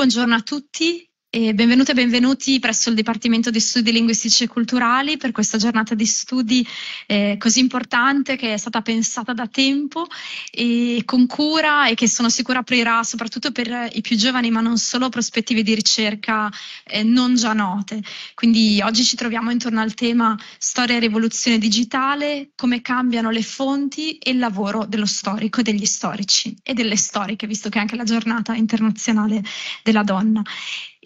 Buongiorno a tutti e benvenute e benvenuti presso il Dipartimento di Studi Linguistici e Culturali per questa giornata di studi eh, così importante che è stata pensata da tempo e con cura e che sono sicura aprirà soprattutto per i più giovani ma non solo prospettive di ricerca eh, non già note. Quindi oggi ci troviamo intorno al tema storia e rivoluzione digitale, come cambiano le fonti e il lavoro dello storico, degli storici e delle storiche, visto che è anche la giornata internazionale della donna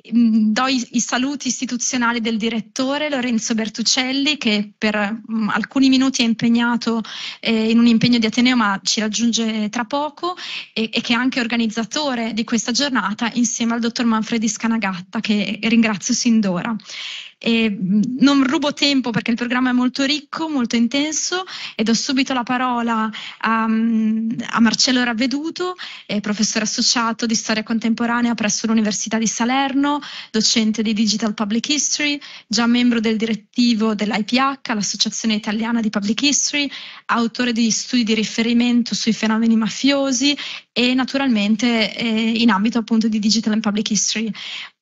do i, i, saluti istituzionali del direttore Lorenzo Bertuccelli che per mh, alcuni minuti è impegnato eh, in un impegno di Ateneo ma ci raggiunge tra poco e, e, che è anche organizzatore di questa giornata insieme al dottor Manfredi Scanagatta che ringrazio sin d'ora. E mm, non rubo tempo perché il programma è molto ricco, molto intenso e do subito la parola a, mm, a Marcello Ravveduto, eh, professore associato di storia contemporanea presso l'Università di Salerno, docente di Digital Public History, già membro del direttivo dell'IPH, l'Associazione Italiana di Public History, autore di studi di riferimento sui fenomeni mafiosi e naturalmente eh, in ambito appunto di Digital and Public History.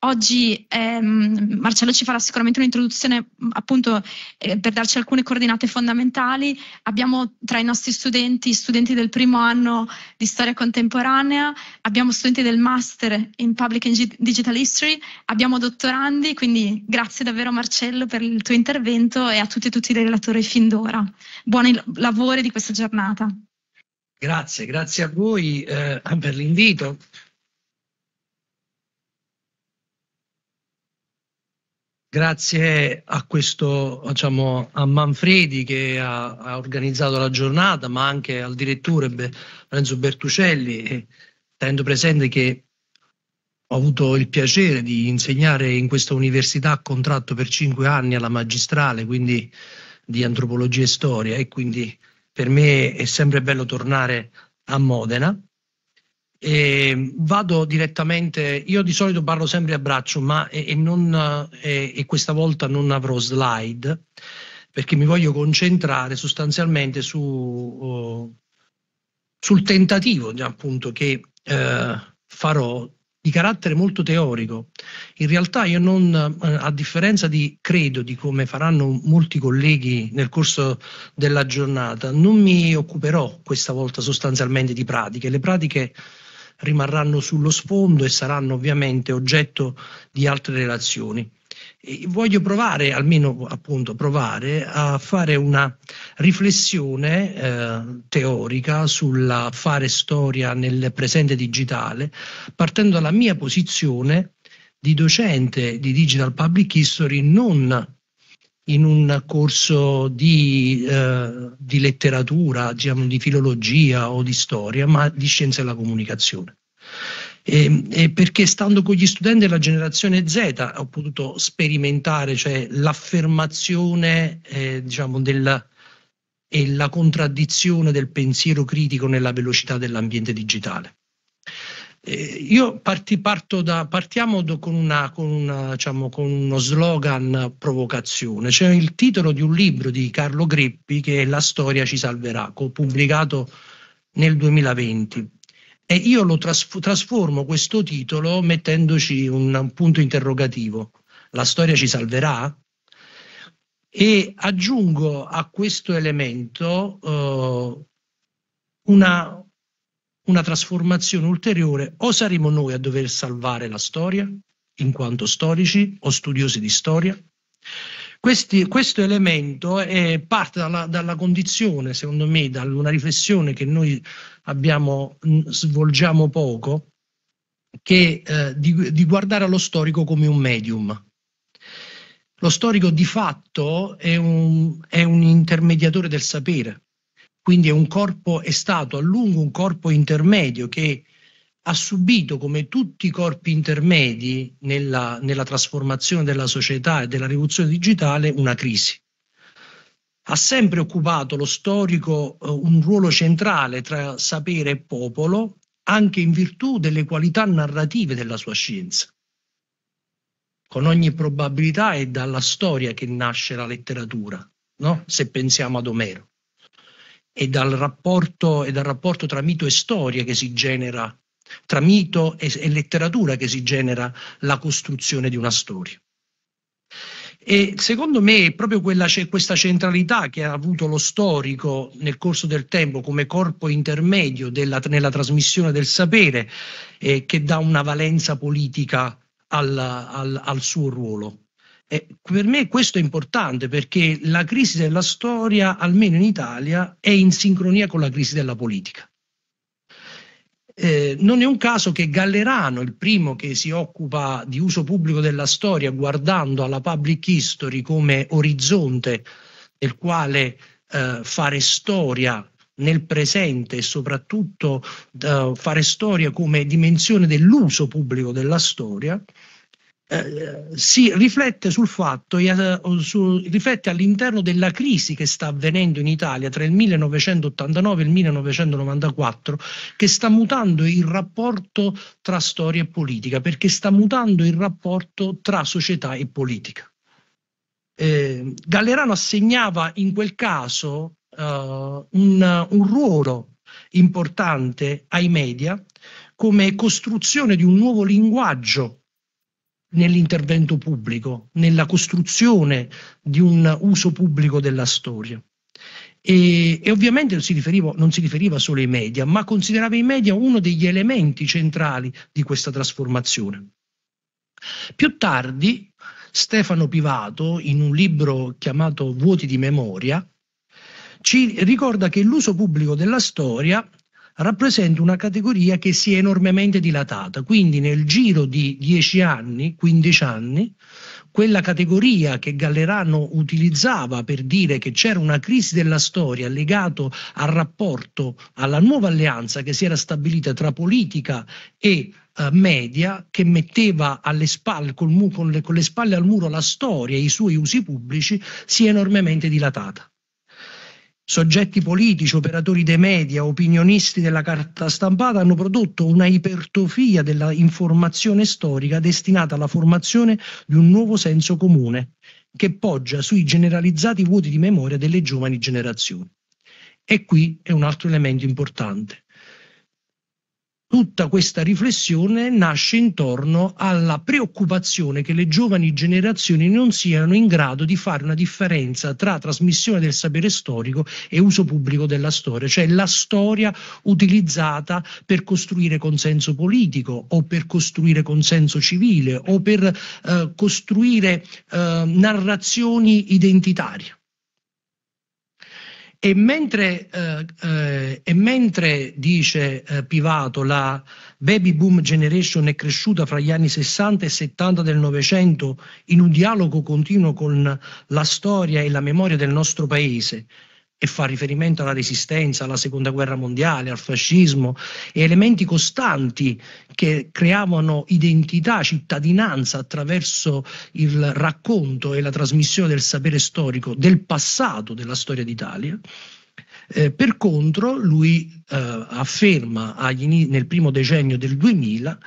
Oggi ehm, Marcello ci farà sicuramente un'introduzione appunto eh, per darci alcune coordinate fondamentali. Abbiamo tra i nostri studenti studenti del primo anno di storia contemporanea, abbiamo studenti del master in public and digital history, abbiamo dottorandi, quindi grazie davvero Marcello per il tuo intervento e a tutti e tutti i relatori fin d'ora. Buoni lavori di questa giornata. Grazie, grazie a voi eh, per l'invito. grazie a questo, diciamo, a Manfredi che ha, ha, organizzato la giornata, ma anche al direttore Lorenzo Bertucelli, tenendo presente che ho avuto il piacere di insegnare in questa università a contratto per cinque anni alla magistrale, quindi di antropologia e storia, e quindi per me è sempre bello tornare a Modena. E ehm, vado direttamente, io di solito parlo sempre a braccio, ma e, e non, e, e questa volta non avrò slide perché mi voglio concentrare sostanzialmente su, uh, sul tentativo appunto, che uh, farò di carattere molto teorico. In realtà io non, eh, a differenza di, credo, di come faranno molti colleghi nel corso della giornata, non mi occuperò questa volta sostanzialmente di pratiche. Le pratiche rimarranno sullo sfondo e saranno ovviamente oggetto di altre relazioni. E voglio provare, almeno appunto provare, a fare una riflessione eh, teorica sulla fare storia nel presente digitale, partendo dalla mia posizione di docente di Digital Public History non in un corso di, eh, di letteratura, diciamo, di filologia o di storia, ma di scienze della comunicazione. E, e perché stando con gli studenti della generazione Z ho potuto sperimentare cioè, l'affermazione eh, diciamo, del, e la contraddizione del pensiero critico nella velocità dell'ambiente digitale. Eh, io parti, parto da, partiamo do, con, una, con, una, diciamo, con, uno slogan provocazione, c'è cioè il titolo di un libro di Carlo Greppi che è La storia ci salverà, pubblicato nel 2020 e io lo tras- trasformo questo titolo mettendoci un, un punto interrogativo, la storia ci salverà? E aggiungo a questo elemento eh, una, una trasformazione ulteriore o saremo noi a dover salvare la storia, in quanto storici o studiosi di storia? Questi, questo elemento è, eh, parte dalla, dalla, condizione, secondo me, da una riflessione che noi abbiamo, mm, svolgiamo poco, che, eh, di, di, guardare allo storico come un medium. Lo storico di fatto è un, è un intermediatore del sapere, quindi è, corpo, è stato a lungo un corpo intermedio che ha subito, come tutti i corpi intermedi nella, nella trasformazione della società e della rivoluzione digitale, una crisi ha sempre occupato lo storico eh, un ruolo centrale tra sapere e popolo, anche in virtù delle qualità narrative della sua scienza. Con ogni probabilità è dalla storia che nasce la letteratura, no? se pensiamo ad Omero e dal, rapporto, e dal rapporto tra mito e storia che si genera, tra mito e, e letteratura che si genera la costruzione di una storia. E secondo me è proprio quella, questa centralità che ha avuto lo storico nel corso del tempo come corpo intermedio della, nella trasmissione del sapere eh, che dà una valenza politica al, al, al suo ruolo. E per me questo è importante perché la crisi della storia, almeno in Italia, è in sincronia con la crisi della politica. Eh, non è un caso che Gallerano, il primo che si occupa di uso pubblico della storia, guardando alla public history come orizzonte nel quale eh, fare storia nel presente e soprattutto eh, fare storia come dimensione dell'uso pubblico della storia, eh, si riflette sul fatto, eh, su, riflette all'interno della crisi che sta avvenendo in Italia tra il 1989 e il 1994, che sta mutando il rapporto tra storia e politica, perché sta mutando il rapporto tra società e politica. Eh, Gallerano assegnava in quel caso eh, un, un ruolo importante ai media come costruzione di un nuovo linguaggio nell'intervento pubblico, nella costruzione di un uso pubblico della storia. E, e ovviamente si non si riferiva solo ai media, ma considerava i media uno degli elementi centrali di questa trasformazione. Più tardi Stefano Pivato, in un libro chiamato Vuoti di memoria, ci ricorda che l'uso pubblico della storia rappresenta una categoria che si è enormemente dilatata, quindi nel giro di 10 anni, 15 anni, quella categoria che Gallerano utilizzava per dire che c'era una crisi della storia legata al rapporto, alla nuova alleanza che si era stabilita tra politica e eh, media che metteva alle spalle, con le, con le spalle al muro la storia e i suoi usi pubblici si è enormemente dilatata soggetti politici, operatori dei media, opinionisti della carta stampata hanno prodotto una ipertrofia della informazione storica destinata alla formazione di un nuovo senso comune che poggia sui generalizzati vuoti di memoria delle giovani generazioni. E qui è un altro elemento importante. Tutta questa riflessione nasce intorno alla preoccupazione che le giovani generazioni non siano in grado di fare una differenza tra trasmissione del sapere storico e uso pubblico della storia, cioè la storia utilizzata per costruire consenso politico o per costruire consenso civile o per eh, costruire eh, narrazioni identitarie. E mentre, eh, eh, e mentre, dice eh, Pivato, la baby boom generation è cresciuta fra gli anni 60 e 70 del Novecento in un dialogo continuo con la storia e la memoria del nostro paese, e fa riferimento alla resistenza, alla seconda guerra mondiale, al fascismo e elementi costanti che creavano identità, cittadinanza attraverso il racconto e la trasmissione del sapere storico del passato della storia d'Italia. Eh, per contro, lui eh, afferma agli, nel primo decennio del 2000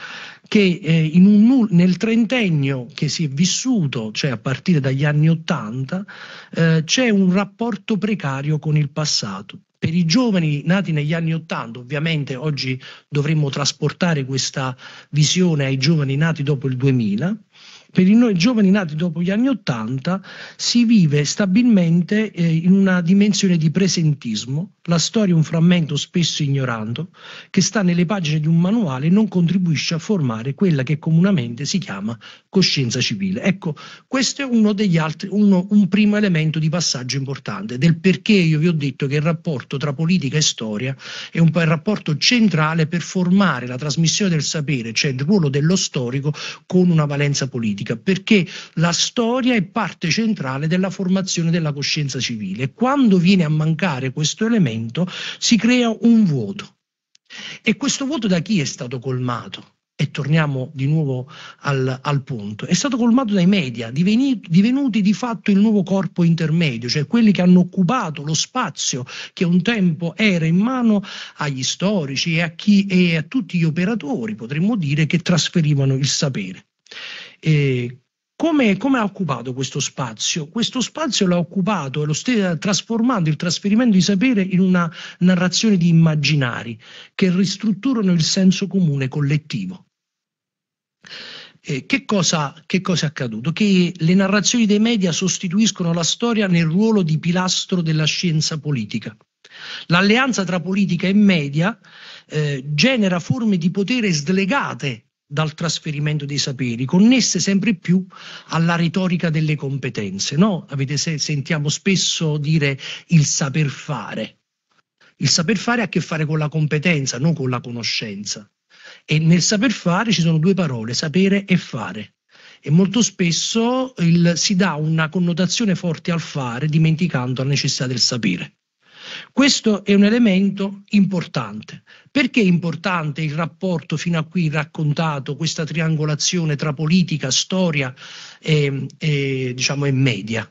che eh, un, nel trentennio che si è vissuto, cioè a partire dagli anni Ottanta, eh, c'è un rapporto precario con il passato. Per i giovani nati negli anni Ottanta, ovviamente oggi dovremmo trasportare questa visione ai giovani nati dopo il 2000, per i noi giovani nati dopo gli anni Ottanta si vive stabilmente eh, in una dimensione di presentismo, la storia è un frammento spesso ignorato che sta nelle pagine di un manuale e non contribuisce a formare quella che comunemente si chiama coscienza civile. Ecco, questo è uno degli altri, uno, un primo elemento di passaggio importante del perché io vi ho detto che il rapporto tra politica e storia è un po' il rapporto centrale per formare la trasmissione del sapere, cioè il ruolo dello storico con una valenza politica, perché la storia è parte centrale della formazione della coscienza civile. Quando viene a mancare questo elemento, talento, si crea un vuoto. E questo vuoto da chi è stato colmato? E torniamo di nuovo al, al punto. È stato colmato dai media, diveni, divenuti di fatto il nuovo corpo intermedio, cioè quelli che hanno occupato lo spazio che un tempo era in mano agli storici e a, chi, e a tutti gli operatori, potremmo dire, che trasferivano il sapere. E come, come, ha occupato questo spazio? Questo spazio l'ha occupato, lo sta trasformando il trasferimento di sapere in una narrazione di immaginari che ristrutturano il senso comune collettivo. Eh, che, cosa, che cosa è accaduto? Che le narrazioni dei media sostituiscono la storia nel ruolo di pilastro della scienza politica. L'alleanza tra politica e media eh, genera forme di potere slegate dal trasferimento dei saperi, connesse sempre più alla retorica delle competenze. No? Avete, sentiamo spesso dire il saper fare. Il saper fare ha a che fare con la competenza, non con la conoscenza. E nel saper fare ci sono due parole, sapere e fare. E molto spesso il, si dà una connotazione forte al fare dimenticando la necessità del sapere. Questo è un elemento importante. Perché è importante il rapporto fino a qui raccontato, questa triangolazione tra politica, storia e, e, diciamo, e media?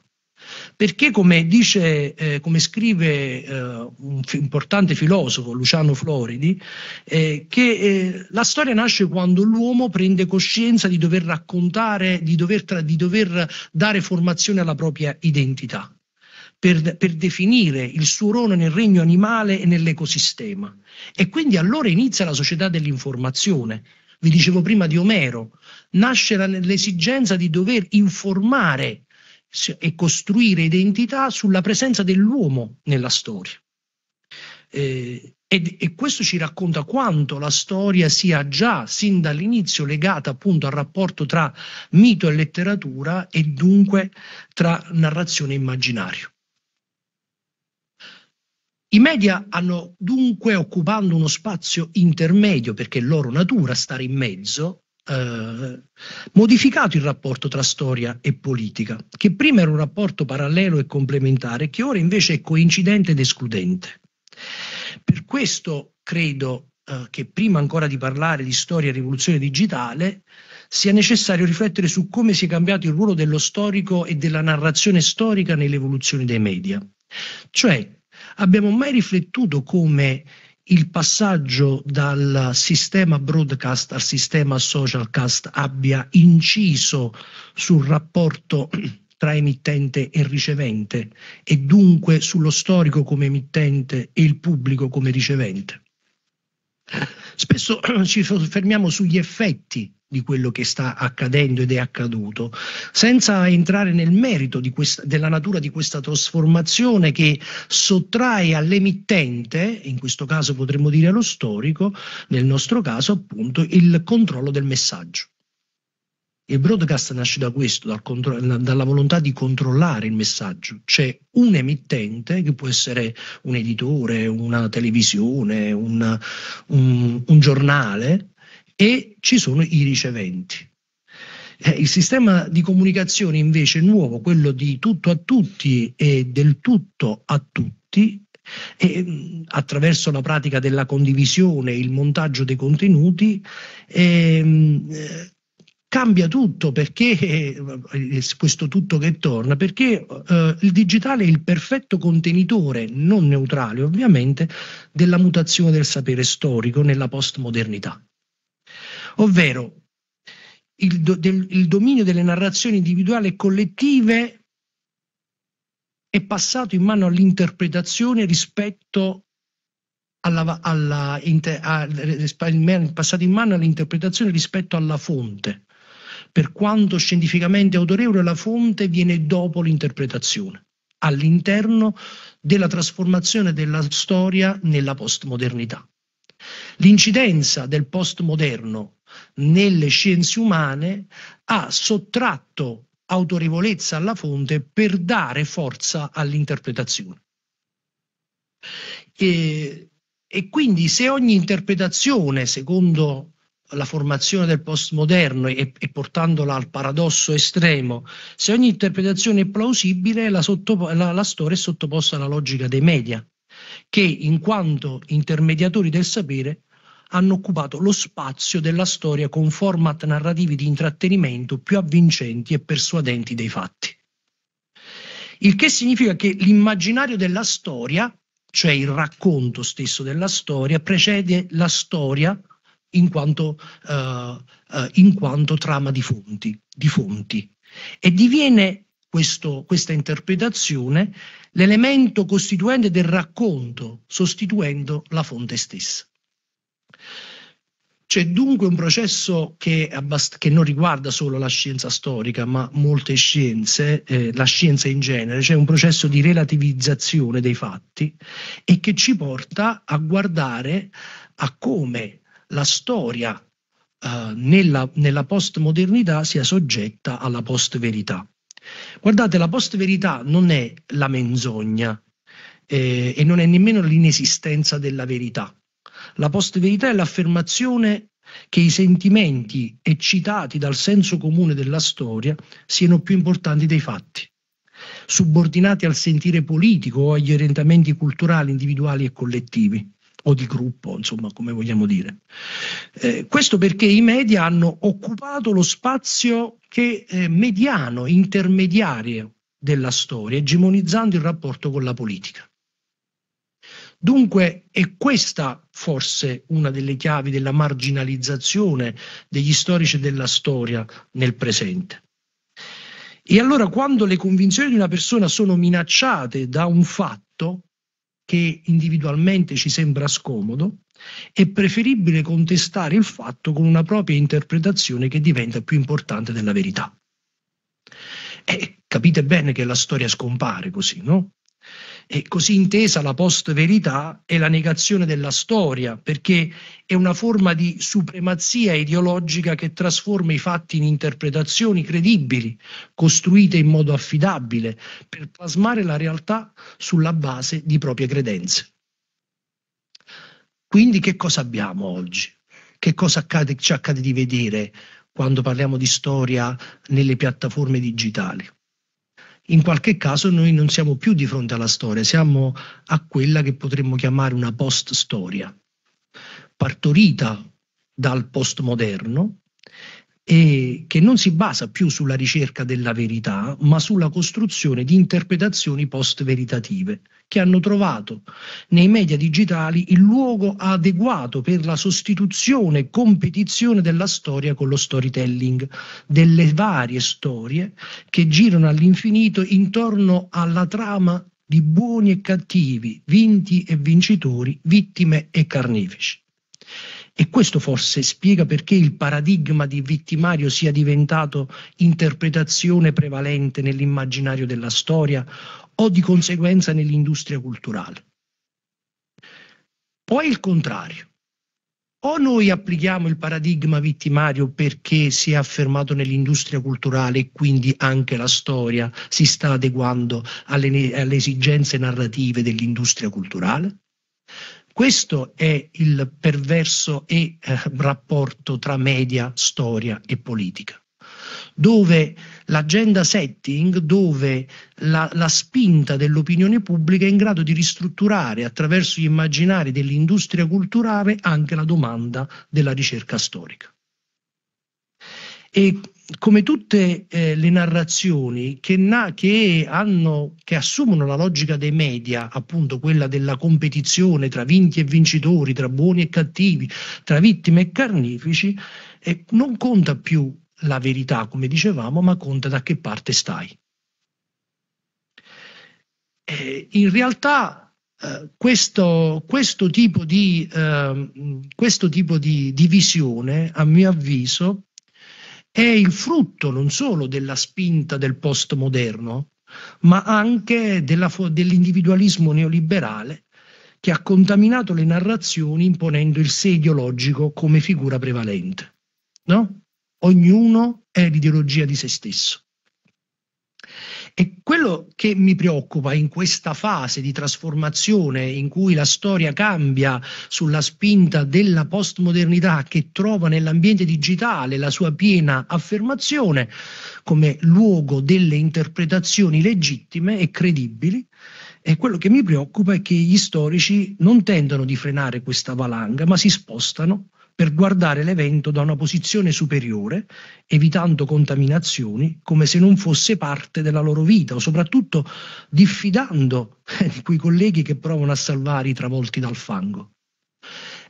Perché come, dice, eh, come scrive eh, un importante filosofo, Luciano Floridi, eh, che eh, la storia nasce quando l'uomo prende coscienza di dover raccontare, di dover, di dover dare formazione alla propria identità per, per definire il suo ruolo nel regno animale e nell'ecosistema. E quindi allora inizia la società dell'informazione. Vi dicevo prima di Omero, nasce l'esigenza di dover informare e costruire identità sulla presenza dell'uomo nella storia. Eh, e, e, questo ci racconta quanto la storia sia già sin dall'inizio legata appunto al rapporto tra mito e letteratura e dunque tra narrazione e immaginario. I media hanno dunque, occupando uno spazio intermedio, perché è loro natura stare in mezzo, eh, modificato il rapporto tra storia e politica, che prima era un rapporto parallelo e complementare, che ora invece è coincidente ed escludente. Per questo credo eh, che prima ancora di parlare di storia e rivoluzione digitale sia necessario riflettere su come si è cambiato il ruolo dello storico e della narrazione storica nell'evoluzione dei media. Cioè, abbiamo mai riflettuto come il passaggio dal sistema broadcast al sistema social cast abbia inciso sul rapporto tra emittente e ricevente e dunque sullo storico come emittente e il pubblico come ricevente? Spesso ci soffermiamo sugli effetti di quello che sta accadendo ed è accaduto, senza entrare nel merito questa, della natura di questa trasformazione che sottrae all'emittente, in questo caso potremmo dire allo storico, nel nostro caso appunto, il controllo del messaggio. Il broadcast nasce da questo, dal contro- dalla volontà di controllare il messaggio. C'è un emittente, che può essere un editore, una televisione, un, un, un giornale, e ci sono i riceventi. Eh, il sistema di comunicazione invece nuovo, quello di tutto a tutti e del tutto a tutti, e, mm, attraverso la pratica della condivisione, il montaggio dei contenuti, e, mm, eh, cambia tutto perché eh, eh, questo tutto che torna perché eh, il digitale è il perfetto contenitore non neutrale ovviamente della mutazione del sapere storico nella postmodernità ovvero il, do, del, il dominio delle narrazioni individuali e collettive è passato in mano all'interpretazione rispetto alla, alla inter, a, passato in mano all'interpretazione rispetto alla fonte per quanto scientificamente autorevole la fonte viene dopo l'interpretazione, all'interno della trasformazione della storia nella postmodernità. L'incidenza del postmoderno nelle scienze umane ha sottratto autorevolezza alla fonte per dare forza all'interpretazione. E, e, quindi se ogni interpretazione, secondo la formazione del postmoderno e, e, portandola al paradosso estremo, se ogni interpretazione è plausibile, la, la, la storia è sottoposta alla logica dei media, che in quanto intermediatori del sapere hanno occupato lo spazio della storia con format narrativi di intrattenimento più avvincenti e persuadenti dei fatti. Il che significa che l'immaginario della storia, cioè il racconto stesso della storia, precede la storia in quanto, eh, eh, in quanto trama di fonti, di fonti. E diviene questo, questa interpretazione l'elemento costituente del racconto, sostituendo la fonte stessa. C'è dunque un processo che, che, non riguarda solo la scienza storica, ma molte scienze, eh, la scienza in genere, c'è un processo di relativizzazione dei fatti e che ci porta a guardare a come la storia eh, nella, nella postmodernità sia soggetta alla postverità. Guardate, la postverità non è la menzogna eh, e non è nemmeno l'inesistenza della verità. La postverità è l'affermazione che i sentimenti eccitati dal senso comune della storia siano più importanti dei fatti, subordinati al sentire politico o agli orientamenti culturali individuali e collettivi o di gruppo, insomma, come vogliamo dire. Eh, questo perché i media hanno occupato lo spazio che eh, mediano, intermediario della storia, egemonizzando il rapporto con la politica. Dunque è questa forse una delle chiavi della marginalizzazione degli storici della storia nel presente. E allora quando le convinzioni di una persona sono minacciate da un fatto, che individualmente ci sembra scomodo, è preferibile contestare il fatto con una propria interpretazione che diventa più importante della verità. E eh, capite bene che la storia scompare così, no? E così intesa la post-verità è la negazione della storia, perché è una forma di supremazia ideologica che trasforma i fatti in interpretazioni credibili, costruite in modo affidabile, per plasmare la realtà sulla base di proprie credenze. Quindi che cosa abbiamo oggi? Che cosa accade, ci accade di vedere quando parliamo di storia nelle piattaforme digitali? in qualche caso noi non siamo più di fronte alla storia, siamo a quella che potremmo chiamare una post-storia, partorita dal postmoderno, e che non si basa più sulla ricerca della verità, ma sulla costruzione di interpretazioni post-veritative, che hanno trovato nei media digitali il luogo adeguato per la sostituzione e competizione della storia con lo storytelling, delle varie storie che girano all'infinito intorno alla trama di buoni e cattivi, vinti e vincitori, vittime e carnefici. E questo forse spiega perché il paradigma di vittimario sia diventato interpretazione prevalente nell'immaginario della storia o di conseguenza nell'industria culturale. Poi il contrario. O noi applichiamo il paradigma vittimario perché si è affermato nell'industria culturale e quindi anche la storia si sta adeguando alle, alle esigenze narrative dell'industria culturale, questo è il perverso e, eh, rapporto tra media, storia e politica dove l'agenda setting, dove la, la spinta dell'opinione pubblica è in grado di ristrutturare attraverso gli immaginari dell'industria culturale anche la domanda della ricerca storica. E come tutte eh, le narrazioni che, na- che, hanno, che, assumono la logica dei media, appunto quella della competizione tra vinti e vincitori, tra buoni e cattivi, tra vittime e carnifici, eh, non conta più la verità, come dicevamo, ma conta da che parte stai. Eh, in realtà eh, questo, questo, tipo, di, ehm, questo tipo di, di visione, a mio avviso, è il frutto non solo della spinta del postmoderno, ma anche dell'individualismo neoliberale che ha contaminato le narrazioni imponendo il sé ideologico come figura prevalente. No? Ognuno è l'ideologia di se stesso. E quello che mi preoccupa in questa fase di trasformazione in cui la storia cambia sulla spinta della postmodernità che trova nell'ambiente digitale la sua piena affermazione come luogo delle interpretazioni legittime e credibili, e quello che mi preoccupa è che gli storici non tendono di frenare questa valanga, ma si spostano per guardare l'evento da una posizione superiore, evitando contaminazioni come se non fosse parte della loro vita o soprattutto diffidando eh, di quei colleghi che provano a salvare i travolti dal fango.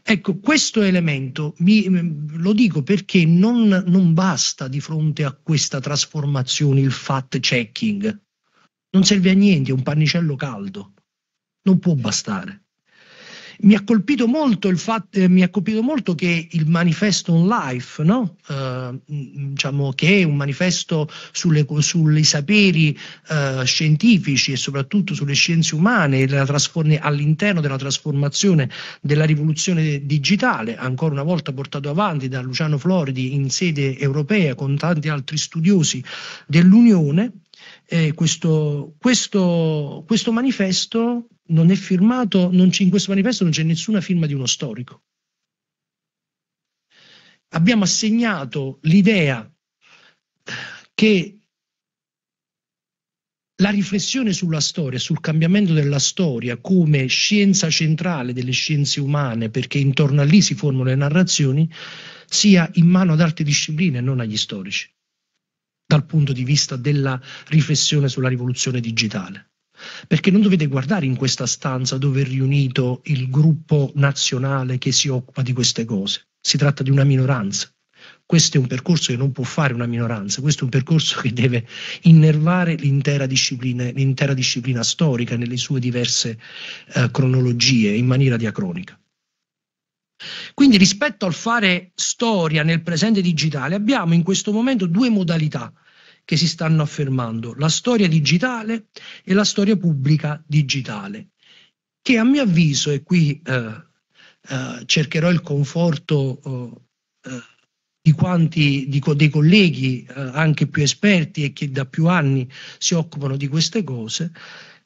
Ecco, questo elemento mi, mm, lo dico perché non, non basta di fronte a questa trasformazione il fat checking. Non serve a niente, è un pannicello caldo. Non può bastare. Mi ha colpito molto, il fatto, eh, mi ha colpito molto che il manifesto on life, no? eh, mm, diciamo che è un manifesto sui saperi eh, scientifici e soprattutto sulle scienze umane trasform- all'interno della trasformazione della rivoluzione digitale, ancora una volta portato avanti da Luciano Floridi in sede europea con tanti altri studiosi dell'Unione, eh, questo, questo, questo, manifesto non è firmato, non in questo manifesto non c'è nessuna firma di uno storico. Abbiamo assegnato l'idea che la riflessione sulla storia, sul cambiamento della storia come scienza centrale delle scienze umane, perché intorno a lì si formano le narrazioni, sia in mano ad altre discipline e non agli storici, dal punto di vista della riflessione sulla rivoluzione digitale perché non dovete guardare in questa stanza dove è riunito il gruppo nazionale che si occupa di queste cose, si tratta di una minoranza. Questo è un percorso che non può fare una minoranza, questo è un percorso che deve innervare l'intera disciplina, l'intera disciplina storica nelle sue diverse eh, cronologie in maniera diacronica. Quindi rispetto al fare storia nel presente digitale abbiamo in questo momento due modalità che si stanno affermando, la storia digitale e la storia pubblica digitale, che a mio avviso, e qui eh, eh, cercherò il conforto eh, eh di quanti di co- dei colleghi eh, anche più esperti e che da più anni si occupano di queste cose,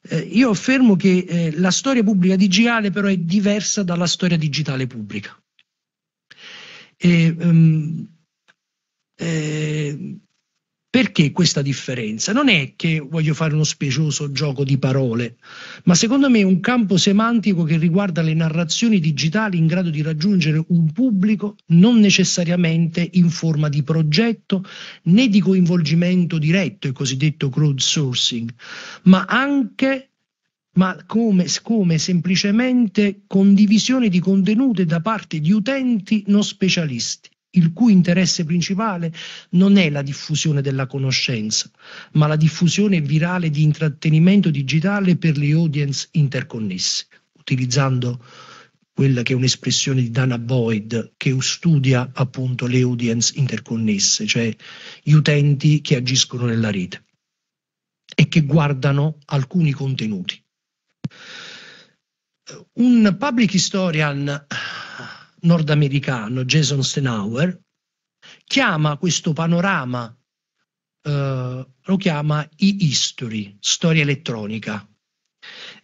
eh, io affermo che la storia pubblica digitale però è diversa dalla storia digitale pubblica. E, um, eh, perché questa differenza? Non è che voglio fare uno specioso gioco di parole, ma secondo me è un campo semantico che riguarda le narrazioni digitali in grado di raggiungere un pubblico non necessariamente in forma di progetto né di coinvolgimento diretto, il cosiddetto crowdsourcing, ma anche ma come, come, semplicemente condivisione di contenuti da parte di utenti non specialisti il cui interesse principale non è la diffusione della conoscenza, ma la diffusione virale di intrattenimento digitale per le audience interconnesse, utilizzando quella che è un'espressione di Dana Boyd che studia appunto le audience interconnesse, cioè gli utenti che agiscono nella rete e che guardano alcuni contenuti. Un public historian nordamericano Jason Stenauer chiama questo panorama, eh, lo chiama e-history, storia elettronica.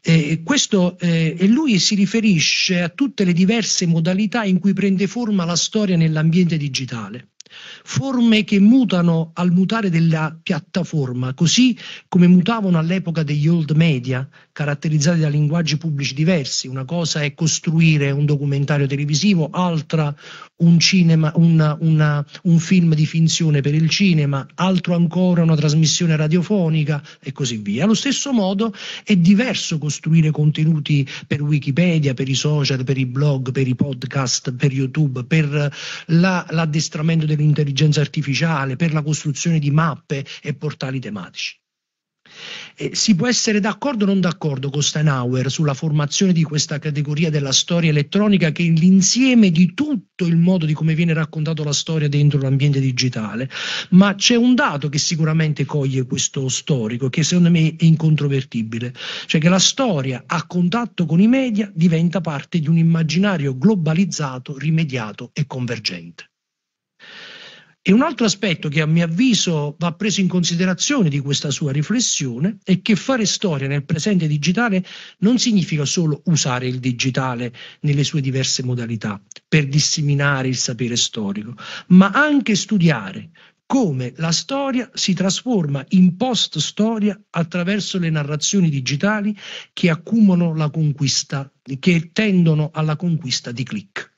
Eh, questo, eh, e lui si riferisce a tutte le diverse modalità in cui prende forma la storia nell'ambiente digitale forme che mutano al mutare della piattaforma, così come mutavano all'epoca degli old media, caratterizzati da linguaggi pubblici diversi. Una cosa è costruire un documentario televisivo, altra un, cinema, una, una, un film di finzione per il cinema, altro ancora una trasmissione radiofonica e così via. Allo stesso modo è diverso costruire contenuti per Wikipedia, per i social, per i blog, per i podcast, per YouTube, per la, l'addestramento dell'intelligenza artificiale, per la costruzione di mappe e portali tematici. Eh, si può essere d'accordo o non d'accordo con Steinauer sulla formazione di questa categoria della storia elettronica che è l'insieme di tutto il modo di come viene raccontata la storia dentro l'ambiente digitale, ma c'è un dato che sicuramente coglie questo storico, che secondo me è incontrovertibile, cioè che la storia a contatto con i media diventa parte di un immaginario globalizzato, rimediato e convergente. E un altro aspetto che a mio avviso va preso in considerazione di questa sua riflessione è che fare storia nel presente digitale non significa solo usare il digitale nelle sue diverse modalità per disseminare il sapere storico, ma anche studiare come la storia si trasforma in post-storia attraverso le narrazioni digitali che accumulano la conquista, che tendono alla conquista di click.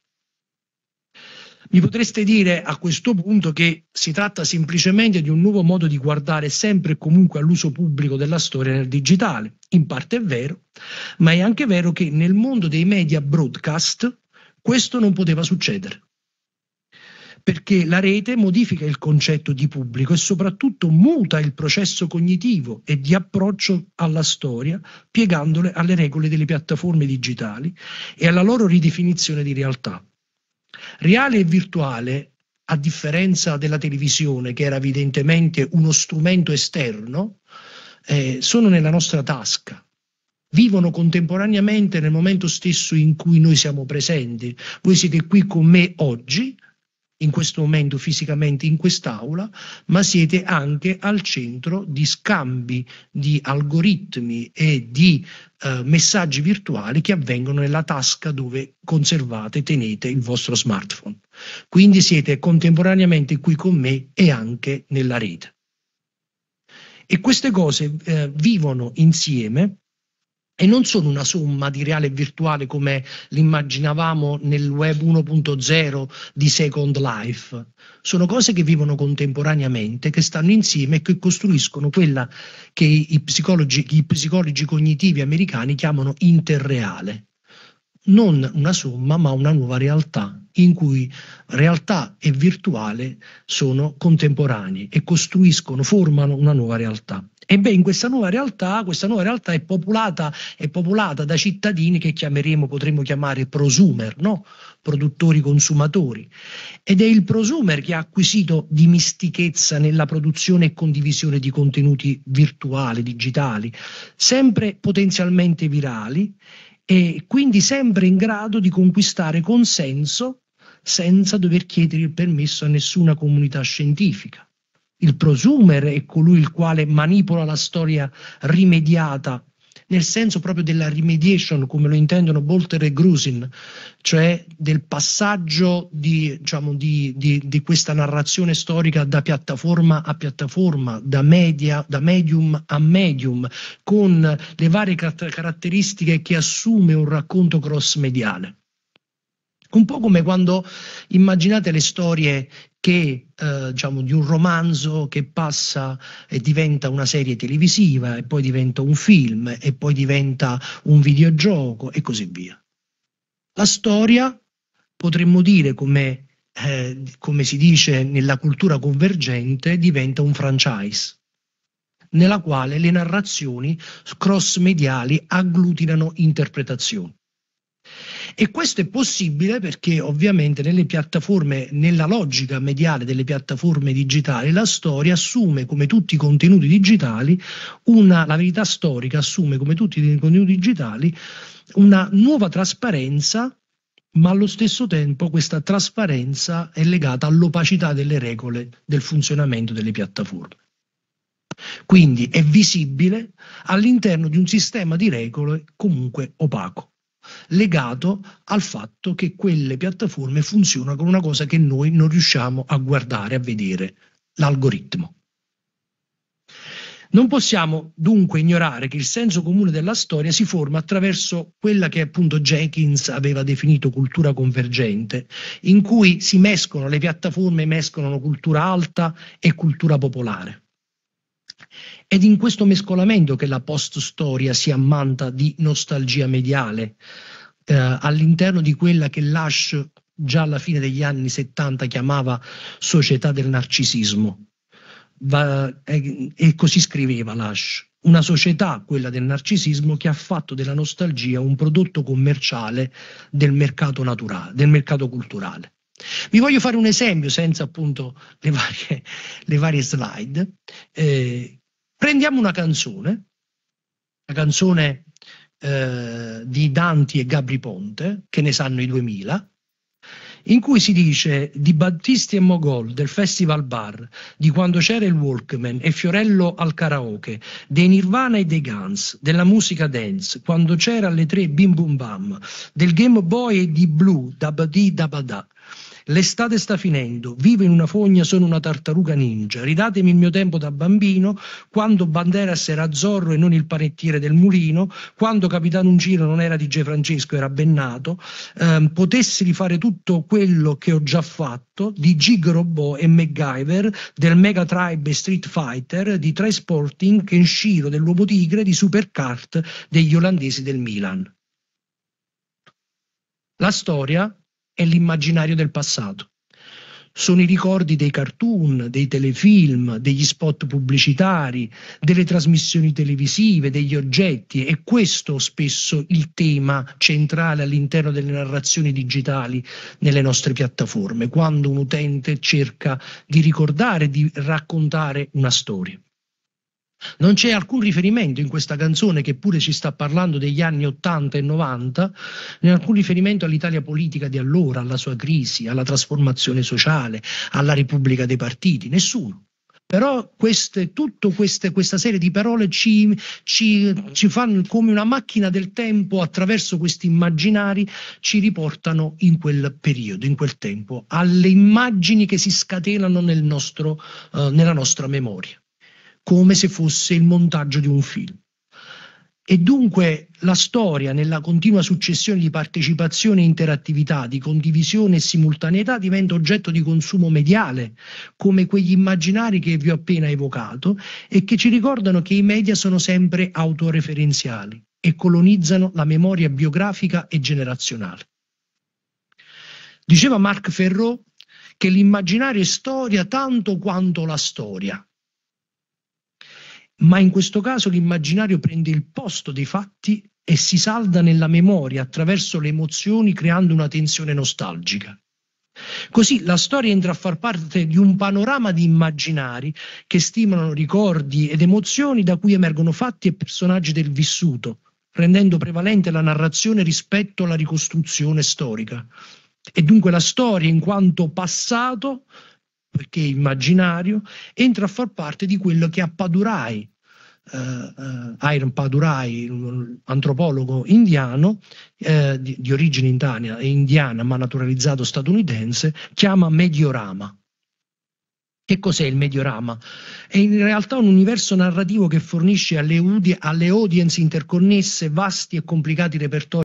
Mi potreste dire a questo punto che si tratta semplicemente di un nuovo modo di guardare sempre e comunque all'uso pubblico della storia nel digitale. In parte è vero, ma è anche vero che nel mondo dei media broadcast questo non poteva succedere perché la rete modifica il concetto di pubblico e soprattutto muta il processo cognitivo e di approccio alla storia, piegandole alle regole delle piattaforme digitali e alla loro ridefinizione di realtà. Reale e virtuale, a differenza della televisione, che era evidentemente uno strumento esterno, eh, sono nella nostra tasca vivono contemporaneamente nel momento stesso in cui noi siamo presenti. Voi siete qui con me oggi, in questo momento fisicamente in quest'aula, ma siete anche al centro di scambi di algoritmi e di eh, messaggi virtuali che avvengono nella tasca dove conservate, e tenete il vostro smartphone. Quindi siete contemporaneamente qui con me e anche nella rete. E queste cose eh, vivono insieme e non sono una somma di reale e virtuale come l'immaginavamo nel web 1.0 di Second Life. Sono cose che vivono contemporaneamente, che stanno insieme e che costruiscono quella che i psicologi, i psicologi cognitivi americani chiamano interreale. Non una somma, ma una nuova realtà in cui realtà e virtuale sono contemporanei e costruiscono, formano una nuova realtà. E beh, in questa nuova realtà, questa nuova realtà è popolata, è popolata da cittadini che chiameremo, potremmo chiamare prosumer, no? produttori consumatori. Ed è il prosumer che ha acquisito dimistichezza nella produzione e condivisione di contenuti virtuali, digitali, sempre potenzialmente virali e quindi sempre in grado di conquistare consenso senza dover chiedere il permesso a nessuna comunità scientifica il prosumer è colui il quale manipola la storia rimediata, nel senso proprio della remediation, come lo intendono Bolter e Grusin, cioè del passaggio di, diciamo, di, di, di questa narrazione storica da piattaforma a piattaforma, da, media, da medium a medium, con le varie caratteristiche che assume un racconto cross-mediale. Un po' come quando immaginate le storie che, eh, diciamo, di un romanzo che passa e diventa una serie televisiva, e poi diventa un film, e poi diventa un videogioco, e così via. La storia, potremmo dire come, eh, come si dice nella cultura convergente, diventa un franchise nella quale le narrazioni cross mediali agglutinano interpretazioni. E questo è possibile perché ovviamente nelle piattaforme, nella logica mediale delle piattaforme digitali, la storia assume come tutti i contenuti digitali, una, la verità storica assume come tutti i contenuti digitali una nuova trasparenza ma allo stesso tempo questa trasparenza è legata all'opacità delle regole del funzionamento delle piattaforme. Quindi è visibile all'interno di un sistema di regole comunque opaco legato al fatto che quelle piattaforme funzionano con una cosa che noi non riusciamo a guardare, a vedere, l'algoritmo. Non possiamo dunque ignorare che il senso comune della storia si forma attraverso quella che appunto Jenkins aveva definito cultura convergente, in cui si mescolano le piattaforme, mescolano cultura alta e cultura popolare. Ed in questo mescolamento che la post-storia si ammanta di nostalgia mediale, eh, all'interno di quella che Lash già alla fine degli anni 70 chiamava società del narcisismo. Va, e, eh, e così scriveva Lash. Una società, quella del narcisismo, che ha fatto della nostalgia un prodotto commerciale del mercato, naturale, del mercato culturale. Vi voglio fare un esempio senza appunto le varie, le varie slide. Eh, prendiamo una canzone, la canzone eh, di Danti e Gabri Ponte, che ne sanno i 2000, in cui si dice di Battisti e Mogol del Festival Bar, di quando c'era il Walkman e Fiorello al karaoke, dei Nirvana e dei Guns, della musica dance, quando c'era alle tre Bim Bum Bam, del Game Boy e di Blue, da Badi da Badà. L'estate sta finendo, vivo in una fogna, sono una tartaruga ninja. Ridatemi il mio tempo da bambino, quando Banderas era Zorro e non il panettiere del mulino, quando Capitano Ungiro non era di G. Francesco, era Bennato. Ehm, potessi rifare tutto quello che ho già fatto di Gig Robot e MacGyver, del Mega Tribe e Street Fighter, di Transporting, Kenshiro, dell'Uomo Tigre, di Supercart, degli olandesi del Milan. La storia è l'immaginario del passato. Sono i ricordi dei cartoon, dei telefilm, degli spot pubblicitari, delle trasmissioni televisive, degli oggetti. È questo spesso il tema centrale all'interno delle narrazioni digitali nelle nostre piattaforme, quando un utente cerca di ricordare, di raccontare una storia. Non c'è alcun riferimento in questa canzone, che pure ci sta parlando degli anni 80 e 90, né alcun riferimento all'Italia politica di allora, alla sua crisi, alla trasformazione sociale, alla Repubblica dei partiti, nessuno. Però queste, tutta questa serie di parole ci, ci, ci fanno come una macchina del tempo attraverso questi immaginari, ci riportano in quel periodo, in quel tempo, alle immagini che si scatenano nel nostro, eh, nella nostra memoria come se fosse il montaggio di un film. E dunque la storia, nella continua successione di partecipazione e interattività, di condivisione e simultaneità, diventa oggetto di consumo mediale, come quegli immaginari che vi ho appena evocato e che ci ricordano che i media sono sempre autoreferenziali e colonizzano la memoria biografica e generazionale. Diceva Marc Ferrot che l'immaginario è storia tanto quanto la storia ma in questo caso l'immaginario prende il posto dei fatti e si salda nella memoria attraverso le emozioni creando una tensione nostalgica. Così la storia entra a far parte di un panorama di immaginari che stimolano ricordi ed emozioni da cui emergono fatti e personaggi del vissuto, rendendo prevalente la narrazione rispetto alla ricostruzione storica. E dunque la storia, in quanto passato, perché immaginario, entra a far parte di quello che a Padurai, Uh, uh, Iron Padurai, un antropologo indiano uh, di, di, origine indiana, indiana ma naturalizzato statunitense, chiama Mediorama. Che cos'è il Mediorama? È in realtà un universo narrativo che fornisce alle, alle audience interconnesse vasti e complicati repertori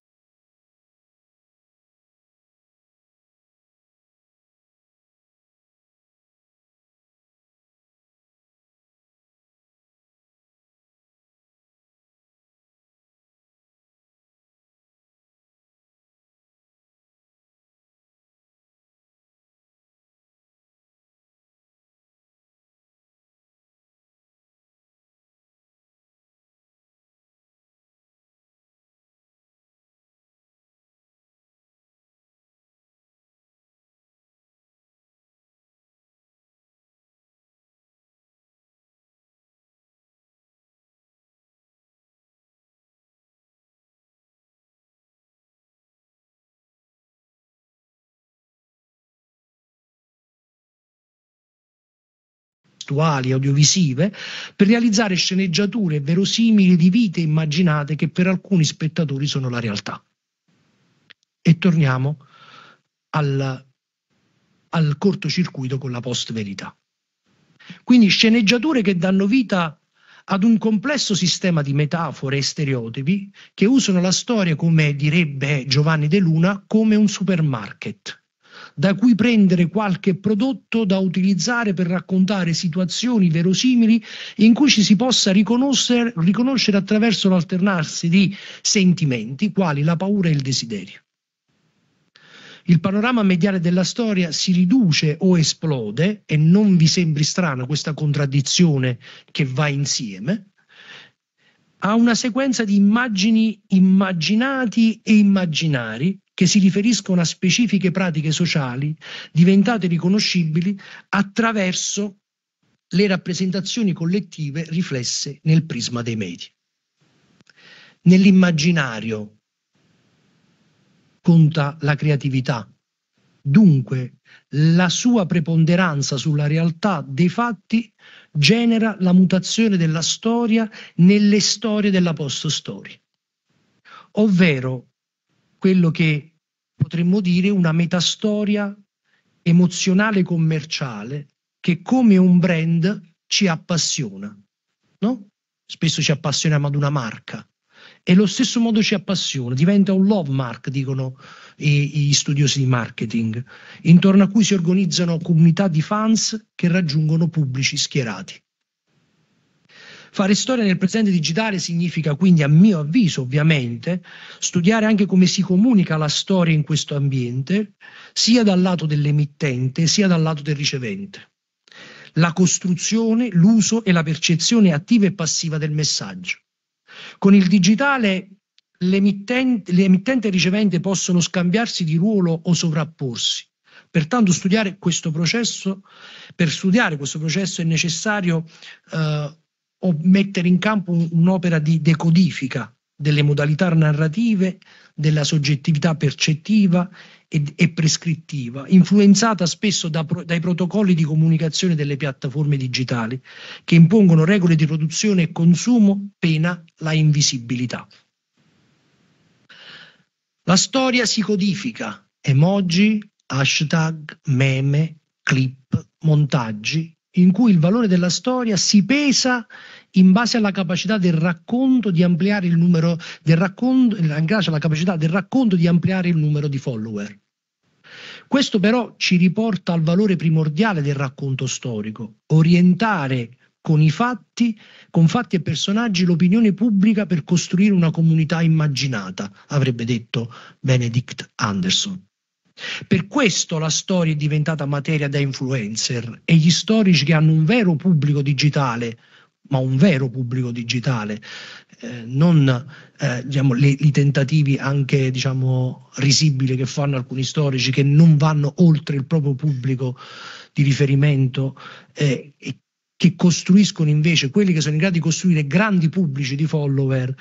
testuali, audiovisive, per realizzare sceneggiature verosimili di vite immaginate che per alcuni spettatori sono la realtà. E torniamo al, al cortocircuito con la post-verità. Quindi sceneggiature che danno vita ad un complesso sistema di metafore e stereotipi che usano la storia, come direbbe Giovanni De Luna, come un supermarket da cui prendere qualche prodotto da utilizzare per raccontare situazioni verosimili in cui ci si possa riconoscere, riconoscere attraverso l'alternarsi di sentimenti quali la paura e il desiderio. Il panorama mediale della storia si riduce o esplode, e non vi sembri strana questa contraddizione che va insieme, a una sequenza di immagini immaginati e immaginari che si riferiscono a specifiche pratiche sociali diventate riconoscibili attraverso le rappresentazioni collettive riflesse nel prisma dei media. Nell'immaginario conta la creatività, dunque la sua preponderanza sulla realtà dei fatti genera la mutazione della storia nelle storie della post-storia, ovvero quello che potremmo dire una metastoria emozionale commerciale che come un brand ci appassiona, no? Spesso ci appassioniamo ad una marca e lo stesso modo ci appassiona, diventa un love mark, dicono gli studiosi di marketing, intorno a cui si organizzano comunità di fans che raggiungono pubblici schierati. Fare storia nel presente digitale significa quindi, a mio avviso ovviamente, studiare anche come si comunica la storia in questo ambiente, sia dal lato dell'emittente sia dal lato del ricevente. La costruzione, l'uso e la percezione attiva e passiva del messaggio. Con il digitale l'emittente, l'emittente e il ricevente possono scambiarsi di ruolo o sovrapporsi. Pertanto studiare questo processo, per studiare questo processo è necessario eh, o mettere in campo un'opera di decodifica delle modalità narrative, della soggettività percettiva e, e prescrittiva, influenzata spesso da, dai protocolli di comunicazione delle piattaforme digitali, che impongono regole di produzione e consumo, pena la invisibilità. La storia si codifica, emoji, hashtag, meme, clip, montaggi, in cui il valore della storia si pesa in base alla capacità del racconto di ampliare il numero del racconto, in base alla capacità del racconto di ampliare il numero di follower. Questo però ci riporta al valore primordiale del racconto storico, orientare con i fatti, con fatti e personaggi l'opinione pubblica per costruire una comunità immaginata, avrebbe detto Benedict Anderson. Per questo la storia è diventata materia da influencer e gli storici che hanno un vero pubblico digitale, ma un vero pubblico digitale, eh, non eh, diciamo, le, i tentativi anche diciamo, risibili che fanno alcuni storici che non vanno oltre il proprio pubblico di riferimento eh, e che costruiscono invece, quelli che sono in grado di costruire grandi pubblici di follower,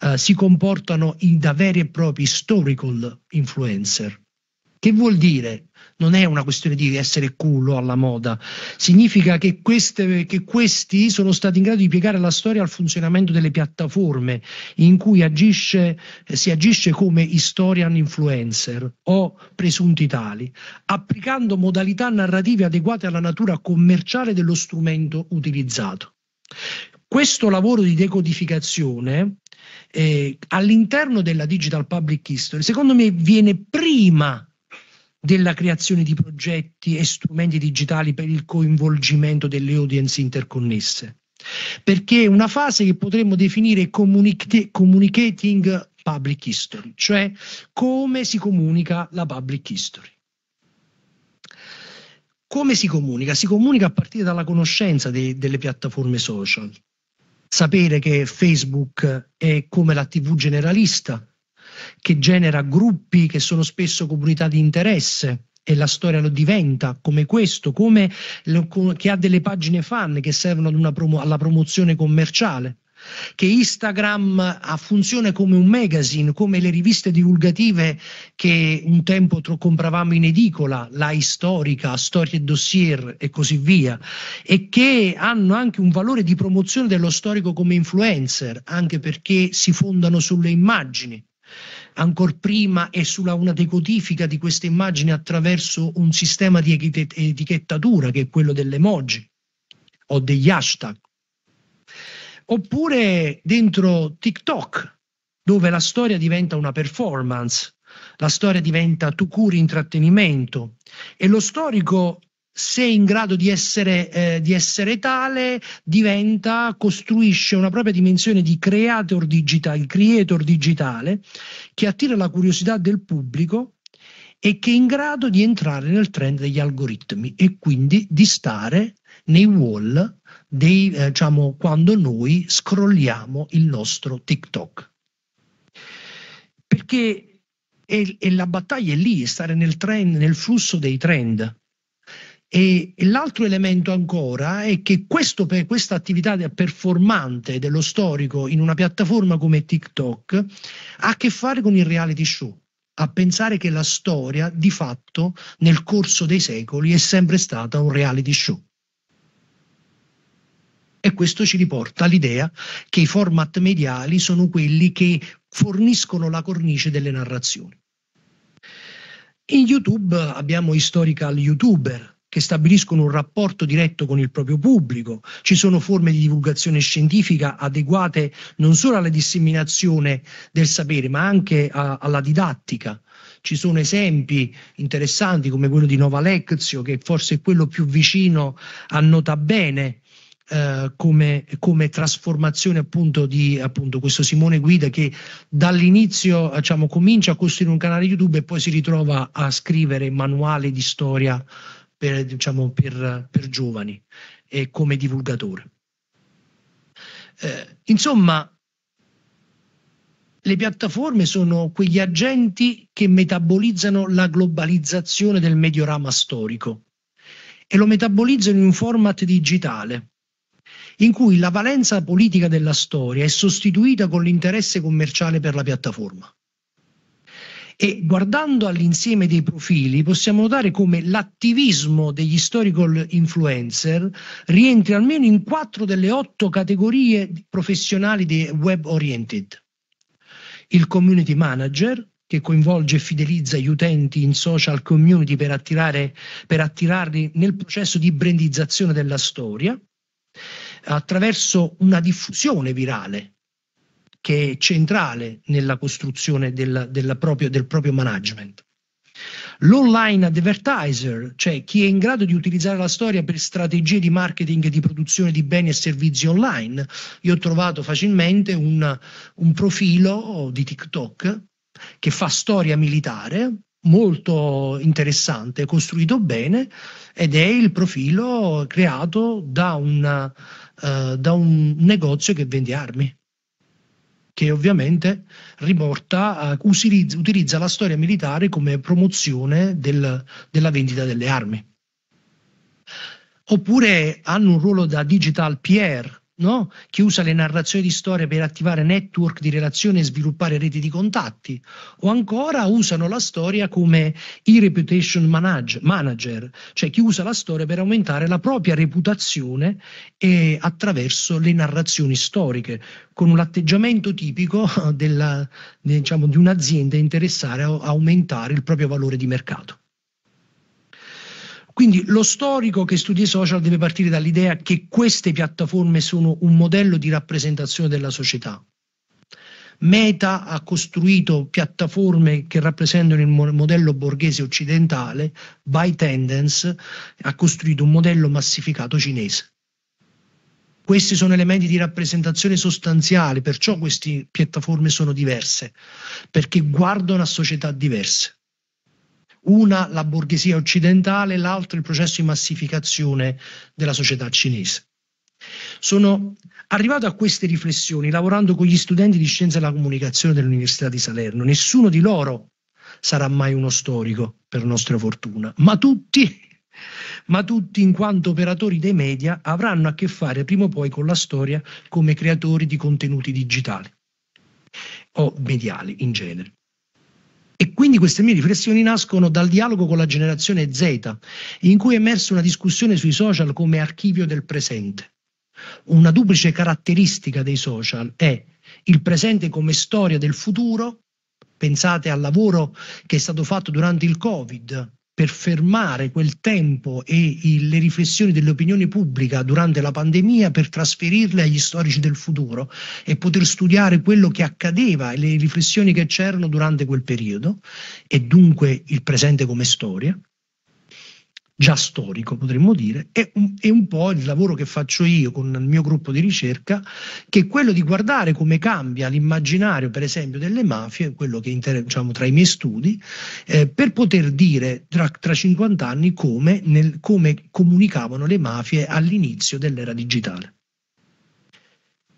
eh, si comportano in, da veri e propri historical influencer che vuol dire? Non è una questione di essere culo alla moda, significa che, queste, che questi sono stati in grado di piegare la storia al funzionamento delle piattaforme in cui agisce, eh, si agisce come historian influencer o presunti tali, applicando modalità narrative adeguate alla natura commerciale dello strumento utilizzato. Questo lavoro di decodificazione eh, all'interno della digital public history, secondo me, viene prima della creazione di progetti e strumenti digitali per il coinvolgimento delle audience interconnesse, perché è una fase che potremmo definire comunic- communicating public history, cioè come si comunica la public history. Come si comunica? Si comunica a partire dalla conoscenza de- delle piattaforme social. Sapere che Facebook è come la TV generalista, che genera gruppi che sono spesso comunità di interesse e la storia lo diventa come questo, come che ha delle pagine fan che servono promo alla promozione commerciale che Instagram ha funzione come un magazine, come le riviste divulgative che un tempo compravamo in edicola, la storica, storie e dossier e così via, e che hanno anche un valore di promozione dello storico come influencer, anche perché si fondano sulle immagini ancor prima e sulla una decodifica di questa immagine attraverso un sistema di etichettatura che è quello delle emoji o degli hashtag. Oppure dentro TikTok, dove la storia diventa una performance, la storia diventa tu curi intrattenimento e lo storico se è in grado di essere, eh, di essere, tale, diventa, costruisce una propria dimensione di creator digitale, creator digitale, che attira la curiosità del pubblico e che è in grado di entrare nel trend degli algoritmi e quindi di stare nei wall dei, eh, diciamo, quando noi scrolliamo il nostro TikTok. Perché e, e, la battaglia è lì, stare nel trend, nel flusso dei trend. E, l'altro elemento ancora è che questo, per questa attività performante dello storico in una piattaforma come TikTok ha a che fare con il reality show, a pensare che la storia di fatto nel corso dei secoli è sempre stata un reality show. E questo ci riporta all'idea che i format mediali sono quelli che forniscono la cornice delle narrazioni. In YouTube abbiamo historical youtuber, che stabiliscono un rapporto diretto con il proprio pubblico, ci sono forme di divulgazione scientifica adeguate non solo alla disseminazione del sapere, ma anche a, alla didattica. Ci sono esempi interessanti come quello di Nova Lectio, che forse è quello più vicino a nota bene Uh, come, come, trasformazione appunto di appunto, questo Simone Guida che dall'inizio diciamo, comincia a costruire un canale YouTube e poi si ritrova a scrivere manuale di storia per, diciamo, per, per giovani e come divulgatore. Eh, insomma, le piattaforme sono quegli agenti che metabolizzano la globalizzazione del mediorama storico e lo metabolizzano in un format digitale in cui la valenza politica della storia è sostituita con l'interesse commerciale per la piattaforma. E guardando all'insieme dei profili possiamo notare come l'attivismo degli historical influencer rientri almeno in quattro delle otto categorie professionali di web oriented. Il community manager, che coinvolge e fidelizza gli utenti in social community per, attirare, per attirarli nel processo di brandizzazione della storia, attraverso una diffusione virale che è centrale nella costruzione del, del, proprio, del proprio management. L'online advertiser, cioè chi è in grado di utilizzare la storia per strategie di marketing e di produzione di beni e servizi online, io ho trovato facilmente un, un profilo di TikTok che fa storia militare, molto interessante, costruito bene ed è il profilo creato da, una, uh, eh, da un negozio che vende armi che ovviamente riporta, uh, eh, utilizza, utilizza, la storia militare come promozione del, della vendita delle armi. Oppure hanno un ruolo da digital PR, no? chi usa le narrazioni di storia per attivare network di relazione e sviluppare reti di contatti, o ancora usano la storia come i reputation manager, cioè chi usa la storia per aumentare la propria reputazione e attraverso le narrazioni storiche, con un atteggiamento tipico della, diciamo, di un'azienda interessata a aumentare il proprio valore di mercato. Quindi lo storico che studia i social deve partire dall'idea che queste piattaforme sono un modello di rappresentazione della società. Meta ha costruito piattaforme che rappresentano il modello borghese occidentale, By Tendence ha costruito un modello massificato cinese. Questi sono elementi di rappresentazione sostanziale, perciò queste piattaforme sono diverse, perché guardano a società diverse una la borghesia occidentale, l'altro il processo di massificazione della società cinese. Sono arrivato a queste riflessioni lavorando con gli studenti di scienze della comunicazione dell'Università di Salerno. Nessuno di loro sarà mai uno storico, per nostra fortuna, ma tutti, ma tutti in quanto operatori dei media avranno a che fare prima o poi con la storia come creatori di contenuti digitali o mediali in genere. E quindi queste mie riflessioni nascono dal dialogo con la generazione Z, in cui è emersa una discussione sui social come archivio del presente. Una duplice caratteristica dei social è il presente come storia del futuro, pensate al lavoro che è stato fatto durante il Covid, per fermare quel tempo e il, le riflessioni dell'opinione pubblica durante la pandemia per trasferirle agli storici del futuro e poter studiare quello che accadeva e le riflessioni che c'erano durante quel periodo e dunque il presente come storia già storico, potremmo dire, è un, è un, po' il lavoro che faccio io con il mio gruppo di ricerca, che è quello di guardare come cambia l'immaginario, per esempio, delle mafie, quello che inter- diciamo, tra i miei studi, eh, per poter dire tra, tra 50 anni come, nel, come comunicavano le mafie all'inizio dell'era digitale.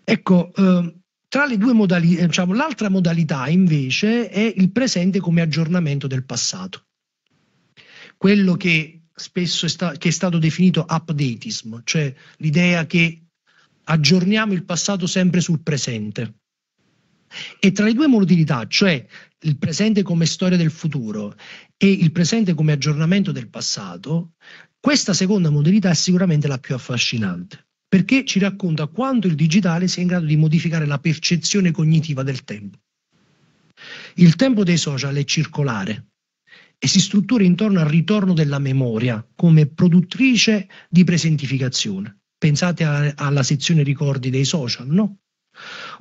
Ecco, eh, tra le due modalità, eh, diciamo, l'altra modalità invece è il presente come aggiornamento del passato. Quello che spesso è sta- che è stato definito updatism, cioè l'idea che aggiorniamo il passato sempre sul presente. E tra le due modalità, cioè il presente come storia del futuro e il presente come aggiornamento del passato, questa seconda modalità è sicuramente la più affascinante, perché ci racconta quanto il digitale sia in grado di modificare la percezione cognitiva del tempo. Il tempo dei social è circolare, e si struttura intorno al ritorno della memoria come produttrice di presentificazione. Pensate a, alla sezione ricordi dei social, no?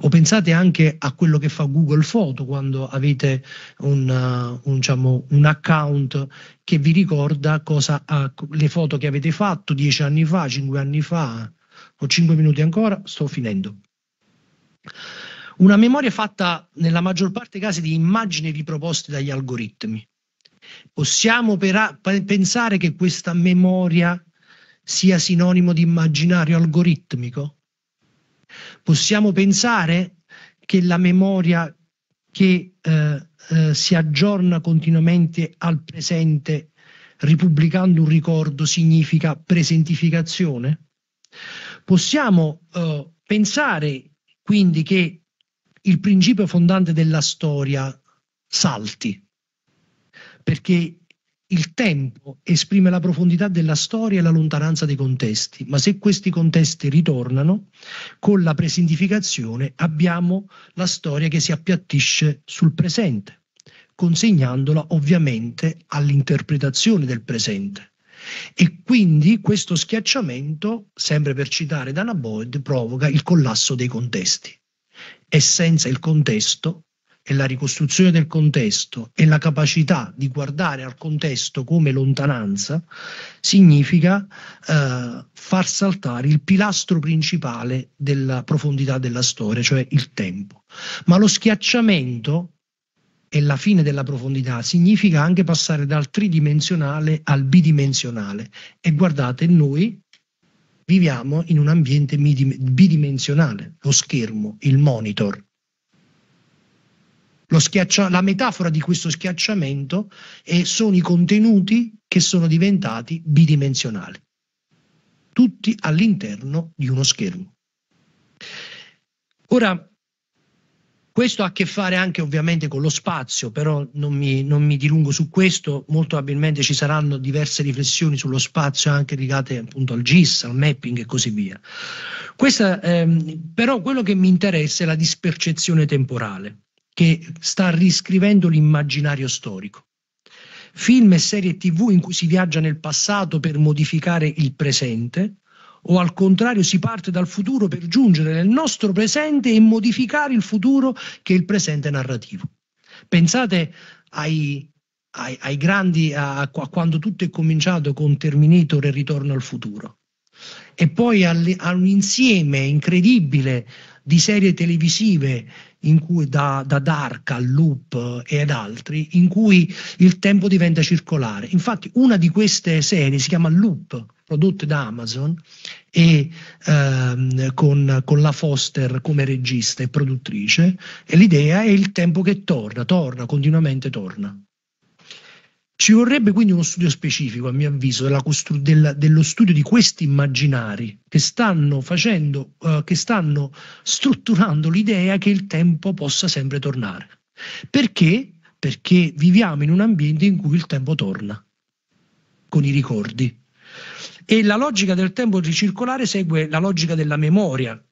O pensate anche a quello che fa Google Photo quando avete un, uh, un, diciamo, un account che vi ricorda cosa, le foto che avete fatto dieci anni fa, cinque anni fa, ho cinque minuti ancora, sto finendo. Una memoria fatta nella maggior parte dei casi di immagini riproposte dagli algoritmi, Possiamo pensare che questa memoria sia sinonimo di immaginario algoritmico? Possiamo pensare che la memoria che eh, eh, si aggiorna continuamente al presente ripubblicando un ricordo significa presentificazione? Possiamo eh, pensare quindi che il principio fondante della storia salti, perché il tempo esprime la profondità della storia e la lontananza dei contesti, ma se questi contesti ritornano, con la presentificazione abbiamo la storia che si appiattisce sul presente, consegnandola ovviamente all'interpretazione del presente. E quindi questo schiacciamento, sempre per citare Dana Boyd, provoca il collasso dei contesti. E senza il contesto e la ricostruzione del contesto e la capacità di guardare al contesto come lontananza, significa eh, far saltare il pilastro principale della profondità della storia, cioè il tempo. Ma lo schiacciamento e la fine della profondità significa anche passare dal tridimensionale al bidimensionale. E guardate, noi viviamo in un ambiente bidimensionale, lo schermo, il monitor, Schiaccia- la metafora di questo schiacciamento è, sono i contenuti che sono diventati bidimensionali, tutti all'interno di uno schermo. Ora, questo ha a che fare anche ovviamente con lo spazio, però non mi, non mi dilungo su questo, molto probabilmente ci saranno diverse riflessioni sullo spazio anche legate appunto al GIS, al mapping e così via. Questa, ehm, però quello che mi interessa è la dispercezione temporale che sta riscrivendo l'immaginario storico. Film e serie tv in cui si viaggia nel passato per modificare il presente o al contrario si parte dal futuro per giungere nel nostro presente e modificare il futuro che è il presente narrativo. Pensate ai, ai, ai grandi, a, a, quando tutto è cominciato con Terminator e Ritorno al futuro. E poi al, a un insieme incredibile di serie televisive in cui da, da Dark a Loop e ad altri, in cui il tempo diventa circolare. Infatti una di queste serie si chiama Loop, prodotta da Amazon e ehm, con, con, la Foster come regista e produttrice e l'idea è il tempo che torna, torna, continuamente torna. Ci vorrebbe quindi uno studio specifico, a mio avviso, costru- della, dello studio di questi immaginari che stanno facendo, uh, che stanno strutturando l'idea che il tempo possa sempre tornare. Perché? Perché viviamo in un ambiente in cui il tempo torna, con i ricordi. E la logica del tempo ricircolare segue la logica della memoria.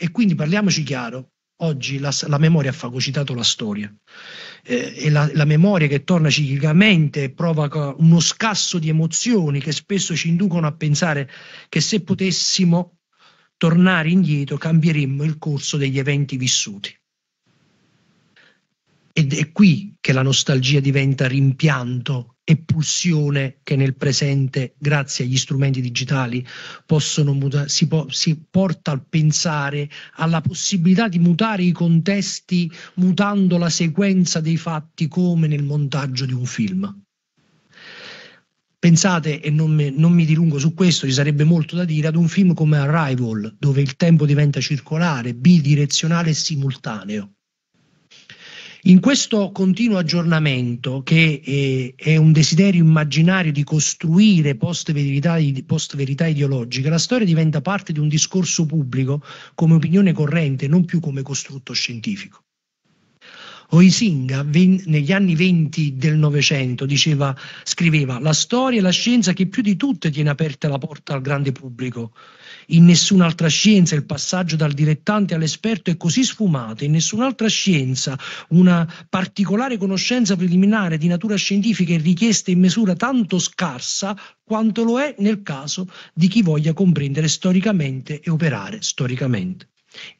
E quindi parliamoci chiaro, oggi la, la memoria ha fagocitato la storia eh, e la, la, memoria che torna ciclicamente provoca uno scasso di emozioni che spesso ci inducono a pensare che se potessimo tornare indietro cambieremmo il corso degli eventi vissuti. Ed è qui che la nostalgia diventa rimpianto e pulsione che nel presente, grazie agli strumenti digitali, possono muta- si, po- si porta a pensare alla possibilità di mutare i contesti mutando la sequenza dei fatti come nel montaggio di un film. Pensate, e non, me, non, mi dilungo su questo, ci sarebbe molto da dire, ad un film come Arrival, dove il tempo diventa circolare, bidirezionale e simultaneo. In questo continuo aggiornamento, che è, eh, è un desiderio immaginario di costruire post-verità, post-verità ideologica, la storia diventa parte di un discorso pubblico come opinione corrente, non più come costrutto scientifico. Oisinga negli anni 20 del Novecento diceva, scriveva la storia è la scienza che più di tutte tiene aperta la porta al grande pubblico in nessun'altra scienza il passaggio dal dilettante all'esperto è così sfumato, in nessun'altra scienza una particolare conoscenza preliminare di natura scientifica è richiesta in misura tanto scarsa quanto lo è nel caso di chi voglia comprendere storicamente e operare storicamente.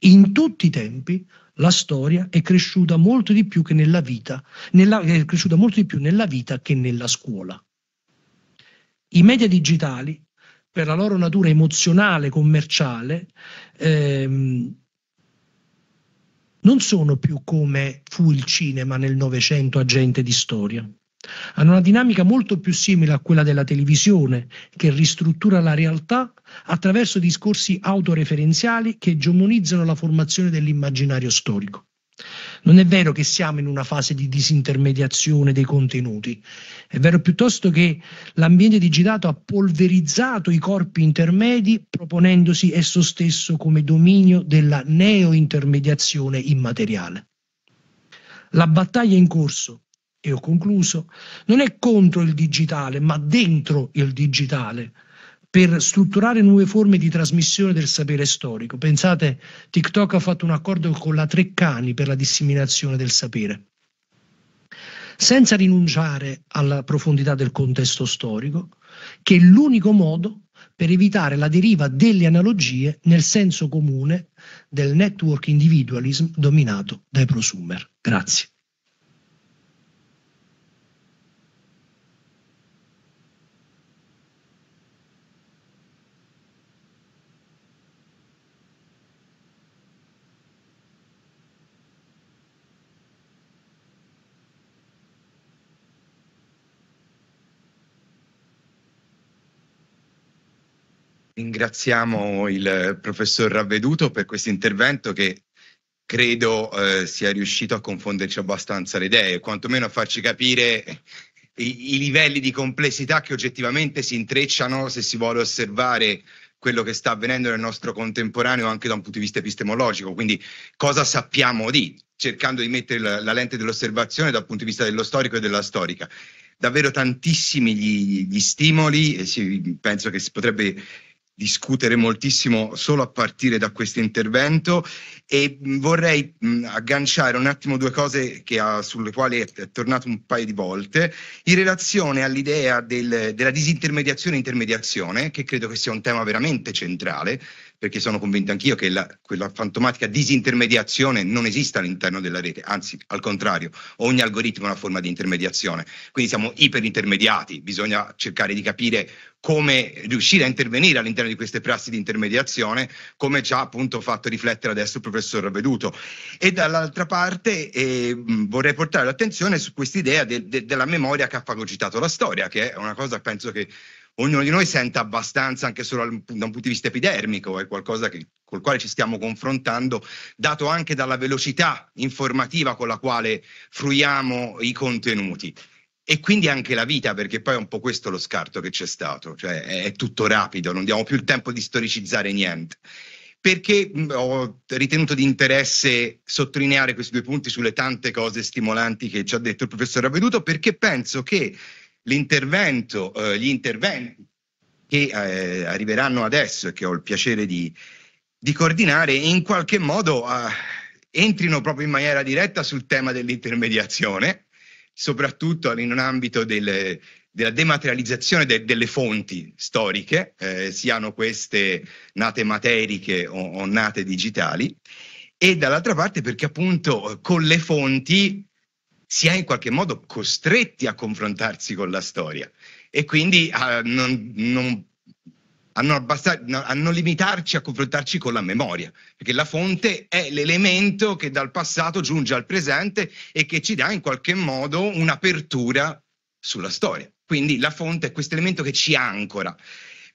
In tutti i tempi la storia è cresciuta molto di più, che nella, vita, nella, è cresciuta molto di più nella vita che nella scuola. I media digitali per la loro natura emozionale, commerciale, ehm, non sono più come fu il cinema nel Novecento agente di storia. Hanno una dinamica molto più simile a quella della televisione, che ristruttura la realtà attraverso discorsi autoreferenziali che egemonizzano la formazione dell'immaginario storico. Non è vero che siamo in una fase di disintermediazione dei contenuti, è vero piuttosto che l'ambiente digitato ha polverizzato i corpi intermedi proponendosi esso stesso come dominio della neointermediazione immateriale. La battaglia in corso, e ho concluso, non è contro il digitale, ma dentro il digitale, per strutturare nuove forme di trasmissione del sapere storico. Pensate, TikTok ha fatto un accordo con la Treccani per la disseminazione del sapere. Senza rinunciare alla profondità del contesto storico, che è l'unico modo per evitare la deriva delle analogie nel senso comune del network individualism dominato dai prosumer. Grazie. Ringraziamo il eh, professor Ravveduto per questo intervento che credo eh, sia riuscito a confonderci abbastanza le idee, quantomeno a farci capire i, i livelli di complessità che oggettivamente si intrecciano se si vuole osservare quello che sta avvenendo nel nostro contemporaneo anche da un punto di vista epistemologico, quindi cosa sappiamo di, cercando di mettere la, la lente dell'osservazione dal punto di vista dello storico e della storica. Davvero tantissimi gli, gli stimoli, si, penso che si potrebbe discutere moltissimo solo a partire da questo intervento e vorrei mh, agganciare un attimo due cose ha, sulle quali è tornato un paio di volte in relazione all'idea del, della disintermediazione intermediazione che credo che sia un tema veramente centrale perché sono convinto anch'io che la, quella fantomatica disintermediazione non esista all'interno della rete, anzi al contrario, ogni algoritmo è una forma di intermediazione, quindi siamo iperintermediati, bisogna cercare di capire come riuscire a intervenire all'interno di queste prassi di intermediazione, come ci ha appunto fatto riflettere adesso il professor Veduto. E dall'altra parte eh, vorrei portare l'attenzione su quest'idea de, de, della memoria che ha fagocitato la storia, che è una cosa penso che ognuno di noi sente abbastanza anche solo da un punto di vista epidermico, è qualcosa che, col quale ci stiamo confrontando, dato anche dalla velocità informativa con la quale fruiamo i contenuti. E quindi anche la vita, perché poi è un po' questo lo scarto che c'è stato, cioè è tutto rapido, non diamo più il tempo di storicizzare niente. Perché ho ritenuto di interesse sottolineare questi due punti sulle tante cose stimolanti che ci ha detto il professor Avveduto? Perché penso che l'intervento, eh, gli interventi che eh, arriveranno adesso e che ho il piacere di, di coordinare, in qualche modo eh, entrino proprio in maniera diretta sul tema dell'intermediazione, soprattutto in un ambito del, della dematerializzazione de, delle fonti storiche, eh, siano queste nate materiche o, o, nate digitali, e dall'altra parte perché appunto eh, con le fonti si è in qualche modo costretti a confrontarsi con la storia e quindi a ah, non, non, a non, a non limitarci a confrontarci con la memoria, perché la fonte è l'elemento che dal passato giunge al presente e che ci dà in qualche modo un'apertura sulla storia. Quindi la fonte è questo elemento che ci ancora.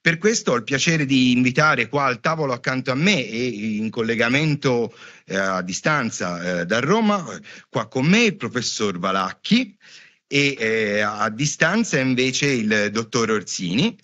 Per questo ho il piacere di invitare qua al tavolo accanto a me e in collegamento eh, a distanza eh, da Roma, qua con me il professor Valacchi e eh, a distanza invece il dottor Orsini.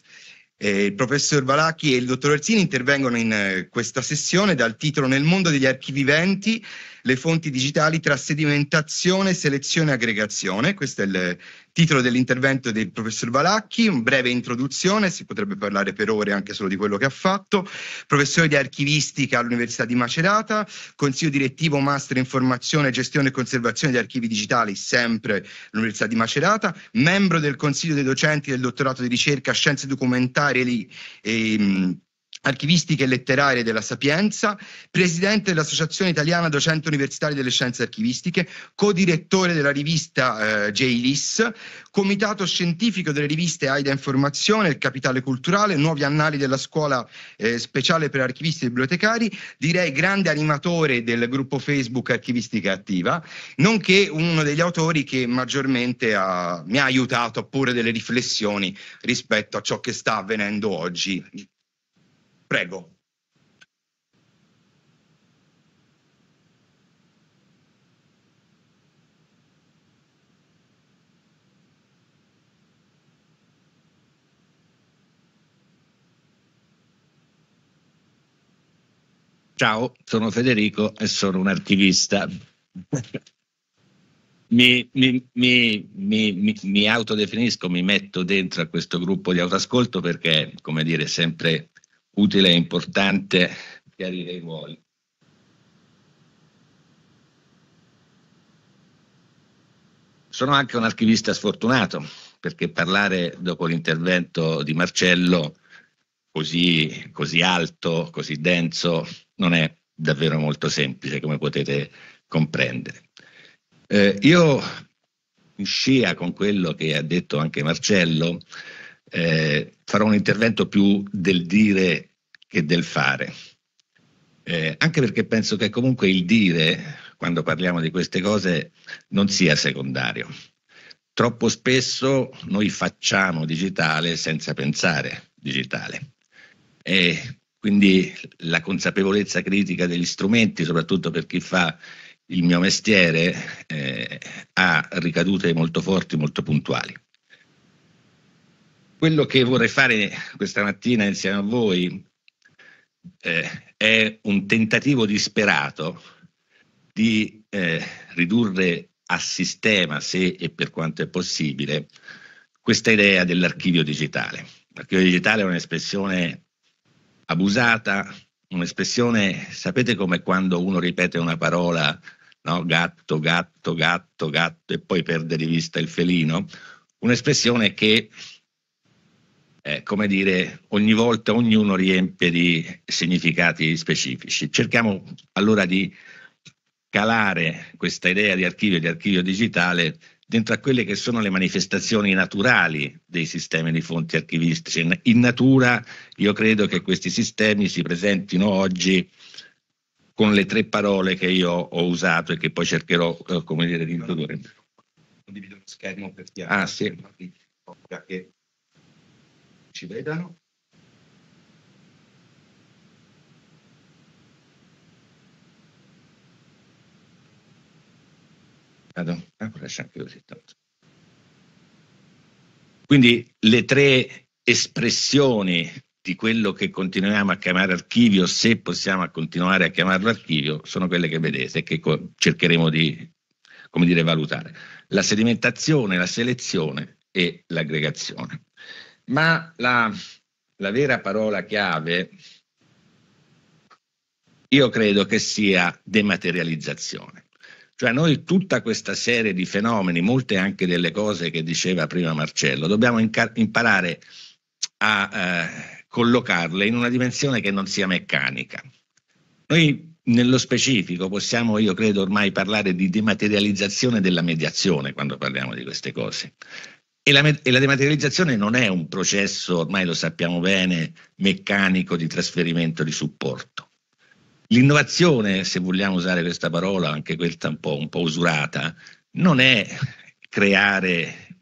Eh, il professor Valacchi e il dottor Orsini intervengono in eh, questa sessione dal titolo Nel mondo degli archiviventi, le fonti digitali tra sedimentazione, selezione e aggregazione. Questo è il titolo dell'intervento del professor Valacchi, un breve introduzione, si potrebbe parlare per ore anche solo di quello che ha fatto, professore di archivistica all'Università di Macerata, consiglio direttivo master in formazione, gestione e conservazione di archivi digitali sempre all'Università di Macerata, membro del consiglio dei docenti del dottorato di ricerca scienze documentari e, e ehm, archivistiche letterarie della Sapienza, presidente dell'Associazione Italiana Docente Universitari delle Scienze Archivistiche, co-direttore della rivista eh, JLIS, comitato scientifico delle riviste AIDA Informazione, Il Capitale Culturale, Nuovi Annali della Scuola eh, Speciale per Archivisti e Bibliotecari, direi grande animatore del gruppo Facebook Archivistica Attiva, nonché uno degli autori che maggiormente ha, mi ha aiutato a porre delle riflessioni rispetto a ciò che sta avvenendo oggi Prego. Ciao, sono Federico e sono un attivista. mi, mi, mi, mi, autodefinisco, mi metto dentro a questo gruppo di autoascolto perché, come dire, sempre utile e importante chiarire i ruoli. Sono anche un archivista sfortunato, perché parlare dopo l'intervento di Marcello così, così, alto, così denso, non è davvero molto semplice, come potete comprendere. Eh, io in scia con quello che ha detto anche Marcello, eh, farò un intervento più del dire che del fare. Eh, anche perché penso che comunque il dire, quando parliamo di queste cose, non sia secondario. Troppo spesso noi facciamo digitale senza pensare digitale. E quindi la consapevolezza critica degli strumenti, soprattutto per chi fa il mio mestiere, eh, ha ricadute molto forti, molto puntuali. Quello che vorrei fare questa mattina insieme a voi eh, è un tentativo disperato di eh, ridurre a sistema, se e per quanto è possibile, questa idea dell'archivio digitale. L'archivio digitale è un'espressione abusata, un'espressione, sapete come quando uno ripete una parola, no? gatto, gatto, gatto, gatto, e poi perde di vista il felino? Un'espressione che eh, come dire, ogni volta ognuno riempie di significati specifici. Cerchiamo allora di calare questa idea di archivio e di archivio digitale dentro a quelle che sono le manifestazioni naturali dei sistemi di fonti archivistici. In natura io credo che questi sistemi si presentino oggi con le tre parole che io ho usato e che poi cercherò eh, come dire, di introdurre. Condivido lo schermo perché... Ah, sì. Che ci vedano. Vado a lasciare chiusi tanto. Quindi le tre espressioni di quello che continuiamo a chiamare archivio, se possiamo continuare a chiamarlo archivio, sono quelle che vedete, che cercheremo di come dire, valutare. La sedimentazione, la selezione e l'aggregazione. Ma la, la vera parola chiave, io credo che sia dematerializzazione. Cioè noi tutta questa serie di fenomeni, molte anche delle cose che diceva prima Marcello, dobbiamo imparare a eh, collocarle in una dimensione che non sia meccanica. Noi nello specifico possiamo, io credo, ormai parlare di dematerializzazione della mediazione quando parliamo di queste cose. E la, e la, dematerializzazione non è un processo, ormai lo sappiamo bene, meccanico di trasferimento di supporto. L'innovazione, se vogliamo usare questa parola, anche questa un po', un po usurata, non è creare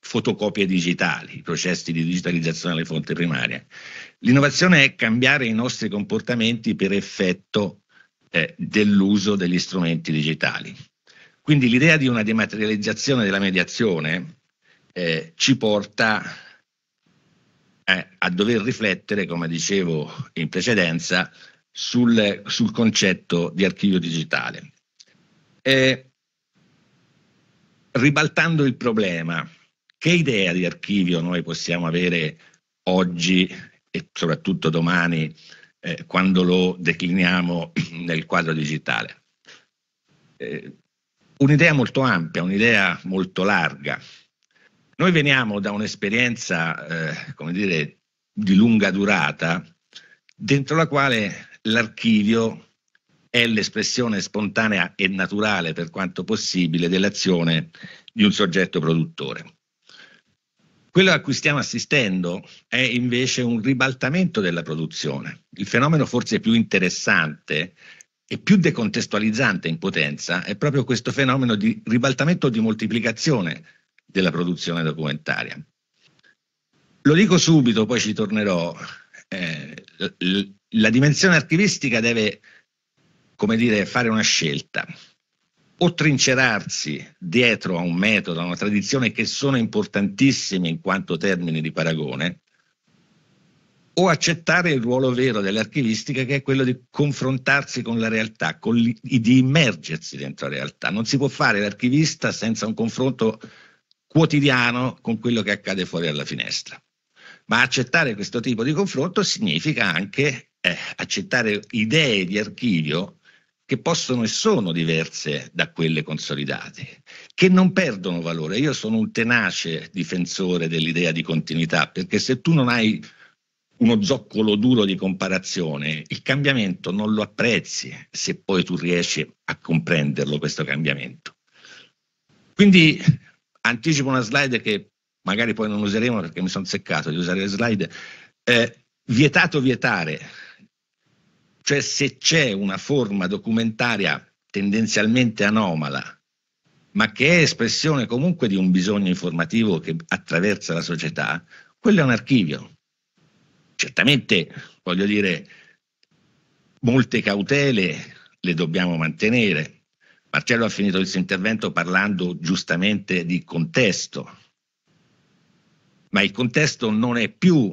fotocopie digitali, processi di digitalizzazione alle fonti primarie. L'innovazione è cambiare i nostri comportamenti per effetto eh, dell'uso degli strumenti digitali. Quindi l'idea di una dematerializzazione della mediazione eh, ci porta eh, a dover riflettere, come dicevo in precedenza, sul, sul concetto di archivio digitale. Eh, ribaltando il problema, che idea di archivio noi possiamo avere oggi e soprattutto domani eh, quando lo decliniamo nel quadro digitale? Eh, un'idea molto ampia, un'idea molto larga, noi veniamo da un'esperienza, eh, come dire, di lunga durata, dentro la quale l'archivio è l'espressione spontanea e naturale, per quanto possibile, dell'azione di un soggetto produttore. Quello a cui stiamo assistendo è invece un ribaltamento della produzione. Il fenomeno forse più interessante e più decontestualizzante in potenza è proprio questo fenomeno di ribaltamento o di moltiplicazione della produzione documentaria. Lo dico subito, poi ci tornerò. Eh, la dimensione archivistica deve, come dire, fare una scelta. O trincerarsi dietro a un metodo, a una tradizione che sono importantissimi in quanto termini di paragone, o accettare il ruolo vero dell'archivistica che è quello di confrontarsi con la realtà, con li, di immergersi dentro la realtà. Non si può fare l'archivista senza un confronto quotidiano con quello che accade fuori dalla finestra. Ma accettare questo tipo di confronto significa anche eh, accettare idee di archivio che possono e sono diverse da quelle consolidate, che non perdono valore. Io sono un tenace difensore dell'idea di continuità, perché se tu non hai uno zoccolo duro di comparazione, il cambiamento non lo apprezzi se poi tu riesci a comprenderlo questo cambiamento. Quindi anticipo una slide che magari poi non useremo perché mi sono seccato di usare le slide, eh, vietato vietare, cioè se c'è una forma documentaria tendenzialmente anomala, ma che è espressione comunque di un bisogno informativo che attraversa la società, quello è un archivio. Certamente, voglio dire, molte cautele le dobbiamo mantenere, Marcello ha finito il suo intervento parlando giustamente di contesto, ma il contesto non è più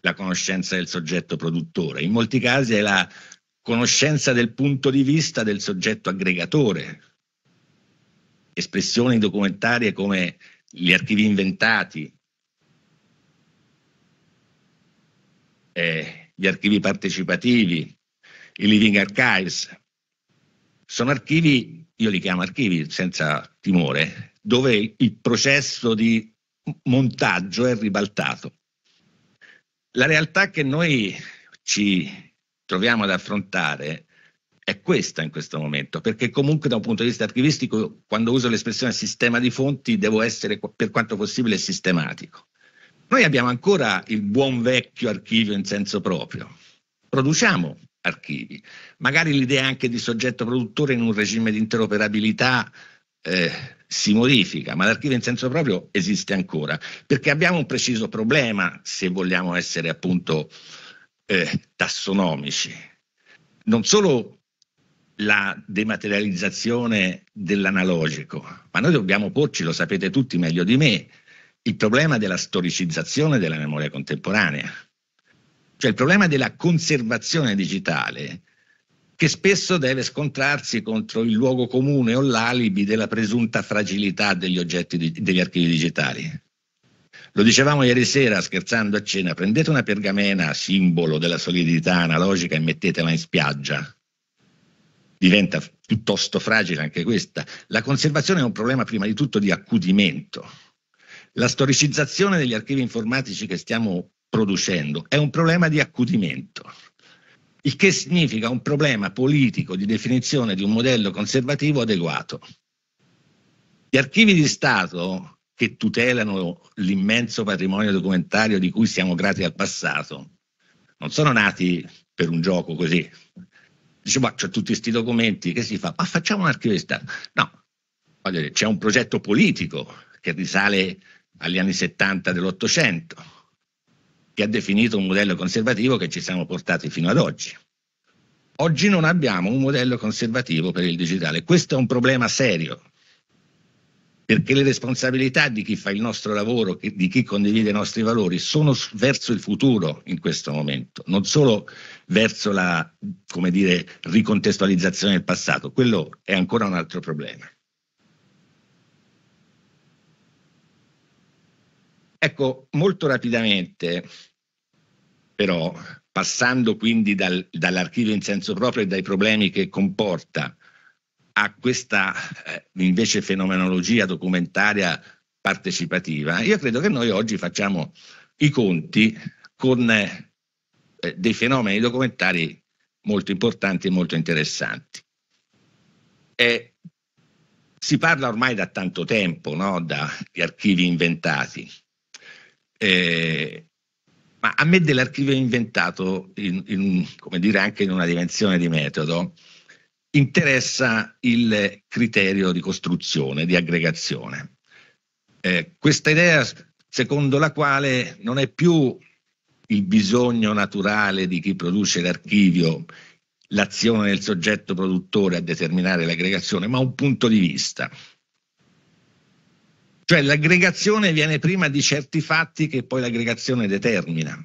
la conoscenza del soggetto produttore, in molti casi è la conoscenza del punto di vista del soggetto aggregatore. Espressioni documentarie come gli archivi inventati, eh, gli archivi partecipativi, i living archives, sono archivi, io li chiamo archivi senza timore, dove il processo di montaggio è ribaltato. La realtà che noi ci troviamo ad affrontare è questa in questo momento, perché comunque da un punto di vista archivistico, quando uso l'espressione sistema di fonti, devo essere per quanto possibile sistematico. Noi abbiamo ancora il buon vecchio archivio in senso proprio. Produciamo archivi. Magari l'idea anche di soggetto produttore in un regime di interoperabilità eh, si modifica, ma l'archivio in senso proprio esiste ancora, perché abbiamo un preciso problema se vogliamo essere appunto eh, tassonomici. Non solo la dematerializzazione dell'analogico, ma noi dobbiamo porci, lo sapete tutti meglio di me, il problema della storicizzazione della memoria contemporanea. Cioè il problema della conservazione digitale che spesso deve scontrarsi contro il luogo comune o l'alibi della presunta fragilità degli oggetti degli archivi digitali. Lo dicevamo ieri sera scherzando a cena, prendete una pergamena simbolo della solidità analogica e mettetela in spiaggia. Diventa piuttosto fragile anche questa. La conservazione è un problema prima di tutto di accudimento. La storicizzazione degli archivi informatici che stiamo producendo, è un problema di accutimento, il che significa un problema politico di definizione di un modello conservativo adeguato. Gli archivi di Stato che tutelano l'immenso patrimonio documentario di cui siamo grati al passato, non sono nati per un gioco così. Dice, ma c'ho tutti questi documenti, che si fa? Ma facciamo un archivio di Stato. No, voglio dire, c'è un progetto politico che risale agli anni 70 dell'Ottocento, che ha definito un modello conservativo che ci siamo portati fino ad oggi. Oggi non abbiamo un modello conservativo per il digitale, questo è un problema serio, perché le responsabilità di chi fa il nostro lavoro, di chi condivide i nostri valori, sono verso il futuro in questo momento, non solo verso la dire, ricontestualizzazione del passato, quello è ancora un altro problema. Ecco, molto rapidamente, però, passando quindi dal, dall'archivio in senso proprio e dai problemi che comporta a questa eh, invece fenomenologia documentaria partecipativa, io credo che noi oggi facciamo i conti con eh, dei fenomeni documentari molto importanti e molto interessanti. E si parla ormai da tanto tempo no, da, di archivi inventati. Eh, ma a me dell'archivio inventato, in, in, come dire anche in una dimensione di metodo, interessa il criterio di costruzione, di aggregazione. Eh, questa idea secondo la quale non è più il bisogno naturale di chi produce l'archivio, l'azione del soggetto produttore a determinare l'aggregazione, ma un punto di vista, cioè l'aggregazione viene prima di certi fatti che poi l'aggregazione determina.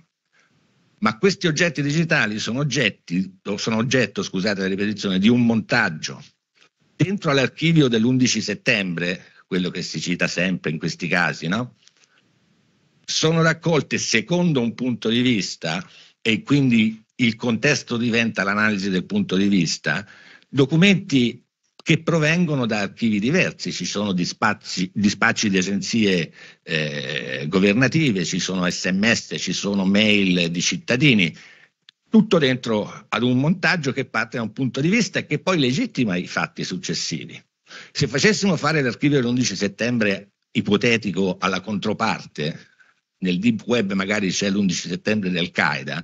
Ma questi oggetti digitali sono, oggetti, sono oggetto, scusate la ripetizione, di un montaggio. Dentro all'archivio dell'11 settembre, quello che si cita sempre in questi casi, no? sono raccolte secondo un punto di vista e quindi il contesto diventa l'analisi del punto di vista, documenti che provengono da archivi diversi, ci sono dispacci, dispacci di agenzie eh, governative, ci sono sms, ci sono mail di cittadini, tutto dentro ad un montaggio che parte da un punto di vista e che poi legittima i fatti successivi. Se facessimo fare l'archivio dell'11 settembre ipotetico alla controparte, nel deep web magari c'è l'11 settembre del Qaeda,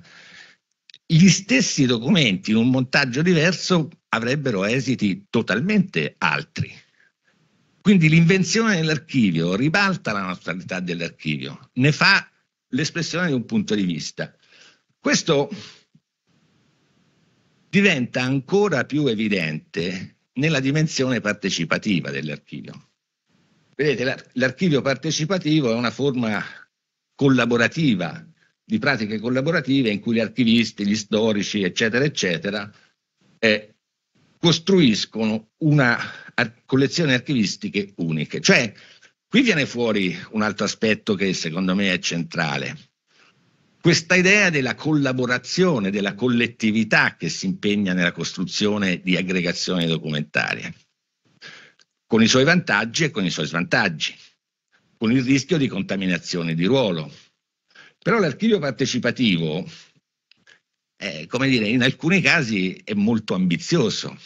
gli stessi documenti in un montaggio diverso avrebbero esiti totalmente altri. Quindi l'invenzione dell'archivio ribalta la neutralità dell'archivio, ne fa l'espressione di un punto di vista. Questo diventa ancora più evidente nella dimensione partecipativa dell'archivio. Vedete, l'archivio partecipativo è una forma collaborativa di pratiche collaborative in cui gli archivisti, gli storici, eccetera, eccetera, eh, costruiscono una ar- collezione archivistiche uniche. Cioè, qui viene fuori un altro aspetto che secondo me è centrale. Questa idea della collaborazione, della collettività che si impegna nella costruzione di aggregazioni documentarie, con i suoi vantaggi e con i suoi svantaggi, con il rischio di contaminazione di ruolo, però l'archivio partecipativo, eh, come dire, in alcuni casi è molto ambizioso.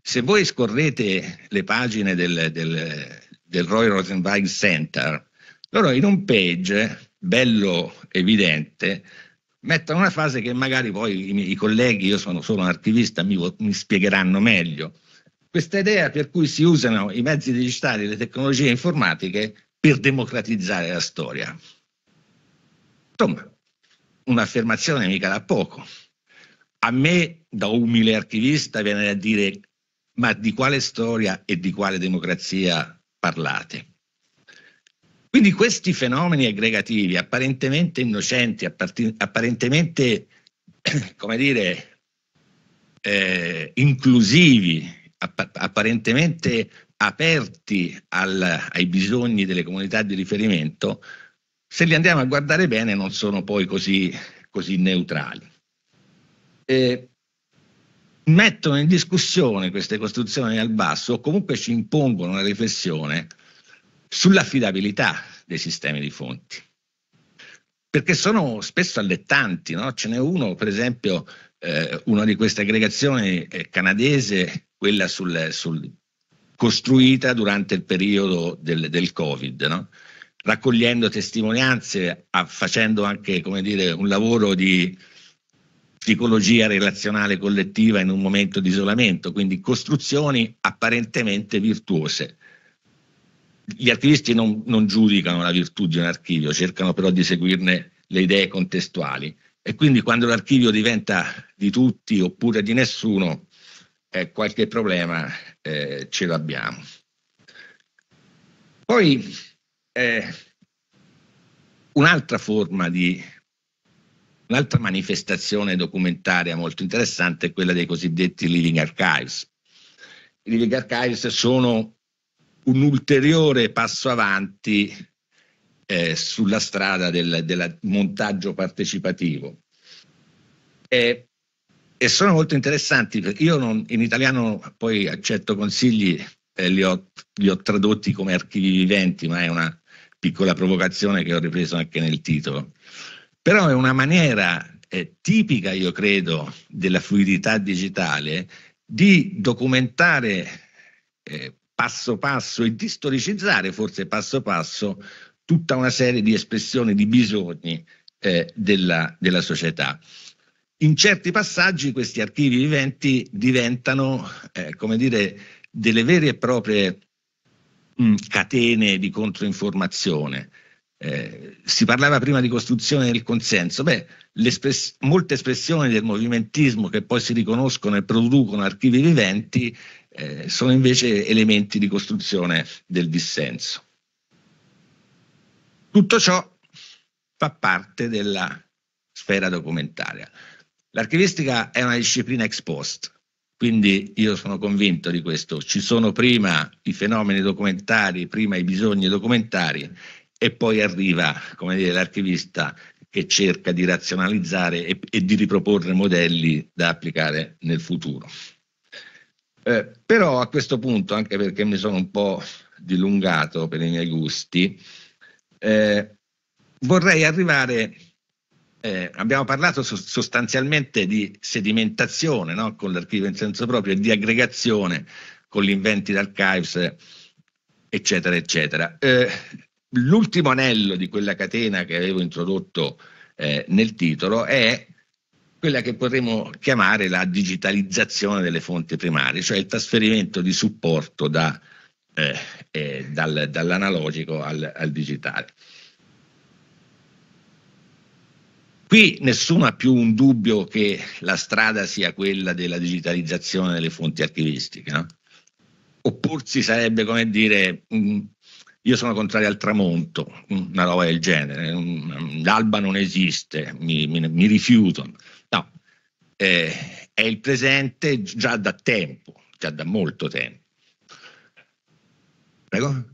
Se voi scorrete le pagine del, del, del Roy Rosenweig Center, loro in un page, bello evidente, mettono una frase che magari poi i miei colleghi, io sono solo un archivista, mi, mi spiegheranno meglio. Questa idea per cui si usano i mezzi digitali, le tecnologie informatiche per democratizzare la storia. Insomma, un'affermazione mica da poco. A me, da umile archivista, viene a dire, ma di quale storia e di quale democrazia parlate? Quindi questi fenomeni aggregativi, apparentemente innocenti, apparentemente, come dire, eh, inclusivi, apparentemente aperti al, ai bisogni delle comunità di riferimento, se li andiamo a guardare bene non sono poi così, così neutrali. E mettono in discussione queste costruzioni al basso o comunque ci impongono una riflessione sull'affidabilità dei sistemi di fonti, perché sono spesso allettanti, no? ce n'è uno per esempio, eh, una di queste aggregazioni eh, canadese, quella sul, sul, costruita durante il periodo del, del Covid, no? raccogliendo testimonianze, facendo anche dire, un lavoro di psicologia relazionale collettiva in un momento di isolamento, quindi costruzioni apparentemente virtuose. Gli archivisti non, non giudicano la virtù di un archivio, cercano però di seguirne le idee contestuali e quindi quando l'archivio diventa di tutti oppure di nessuno, eh, qualche problema eh, ce l'abbiamo. Poi eh, un'altra forma di Un'altra manifestazione documentaria molto interessante è quella dei cosiddetti Living Archives. I Living Archives sono un ulteriore passo avanti eh, sulla strada del, del montaggio partecipativo. E, e, sono molto interessanti perché io non, in italiano poi accetto consigli, eh, li, ho, li ho tradotti come archivi viventi, ma è una, piccola provocazione che ho ripreso anche nel titolo. Però è una maniera eh, tipica, io credo, della fluidità digitale di documentare eh, passo passo e di storicizzare forse passo passo tutta una serie di espressioni, di bisogni eh, della, della, società. In certi passaggi questi archivi viventi diventano, eh, come dire, delle vere e proprie Mm, catene di controinformazione. Eh, si parlava prima di costruzione del consenso. Beh, espress- molte espressioni del movimentismo che poi si riconoscono e producono archivi viventi eh, sono invece elementi di costruzione del dissenso. Tutto ciò fa parte della sfera documentaria. L'archivistica è una disciplina ex post, quindi io sono convinto di questo. Ci sono prima i fenomeni documentari, prima i bisogni documentari e poi arriva, come dire, l'archivista che cerca di razionalizzare e, e di riproporre modelli da applicare nel futuro. Eh, però a questo punto, anche perché mi sono un po' dilungato per i miei gusti, eh, vorrei arrivare eh, abbiamo parlato so- sostanzialmente di sedimentazione no? con l'archivio in senso proprio e di aggregazione con l'inventi d'archives, eccetera, eccetera. Eh, l'ultimo anello di quella catena che avevo introdotto eh, nel titolo è quella che potremmo chiamare la digitalizzazione delle fonti primarie, cioè il trasferimento di supporto da, eh, eh, dal, dall'analogico al, al digitale. Qui nessuno ha più un dubbio che la strada sia quella della digitalizzazione delle fonti archivistiche. No? Opporsi sarebbe come dire mh, mm, io sono contrario al tramonto, mm, una roba del genere, mm, l'alba non esiste, mi, mi, mi rifiuto. No, eh, è il presente già da tempo, già da molto tempo. Prego?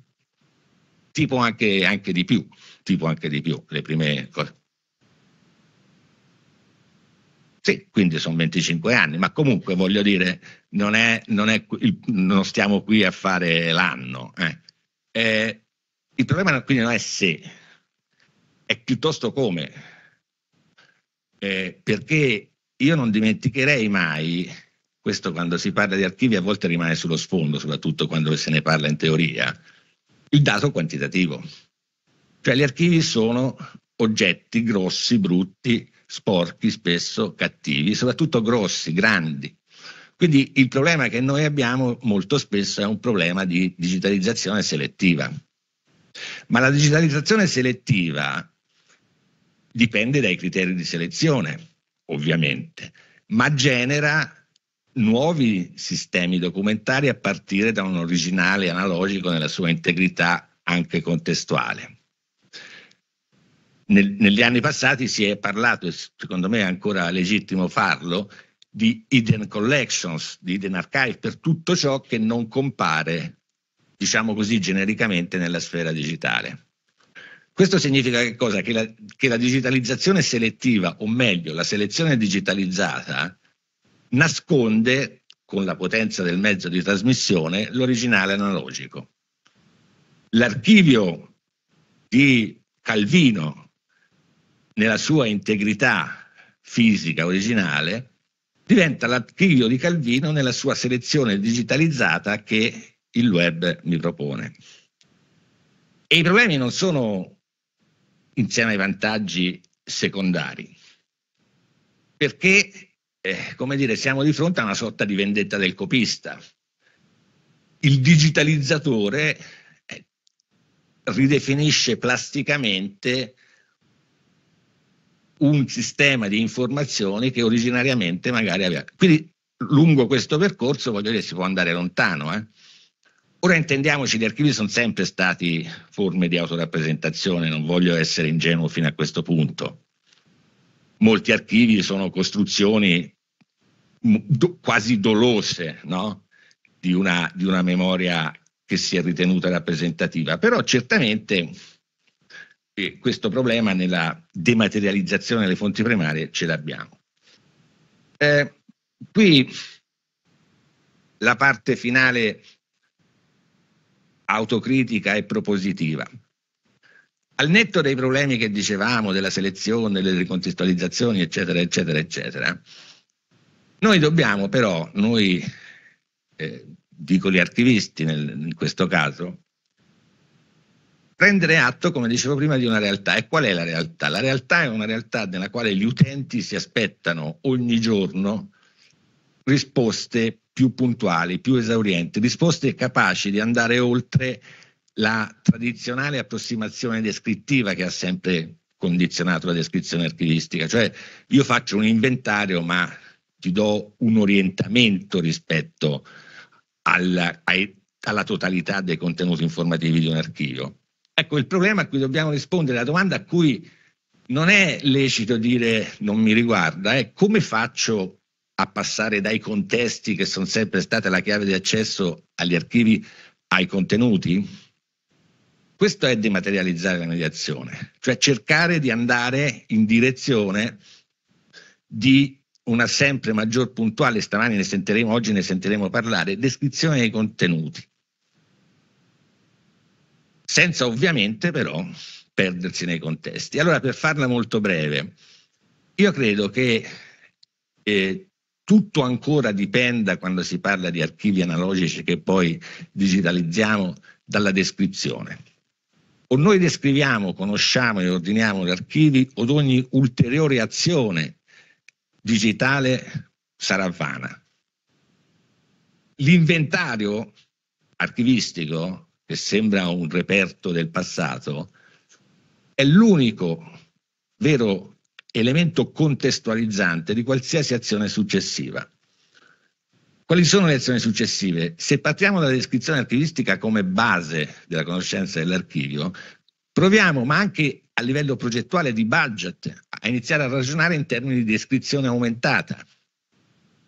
Tipo anche, anche di più, tipo anche di più, le prime cose. Sì, quindi sono 25 anni, ma comunque voglio dire, non, è, non, è, non stiamo qui a fare l'anno. Eh. Eh, il problema quindi non è se, è piuttosto come. Eh, perché io non dimenticherei mai, questo quando si parla di archivi a volte rimane sullo sfondo, soprattutto quando se ne parla in teoria, il dato quantitativo. Cioè gli archivi sono oggetti grossi, brutti, sporchi, spesso cattivi, soprattutto grossi, grandi. Quindi il problema che noi abbiamo molto spesso è un problema di digitalizzazione selettiva. Ma la digitalizzazione selettiva dipende dai criteri di selezione, ovviamente, ma genera nuovi sistemi documentari a partire da un originale analogico nella sua integrità anche contestuale nel, negli anni passati si è parlato, e secondo me è ancora legittimo farlo, di hidden collections, di hidden archive, per tutto ciò che non compare, diciamo così, genericamente nella sfera digitale. Questo significa che, cosa? Che, la, che la digitalizzazione selettiva, o meglio, la selezione digitalizzata, nasconde, con la potenza del mezzo di trasmissione, l'originale analogico. L'archivio di Calvino, nella sua integrità fisica originale, diventa l'archivio di Calvino nella sua selezione digitalizzata che il web mi propone. E i problemi non sono insieme ai vantaggi secondari, perché, eh, come dire, siamo di fronte a una sorta di vendetta del copista. Il digitalizzatore eh, ridefinisce plasticamente un sistema di informazioni che originariamente magari aveva. Quindi lungo questo percorso, voglio dire, si può andare lontano. Eh? Ora intendiamoci, gli archivi sono sempre stati forme di autorappresentazione, non voglio essere ingenuo fino a questo punto. Molti archivi sono costruzioni do, quasi dolose no? di, una, di una memoria che si è ritenuta rappresentativa, però certamente e questo problema nella dematerializzazione delle fonti primarie ce l'abbiamo. Eh, qui la parte finale autocritica e propositiva. Al netto dei problemi che dicevamo della selezione, delle ricontestualizzazioni, eccetera, eccetera, eccetera, noi dobbiamo però, noi eh, dico gli archivisti nel, in questo caso, prendere atto, come dicevo prima, di una realtà. E qual è la realtà? La realtà è una realtà nella quale gli utenti si aspettano ogni giorno risposte più puntuali, più esaurienti, risposte capaci di andare oltre la tradizionale approssimazione descrittiva che ha sempre condizionato la descrizione archivistica, cioè io faccio un inventario ma ti do un orientamento rispetto alla, ai, alla totalità dei contenuti informativi di un archivio. Ecco, il problema a cui dobbiamo rispondere, la domanda a cui non è lecito dire non mi riguarda, è come faccio a passare dai contesti che sono sempre state la chiave di accesso agli archivi ai contenuti? Questo è dematerializzare la mediazione, cioè cercare di andare in direzione di una sempre maggior puntuale, stamani ne sentiremo, oggi ne sentiremo parlare, descrizione dei contenuti senza ovviamente però perdersi nei contesti. Allora, per farla molto breve, io credo che eh, tutto ancora dipenda, quando si parla di archivi analogici che poi digitalizziamo, dalla descrizione. O noi descriviamo, conosciamo e ordiniamo gli archivi, o ogni ulteriore azione digitale sarà vana. L'inventario archivistico che sembra un reperto del passato, è l'unico vero elemento contestualizzante di qualsiasi azione successiva. Quali sono le azioni successive? Se partiamo dalla descrizione archivistica come base della conoscenza dell'archivio, proviamo, ma anche a livello progettuale di budget, a iniziare a ragionare in termini di descrizione aumentata.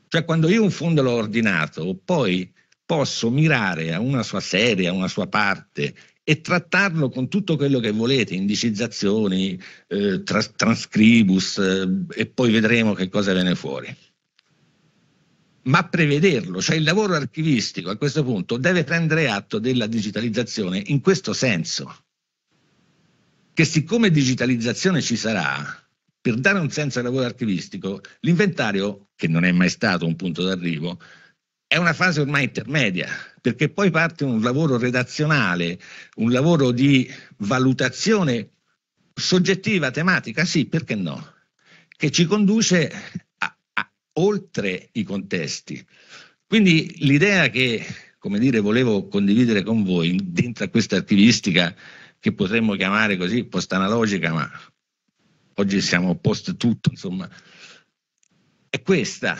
Cioè quando io un fondo l'ho ordinato, poi posso mirare a una sua serie, a una sua parte e trattarlo con tutto quello che volete, indicizzazioni, eh, tra, transcribus eh, e poi vedremo che cosa viene fuori. Ma prevederlo, cioè il lavoro archivistico a questo punto deve prendere atto della digitalizzazione in questo senso, che siccome digitalizzazione ci sarà, per dare un senso al lavoro archivistico, l'inventario, che non è mai stato un punto d'arrivo, è una fase ormai intermedia, perché poi parte un lavoro redazionale, un lavoro di valutazione soggettiva, tematica, sì, perché no, che ci conduce a, a, oltre i contesti. Quindi l'idea che, come dire, volevo condividere con voi dentro a questa archivistica che potremmo chiamare così post-analogica, ma oggi siamo post tutto, insomma, è questa,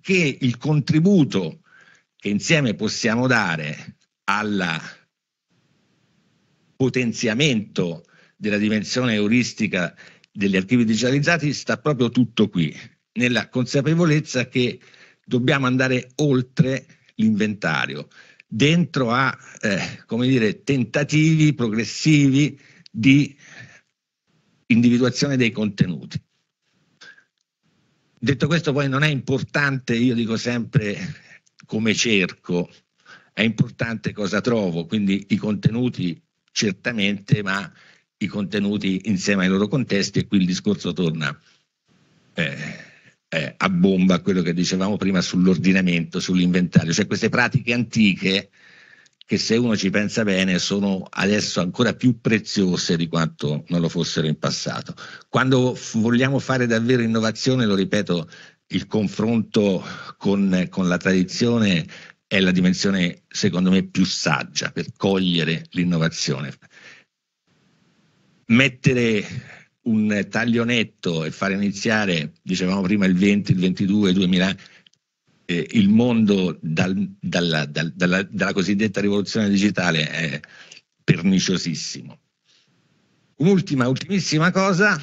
che il contributo che insieme possiamo dare al potenziamento della dimensione euristica degli archivi digitalizzati sta proprio tutto qui, nella consapevolezza che dobbiamo andare oltre l'inventario, dentro a eh, come dire, tentativi progressivi di individuazione dei contenuti. Detto questo poi non è importante, io dico sempre come cerco, è importante cosa trovo, quindi i contenuti certamente, ma i contenuti insieme ai loro contesti e qui il discorso torna eh, eh, a bomba a quello che dicevamo prima sull'ordinamento, sull'inventario, cioè queste pratiche antiche che se uno ci pensa bene sono adesso ancora più preziose di quanto non lo fossero in passato. Quando vogliamo fare davvero innovazione, lo ripeto, il confronto con, con la tradizione è la dimensione secondo me più saggia per cogliere l'innovazione. Mettere un taglionetto e fare iniziare, dicevamo prima, il 20, il 22, il 2000 eh, il mondo dal, dalla, dal, dalla, dalla, cosiddetta rivoluzione digitale è perniciosissimo. Un'ultima, ultimissima cosa,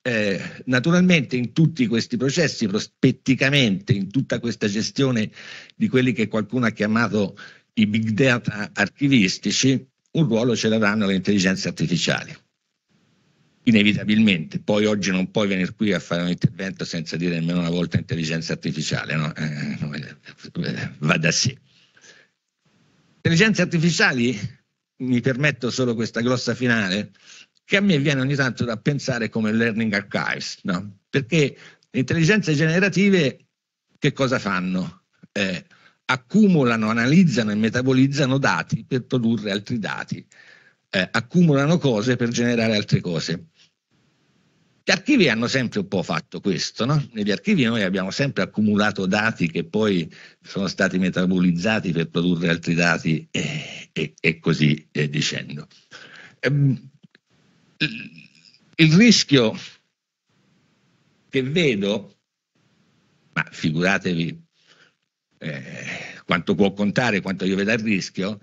eh, naturalmente in tutti questi processi, prospetticamente in tutta questa gestione di quelli che qualcuno ha chiamato i big data archivistici, un ruolo ce l'avranno le intelligenze artificiali inevitabilmente. Poi oggi non puoi venire qui a fare un intervento senza dire nemmeno una volta intelligenza artificiale, no? eh, va da sé. Intelligenze artificiali, mi permetto solo questa grossa finale, che a me viene ogni tanto da pensare come learning archives, no? perché le intelligenze generative che cosa fanno? Eh, accumulano, analizzano e metabolizzano dati per produrre altri dati, eh, accumulano cose per generare altre cose. Gli archivi hanno sempre un po' fatto questo, no? negli archivi noi abbiamo sempre accumulato dati che poi sono stati metabolizzati per produrre altri dati e, e, e così e dicendo. Ehm, il rischio che vedo, ma figuratevi eh, quanto può contare, quanto io vedo il rischio,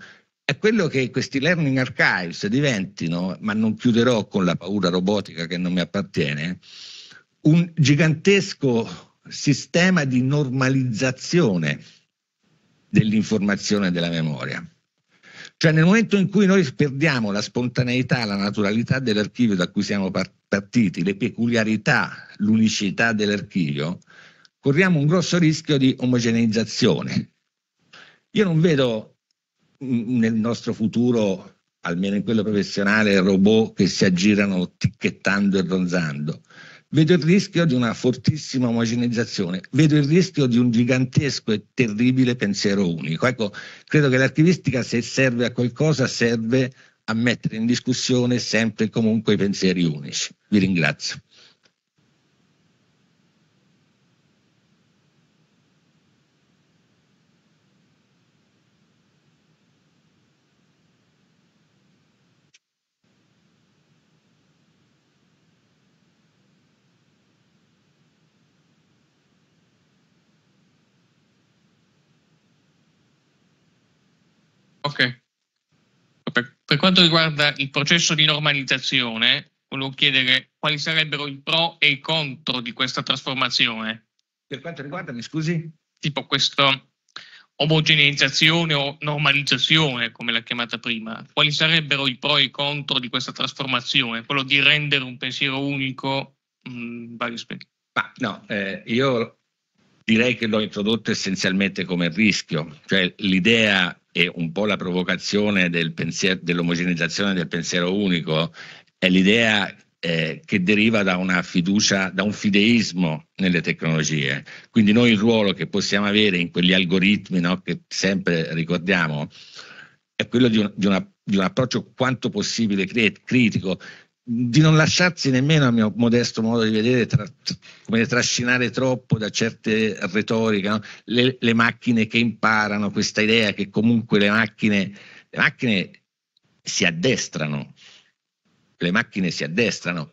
è quello che questi learning archives diventino, ma non chiuderò con la paura robotica che non mi appartiene, un gigantesco sistema di normalizzazione dell'informazione e della memoria. Cioè nel momento in cui noi perdiamo la spontaneità, la naturalità dell'archivio da cui siamo partiti, le peculiarità, l'unicità dell'archivio, corriamo un grosso rischio di omogeneizzazione. Io non vedo nel nostro futuro, almeno in quello professionale, robot che si aggirano ticchettando e ronzando. Vedo il rischio di una fortissima omogeneizzazione, vedo il rischio di un gigantesco e terribile pensiero unico. Ecco, credo che l'archivistica, se serve a qualcosa, serve a mettere in discussione sempre e comunque i pensieri unici. Vi ringrazio. Per quanto riguarda il processo di normalizzazione, volevo chiedere quali sarebbero i pro e i contro di questa trasformazione. Per quanto riguarda, mi scusi? Tipo questa omogeneizzazione o normalizzazione, come l'ha chiamata prima. Quali sarebbero i pro e i contro di questa trasformazione? Quello di rendere un pensiero unico in mm, vari aspetti. Ma no, eh, io direi che l'ho introdotto essenzialmente come rischio, cioè l'idea e un po' la provocazione del pensier- dell'omogeneizzazione del pensiero unico è l'idea eh, che deriva da una fiducia, da un fideismo nelle tecnologie. Quindi noi il ruolo che possiamo avere in quegli algoritmi no, che sempre ricordiamo è quello di un, di una, di un approccio quanto possibile cre- critico, di non lasciarsi nemmeno a mio modesto modo di vedere tra, come trascinare troppo da certe retoriche, no? le, le, macchine che imparano, questa idea che comunque le macchine, le macchine si addestrano, le macchine si addestrano.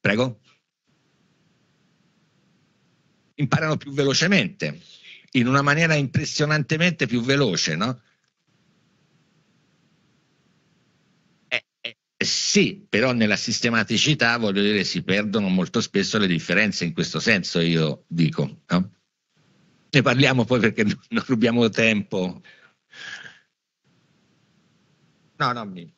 Prego? Imparano più velocemente, in una maniera impressionantemente più veloce, no? Sì, però nella sistematicità, voglio dire, si perdono molto spesso le differenze in questo senso, io dico. No? Ne parliamo poi perché non rubiamo tempo. No, no, mi...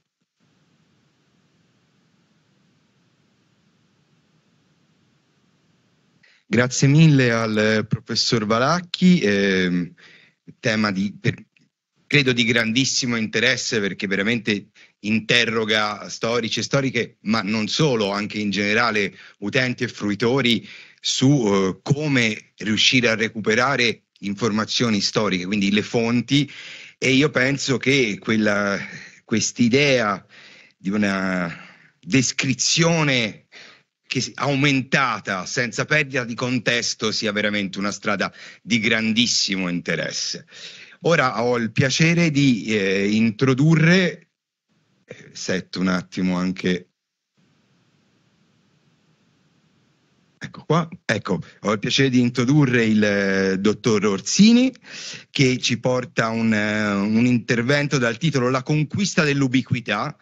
Grazie mille al eh, professor Valacchi, eh, tema di, per, credo di grandissimo interesse perché veramente interroga storici e storiche, ma non solo, anche in generale utenti e fruitori su uh, come riuscire a recuperare informazioni storiche, quindi le fonti e io penso che quella, quest'idea di una descrizione che aumentata senza perdita di contesto sia veramente una strada di grandissimo interesse. Ora ho il piacere di eh, introdurre setto un attimo anche... Ecco qua, ecco, ho il piacere di introdurre il eh, dottor Orsini che ci porta un, eh, un intervento dal titolo La conquista dell'ubiquità,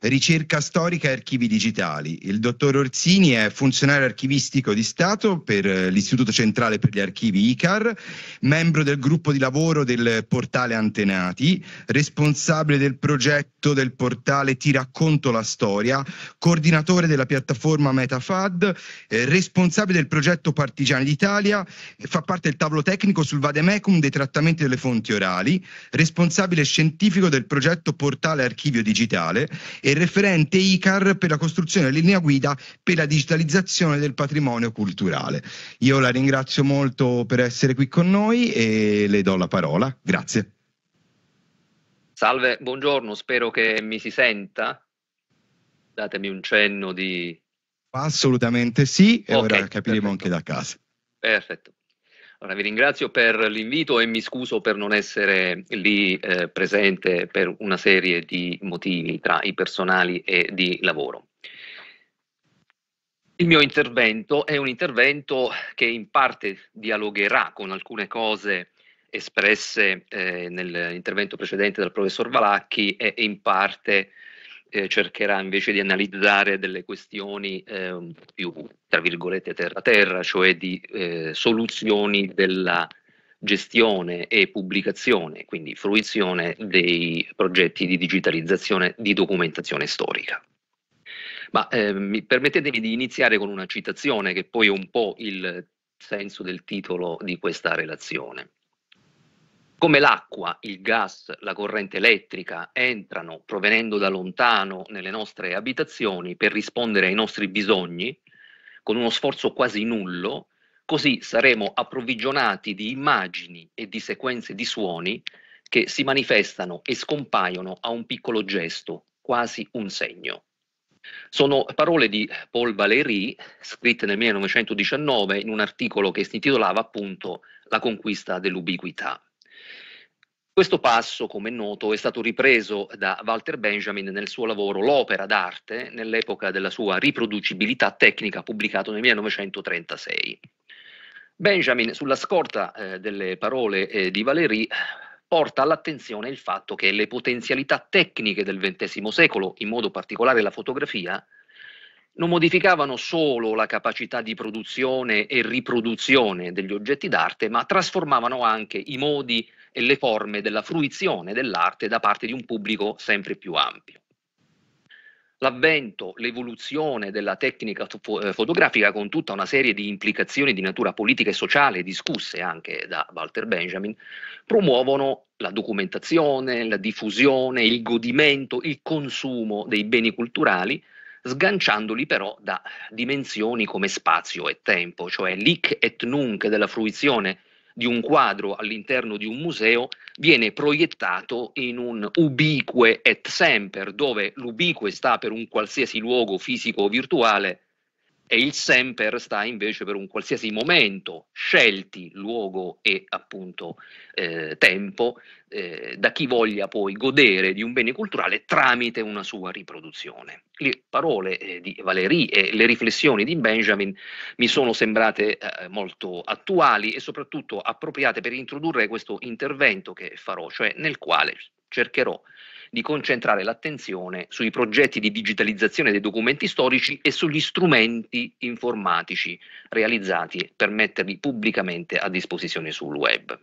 ricerca storica e archivi digitali. Il dottor Orsini è funzionario archivistico di Stato per eh, l'Istituto Centrale per gli Archivi ICAR, membro del gruppo di lavoro del portale Antenati, responsabile del progetto del portale Ti racconto la storia, coordinatore della piattaforma MetaFad, eh, responsabile del progetto Partigiani d'Italia, fa parte del tavolo tecnico sul vademecum dei trattamenti delle fonti orali, responsabile scientifico del progetto Portale Archivio Digitale e referente ICAR per la costruzione della linea guida per la digitalizzazione del patrimonio culturale. Io la ringrazio molto per essere qui con noi e le do la parola. Grazie. Salve, buongiorno, spero che mi si senta. Datemi un cenno di... Assolutamente sì, e okay, ora capiremo perfetto. anche da casa. Perfetto. Allora, vi ringrazio per l'invito e mi scuso per non essere lì eh, presente per una serie di motivi tra i personali e di lavoro. Il mio intervento è un intervento che in parte dialogherà con alcune cose espresse eh, nell'intervento precedente dal professor Valacchi e in parte eh, cercherà invece di analizzare delle questioni eh, più, tra virgolette, terra-terra, cioè di eh, soluzioni della gestione e pubblicazione, quindi fruizione dei progetti di digitalizzazione di documentazione storica. Ma eh, permettetemi di iniziare con una citazione che poi è un po' il senso del titolo di questa relazione. Come l'acqua, il gas, la corrente elettrica entrano provenendo da lontano nelle nostre abitazioni per rispondere ai nostri bisogni con uno sforzo quasi nullo, così saremo approvvigionati di immagini e di sequenze di suoni che si manifestano e scompaiono a un piccolo gesto, quasi un segno. Sono parole di Paul Valéry, scritte nel 1919 in un articolo che si intitolava appunto La conquista dell'ubiquità. Questo passo, come è noto, è stato ripreso da Walter Benjamin nel suo lavoro L'opera d'arte nell'epoca della sua riproducibilità tecnica pubblicato nel 1936. Benjamin, sulla scorta eh, delle parole eh, di Valéry, porta all'attenzione il fatto che le potenzialità tecniche del XX secolo, in modo particolare la fotografia, non modificavano solo la capacità di produzione e riproduzione degli oggetti d'arte, ma trasformavano anche i modi e le forme della fruizione dell'arte da parte di un pubblico sempre più ampio. L'avvento, l'evoluzione della tecnica eh, fotografica con tutta una serie di implicazioni di natura politica e sociale discusse anche da Walter Benjamin, promuovono la documentazione, la diffusione, il godimento, il consumo dei beni culturali, sganciandoli però da dimensioni come spazio e tempo, cioè l'ic et nunc della fruizione di un quadro all'interno di un museo viene proiettato in un ubique et semper, dove l'ubique sta per un qualsiasi luogo fisico o virtuale e il semper sta invece per un qualsiasi momento, scelti luogo e appunto eh, tempo, eh, da chi voglia poi godere di un bene culturale tramite una sua riproduzione. Le parole eh, di Valéry e le riflessioni di Benjamin mi sono sembrate eh, molto attuali e soprattutto appropriate per introdurre questo intervento che farò, cioè nel quale cercherò di concentrare l'attenzione sui progetti di digitalizzazione dei documenti storici e sugli strumenti informatici realizzati per metterli pubblicamente a disposizione sul web.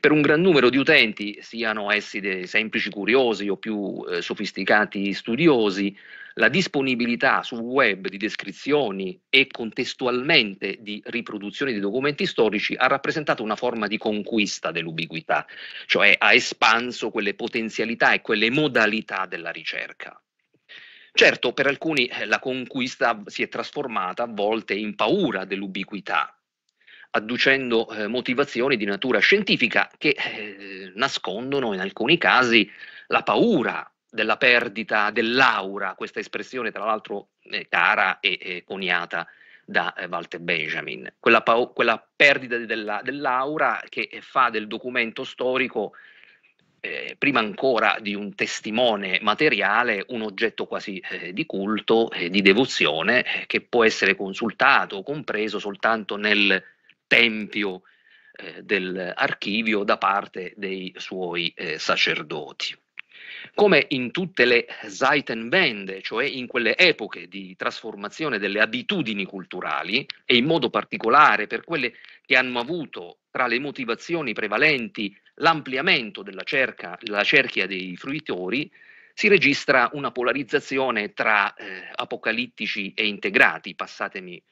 Per un gran numero di utenti, siano essi dei semplici curiosi o più eh, sofisticati studiosi, la disponibilità sul web di descrizioni e contestualmente di riproduzioni di documenti storici ha rappresentato una forma di conquista dell'ubiquità, cioè ha espanso quelle potenzialità e quelle modalità della ricerca. Certo, per alcuni eh, la conquista si è trasformata a volte in paura dell'ubiquità, adducendo eh, motivazioni di natura scientifica che eh, nascondono in alcuni casi la paura della perdita dell'aura, questa espressione tra l'altro eh, cara e coniata da eh, Walter Benjamin, quella, quella perdita della, dell'aura che eh, fa del documento storico, eh, prima ancora di un testimone materiale, un oggetto quasi di culto, e di devozione, che può essere consultato o compreso soltanto nel tempio eh, dell'archivio da parte dei suoi eh, sacerdoti. Come in tutte le Zeitenwende, cioè in quelle epoche di trasformazione delle abitudini culturali, e in modo particolare per quelle che hanno avuto tra le motivazioni prevalenti l'ampliamento della, cerca, della cerchia dei fruitori, si registra una polarizzazione tra eh, apocalittici e integrati, passatemi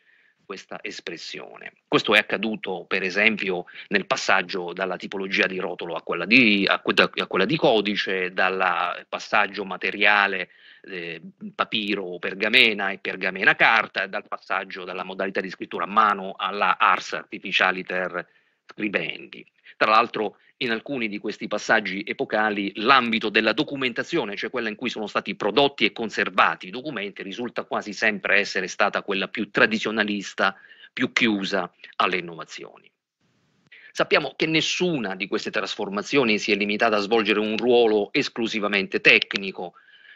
questa espressione. Questo è accaduto per esempio nel passaggio dalla tipologia di rotolo a quella di, a, a quella di codice, dal passaggio materiale eh, papiro pergamena e pergamena carta, dal passaggio dalla modalità di scrittura a mano alla ars artificialiter scribendi. Tra l'altro in alcuni di questi passaggi epocali l'ambito della documentazione, cioè quella in cui sono stati prodotti e conservati i documenti, risulta quasi sempre essere stata quella più tradizionalista, più chiusa alle innovazioni. Sappiamo che nessuna di queste trasformazioni si è limitata a svolgere un ruolo esclusivamente tecnico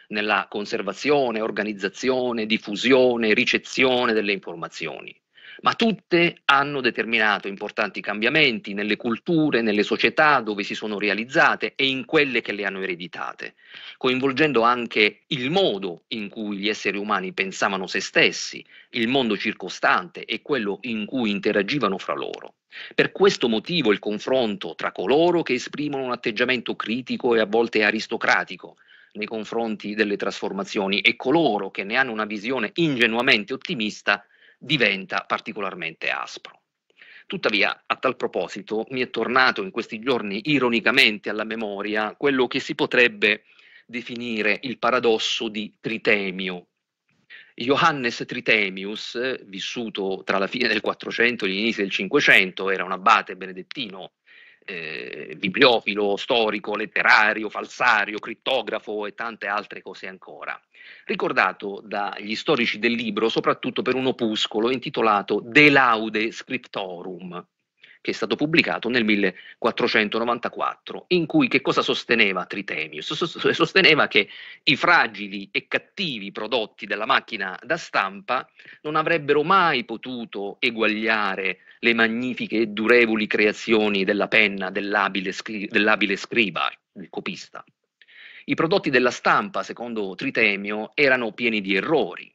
nella conservazione, organizzazione, diffusione, ricezione delle informazioni ma tutte hanno determinato importanti cambiamenti nelle culture, nelle società dove si sono realizzate e in quelle che le hanno ereditate, coinvolgendo anche il modo in cui gli esseri umani pensavano se stessi, il mondo circostante e quello in cui interagivano fra loro. Per questo motivo il confronto tra coloro che esprimono un atteggiamento critico e a volte aristocratico nei confronti delle trasformazioni e coloro che ne hanno una visione ingenuamente ottimista diventa particolarmente aspro. Tuttavia, a tal proposito, mi è tornato in questi giorni ironicamente alla memoria quello che si potrebbe definire il paradosso di Tritemio. Johannes Tritemius, vissuto tra la fine del 400 e gli inizi del 500, era un abate benedettino eh, bibliofilo, storico, letterario, falsario, crittografo e tante altre cose ancora. Ricordato dagli storici del libro soprattutto per un opuscolo intitolato De laude scriptorum, che è stato pubblicato nel 1494, in cui che cosa sosteneva Tritemius? Sosteneva che i fragili e cattivi prodotti della macchina da stampa non avrebbero mai potuto eguagliare le magnifiche e durevoli creazioni della penna dell'abile, scri- dell'abile scriba, il copista. I prodotti della stampa, secondo Tritemio, erano pieni di errori,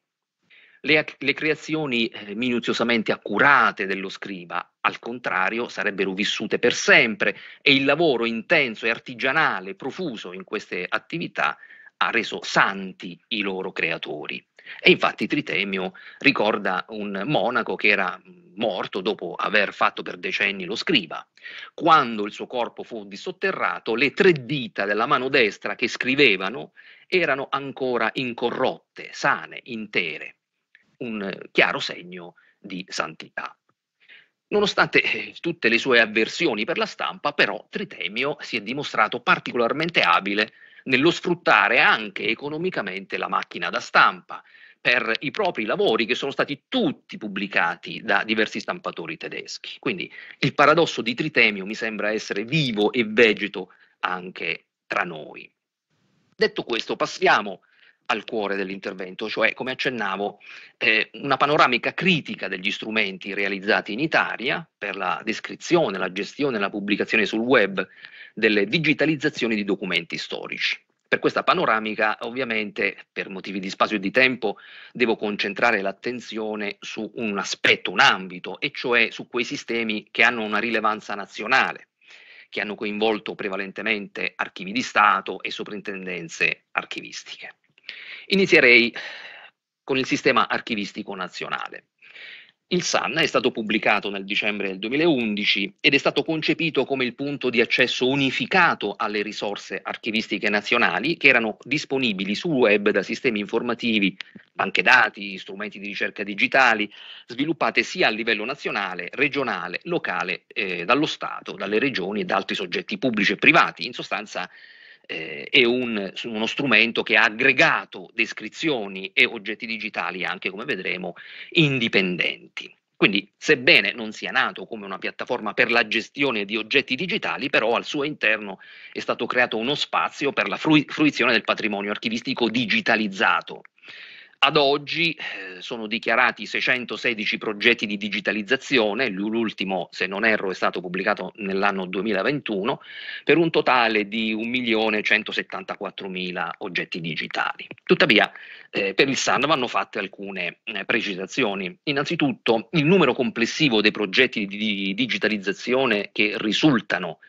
le, le, creazioni eh, minuziosamente accurate dello scriba al contrario sarebbero vissute per sempre e il lavoro intenso e artigianale profuso in queste attività ha reso santi i loro creatori. E infatti Tritemio ricorda un monaco che era morto dopo aver fatto per decenni lo scriva. Quando il suo corpo fu dissotterrato, le tre dita della mano destra che scrivevano erano ancora incorrotte, sane, intere, un chiaro segno di santità. Nonostante eh, tutte le sue avversioni per la stampa, però Tritemio si è dimostrato particolarmente abile nello sfruttare anche economicamente la macchina da stampa per i propri lavori che sono stati tutti pubblicati da diversi stampatori tedeschi. Quindi il paradosso di Tritemio mi sembra essere vivo e vegeto anche tra noi. Detto questo, passiamo al cuore dell'intervento, cioè, come accennavo, eh, una panoramica critica degli strumenti realizzati in Italia per la descrizione, la gestione e la pubblicazione sul web delle digitalizzazioni di documenti storici. Per questa panoramica, ovviamente, per motivi di spazio e di tempo, devo concentrare l'attenzione su un aspetto, un ambito, e cioè su quei sistemi che hanno una rilevanza nazionale, che hanno coinvolto prevalentemente archivi di Stato e soprintendenze archivistiche. Inizierei con il sistema archivistico nazionale. Il SAN è stato pubblicato nel dicembre del 2011 ed è stato concepito come il punto di accesso unificato alle risorse archivistiche nazionali che erano disponibili sul web da sistemi informativi, banche dati, strumenti di ricerca digitali, sviluppate sia a livello nazionale, regionale, locale, eh, dallo Stato, dalle regioni e da altri soggetti pubblici e privati, in sostanza eh, è un, uno strumento che ha aggregato descrizioni e oggetti digitali anche, come vedremo, indipendenti. Quindi, sebbene non sia nato come una piattaforma per la gestione di oggetti digitali, però al suo interno è stato creato uno spazio per la fruizione del patrimonio archivistico digitalizzato, ad oggi eh, sono dichiarati 616 progetti di digitalizzazione, l'ultimo, se non erro, è stato pubblicato nell'anno 2021, per un totale di 1.174.000 oggetti digitali. Tuttavia, eh, per il SAN vanno fatte alcune eh, precisazioni. Innanzitutto, il numero complessivo dei progetti di digitalizzazione che risultano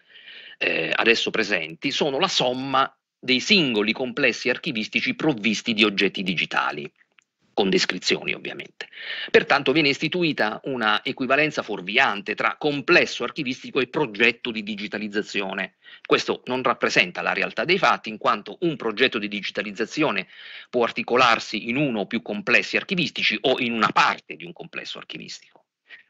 eh, adesso presenti sono la somma dei singoli complessi archivistici provvisti di oggetti digitali con descrizioni ovviamente. Pertanto viene istituita una equivalenza fuorviante tra complesso archivistico e progetto di digitalizzazione. Questo non rappresenta la realtà dei fatti, in quanto un progetto di digitalizzazione può articolarsi in uno o più complessi archivistici o in una parte di un complesso archivistico.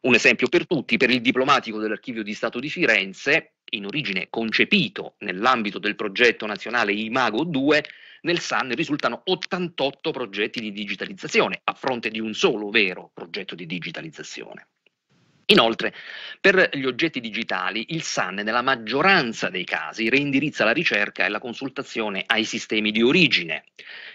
Un esempio per tutti, per il diplomatico dell'Archivio di Stato di Firenze, in origine concepito nell'ambito del progetto nazionale Imago 2, nel SAN risultano 88 progetti di digitalizzazione, a fronte di un solo vero progetto di digitalizzazione. Inoltre, per gli oggetti digitali, il SAN nella maggioranza dei casi reindirizza la ricerca e la consultazione ai sistemi di origine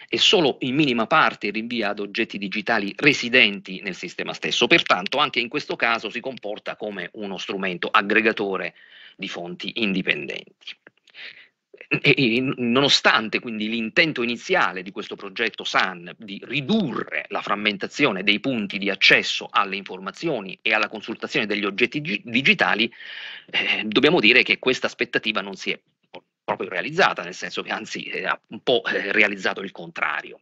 e solo in minima parte rinvia ad oggetti digitali residenti nel sistema stesso. Pertanto, anche in questo caso si comporta come uno strumento aggregatore di fonti indipendenti e, e, nonostante quindi l'intento iniziale di questo progetto SAN di ridurre la frammentazione dei punti di accesso alle informazioni e alla consultazione degli oggetti gi- digitali, eh, dobbiamo dire che questa aspettativa non si è proprio realizzata, nel senso che anzi eh, ha un po' eh, realizzato il contrario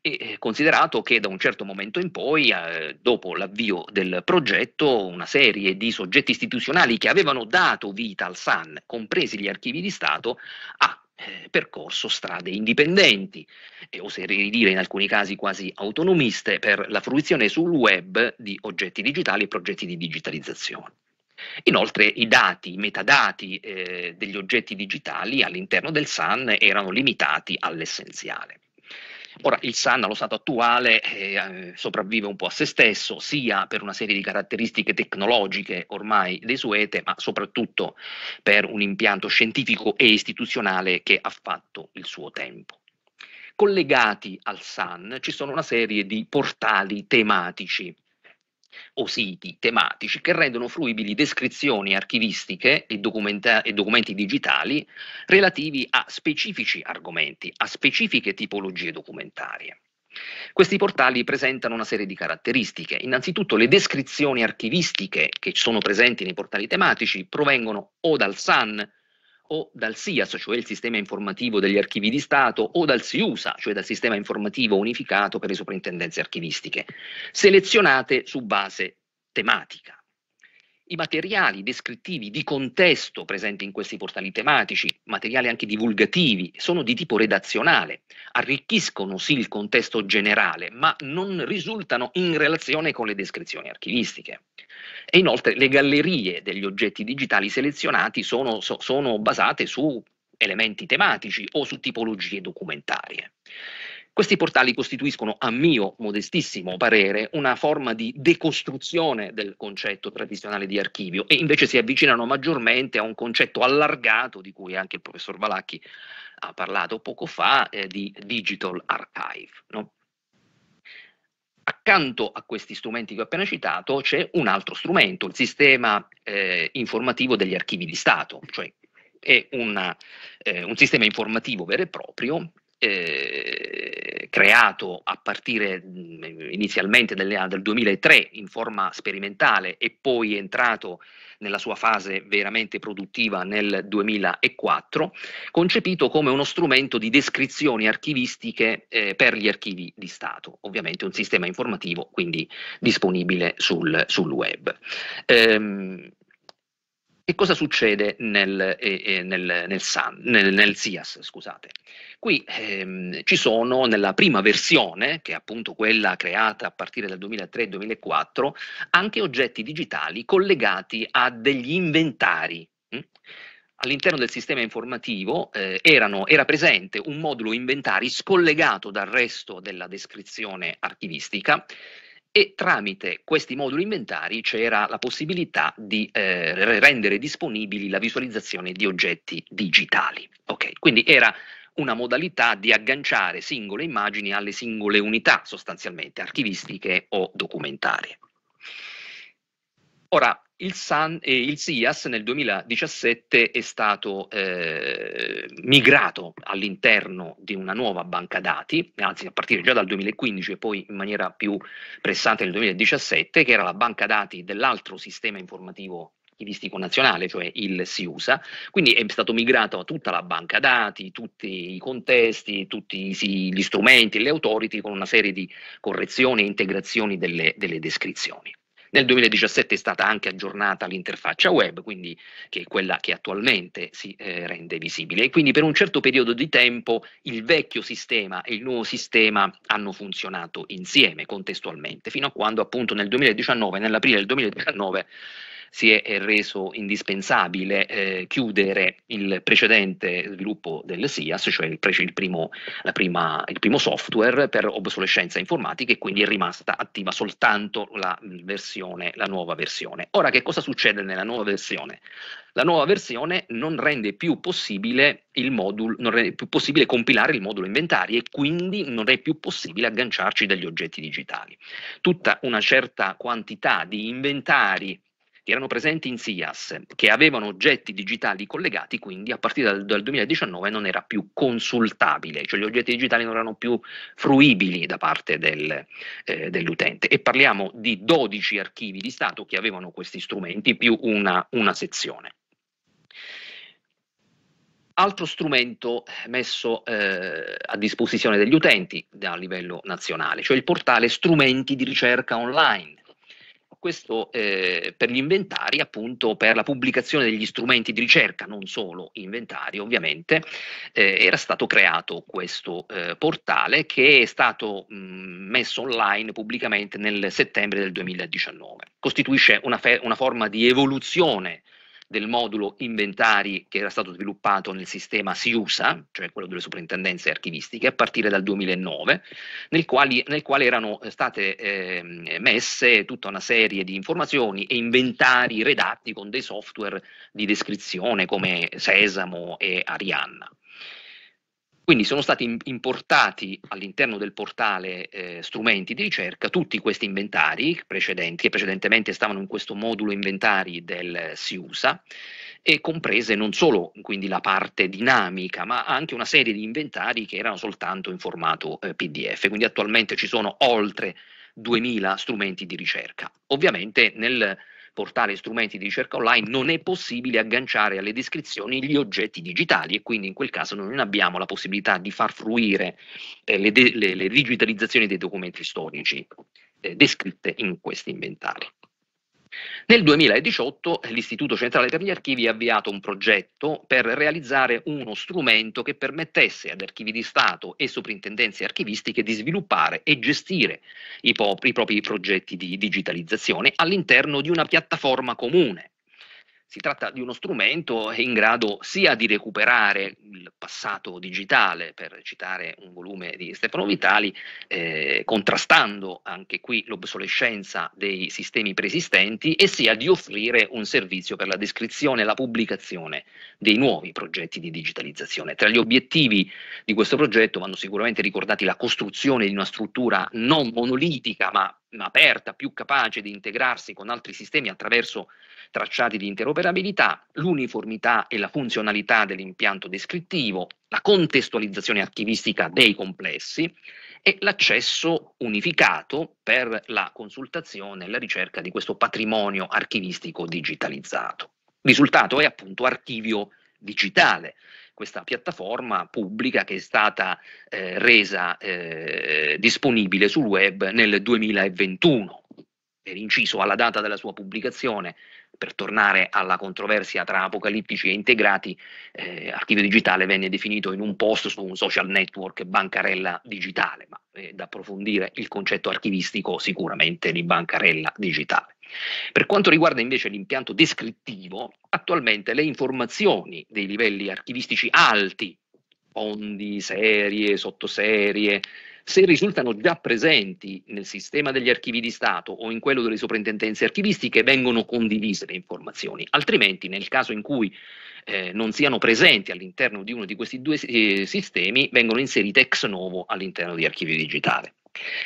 e eh, considerato che da un certo momento in poi, eh, dopo l'avvio del progetto, una serie di soggetti istituzionali che avevano dato vita al SAN, compresi gli archivi di Stato, ha eh, percorso strade indipendenti e oserei dire in alcuni casi quasi autonomiste per la fruizione sul web di oggetti digitali e progetti di digitalizzazione. Inoltre i dati, i metadati eh, degli oggetti digitali all'interno del SAN erano limitati all'essenziale. Ora, il SAN allo stato attuale eh, sopravvive un po' a se stesso, sia per una serie di caratteristiche tecnologiche ormai desuete, ma soprattutto per un impianto scientifico e istituzionale che ha fatto il suo tempo. Collegati al SAN ci sono una serie di portali tematici o siti tematici che rendono fruibili descrizioni archivistiche e, e documenti digitali relativi a specifici argomenti, a specifiche tipologie documentarie. Questi portali presentano una serie di caratteristiche. Innanzitutto le descrizioni archivistiche che sono presenti nei portali tematici provengono o dal SAN, o dal SIAS, cioè il sistema informativo degli archivi di Stato, o dal SIUSA, cioè dal sistema informativo unificato per le soprintendenze archivistiche, selezionate su base tematica i materiali descrittivi di contesto presenti in questi portali tematici, materiali anche divulgativi, sono di tipo redazionale, arricchiscono sì il contesto generale, ma non risultano in relazione con le descrizioni archivistiche. E inoltre le gallerie degli oggetti digitali selezionati sono, so, sono basate su elementi tematici o su tipologie documentarie. Questi portali costituiscono, a mio modestissimo parere, una forma di decostruzione del concetto tradizionale di archivio e invece si avvicinano maggiormente a un concetto allargato di cui anche il professor Valacchi ha parlato poco fa, eh, di digital archive. No? Accanto a questi strumenti che ho appena citato c'è un altro strumento, il sistema eh, informativo degli archivi di Stato, cioè è una, eh, un sistema informativo vero e proprio eh, creato a partire inizialmente ah, del, del 2003 in forma sperimentale e poi entrato nella sua fase veramente produttiva nel 2004, concepito come uno strumento di descrizioni archivistiche eh, per gli archivi di Stato, ovviamente un sistema informativo quindi disponibile sul, sul web. Ehm, che cosa succede nel, eh, eh, nel, nel, SAN, nel, nel SIAS? Scusate. Qui ehm, ci sono nella prima versione, che è appunto quella creata a partire dal 2003-2004, anche oggetti digitali collegati a degli inventari. Hm? All'interno del sistema informativo eh, erano, era presente un modulo inventari scollegato dal resto della descrizione archivistica e tramite questi moduli inventari c'era la possibilità di eh, rendere disponibili la visualizzazione di oggetti digitali. Okay. Quindi era una modalità di agganciare singole immagini alle singole unità sostanzialmente archivistiche o documentarie. Ora, il, San, eh, il, SIAS nel 2017 è stato eh, migrato all'interno di una nuova banca dati, anzi a partire già dal 2015 e poi in maniera più pressante nel 2017, che era la banca dati dell'altro sistema informativo archivistico nazionale, cioè il SIUSA, quindi è stato migrato a tutta la banca dati, tutti i contesti, tutti gli strumenti, le authority con una serie di correzioni e integrazioni delle, delle descrizioni. Nel 2017 è stata anche aggiornata l'interfaccia web, quindi che è quella che attualmente si eh, rende visibile. E quindi per un certo periodo di tempo il vecchio sistema e il nuovo sistema hanno funzionato insieme, contestualmente, fino a quando appunto nel 2019, nell'aprile del 2019, si è reso indispensabile eh, chiudere il precedente sviluppo del SIAS, cioè il, pre- il, primo, prima, il, primo, software per obsolescenza informatica e quindi è rimasta attiva soltanto la, mm, versione, la nuova versione. Ora che cosa succede nella nuova versione? La nuova versione non rende più possibile, il modulo, non rende più possibile compilare il modulo inventari e quindi non è più possibile agganciarci degli oggetti digitali. Tutta una certa quantità di inventari che erano presenti in SIAS, che avevano oggetti digitali collegati, quindi a partire dal, dal 2019 non era più consultabile, cioè gli oggetti digitali non erano più fruibili da parte del, eh, dell'utente. E parliamo di 12 archivi di Stato che avevano questi strumenti, più una, una sezione. Altro strumento messo eh, a disposizione degli utenti a livello nazionale, cioè il portale strumenti di ricerca online, questo eh, per gli inventari, appunto per la pubblicazione degli strumenti di ricerca, non solo inventari ovviamente, eh, era stato creato questo eh, portale che è stato mh, mm, messo online pubblicamente nel settembre del 2019. Costituisce una, una forma di evoluzione del modulo inventari che era stato sviluppato nel sistema SIUSA, cioè quello delle superintendenze archivistiche, a partire dal 2009, nel, quali, nel quale erano state eh, messe tutta una serie di informazioni e inventari redatti con dei software di descrizione come Sesamo e Arianna. Quindi sono stati importati all'interno del portale eh, strumenti di ricerca tutti questi inventari precedenti, che precedentemente stavano in questo modulo inventari del SIUSA, e comprese non solo quindi la parte dinamica, ma anche una serie di inventari che erano soltanto in formato eh, PDF. Quindi attualmente ci sono oltre 2000 strumenti di ricerca. Ovviamente nel portale strumenti di ricerca online non è possibile agganciare alle descrizioni gli oggetti digitali e quindi in quel caso noi non abbiamo la possibilità di far fruire eh, le, de- le, le, digitalizzazioni dei documenti storici eh, descritte in questi inventari. Nel 2018 eh, l'Istituto Centrale per gli Archivi ha avviato un progetto per realizzare uno strumento che permettesse ad archivi di Stato e soprintendenze archivistiche di sviluppare e gestire i, i propri progetti di digitalizzazione all'interno di una piattaforma comune si tratta di uno strumento in grado sia di recuperare il passato digitale, per citare un volume di Stefano Vitali, eh, contrastando anche qui l'obsolescenza dei sistemi preesistenti, e sia di offrire un servizio per la descrizione e la pubblicazione dei nuovi progetti di digitalizzazione. Tra gli obiettivi di questo progetto vanno sicuramente ricordati la costruzione di una struttura non monolitica, ma aperta, più capace di integrarsi con altri sistemi attraverso tracciati di interoperabilità, l'uniformità e la funzionalità dell'impianto descrittivo, la contestualizzazione archivistica dei complessi e l'accesso unificato per la consultazione e la ricerca di questo patrimonio archivistico digitalizzato. Il risultato è appunto archivio digitale, questa piattaforma pubblica che è stata eh, resa eh, disponibile sul web nel 2021, per inciso alla data della sua pubblicazione. Per tornare alla controversia tra apocalittici e integrati, eh, Archivio Digitale venne definito in un post su un social network bancarella digitale, ma è eh, da approfondire il concetto archivistico sicuramente di bancarella digitale. Per quanto riguarda invece l'impianto descrittivo, attualmente le informazioni dei livelli archivistici alti, fondi, serie, sottoserie, se risultano già presenti nel sistema degli archivi di Stato o in quello delle soprintendenze archivistiche, vengono condivise le informazioni, altrimenti nel caso in cui eh, non siano presenti all'interno di uno di questi due eh, sistemi, vengono inserite ex novo all'interno di archivi digitali.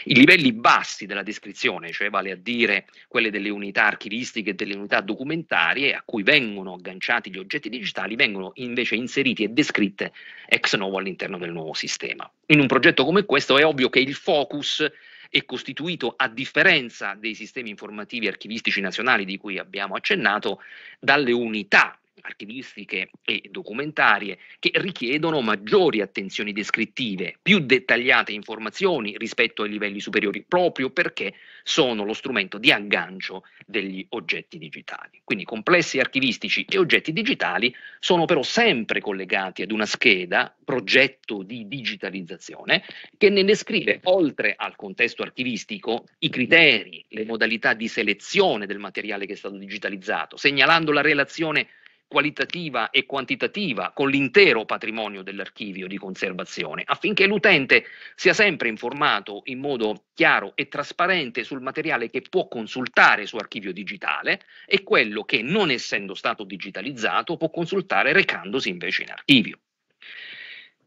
I livelli bassi della descrizione, cioè vale a dire quelle delle unità archivistiche e delle unità documentarie a cui vengono agganciati gli oggetti digitali, vengono invece inseriti e descritte ex novo all'interno del nuovo sistema. In un progetto come questo è ovvio che il focus è costituito, a differenza dei sistemi informativi archivistici nazionali di cui abbiamo accennato, dalle unità archivistiche e documentarie che richiedono maggiori attenzioni descrittive, più dettagliate informazioni rispetto ai livelli superiori, proprio perché sono lo strumento di aggancio degli oggetti digitali. Quindi complessi archivistici e oggetti digitali sono però sempre collegati ad una scheda, progetto di digitalizzazione, che ne descrive, oltre al contesto archivistico, i criteri, le modalità di selezione del materiale che è stato digitalizzato, segnalando la relazione qualitativa e quantitativa con l'intero patrimonio dell'archivio di conservazione, affinché l'utente sia sempre informato in modo chiaro e trasparente sul materiale che può consultare su archivio digitale e quello che non essendo stato digitalizzato può consultare recandosi invece in archivio.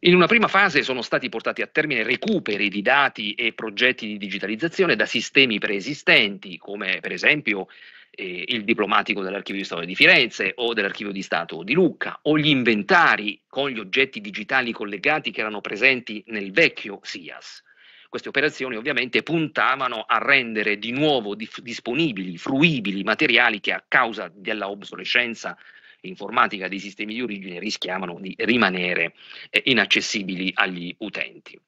In una prima fase sono stati portati a termine recuperi di dati e progetti di digitalizzazione da sistemi preesistenti, come per esempio eh, il diplomatico dell'Archivio di Storia di Firenze o dell'Archivio di Stato di Lucca, o gli inventari con gli oggetti digitali collegati che erano presenti nel vecchio SIAS. Queste operazioni ovviamente puntavano a rendere di nuovo dif- disponibili, fruibili materiali che a causa della obsolescenza informatica dei sistemi di origine rischiavano di rimanere eh, inaccessibili agli utenti.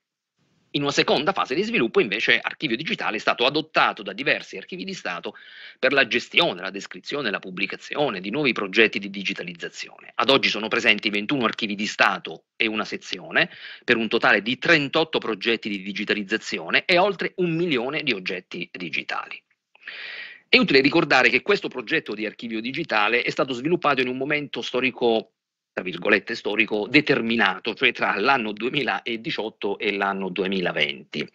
In una seconda fase di sviluppo, invece, Archivio Digitale è stato adottato da diversi archivi di Stato per la gestione, la descrizione e la pubblicazione di nuovi progetti di digitalizzazione. Ad oggi sono presenti 21 archivi di Stato e una sezione, per un totale di 38 progetti di digitalizzazione e oltre un milione di oggetti digitali. È utile ricordare che questo progetto di archivio digitale è stato sviluppato in un momento storico tra virgolette storico determinato, cioè tra l'anno 2018 e l'anno 2020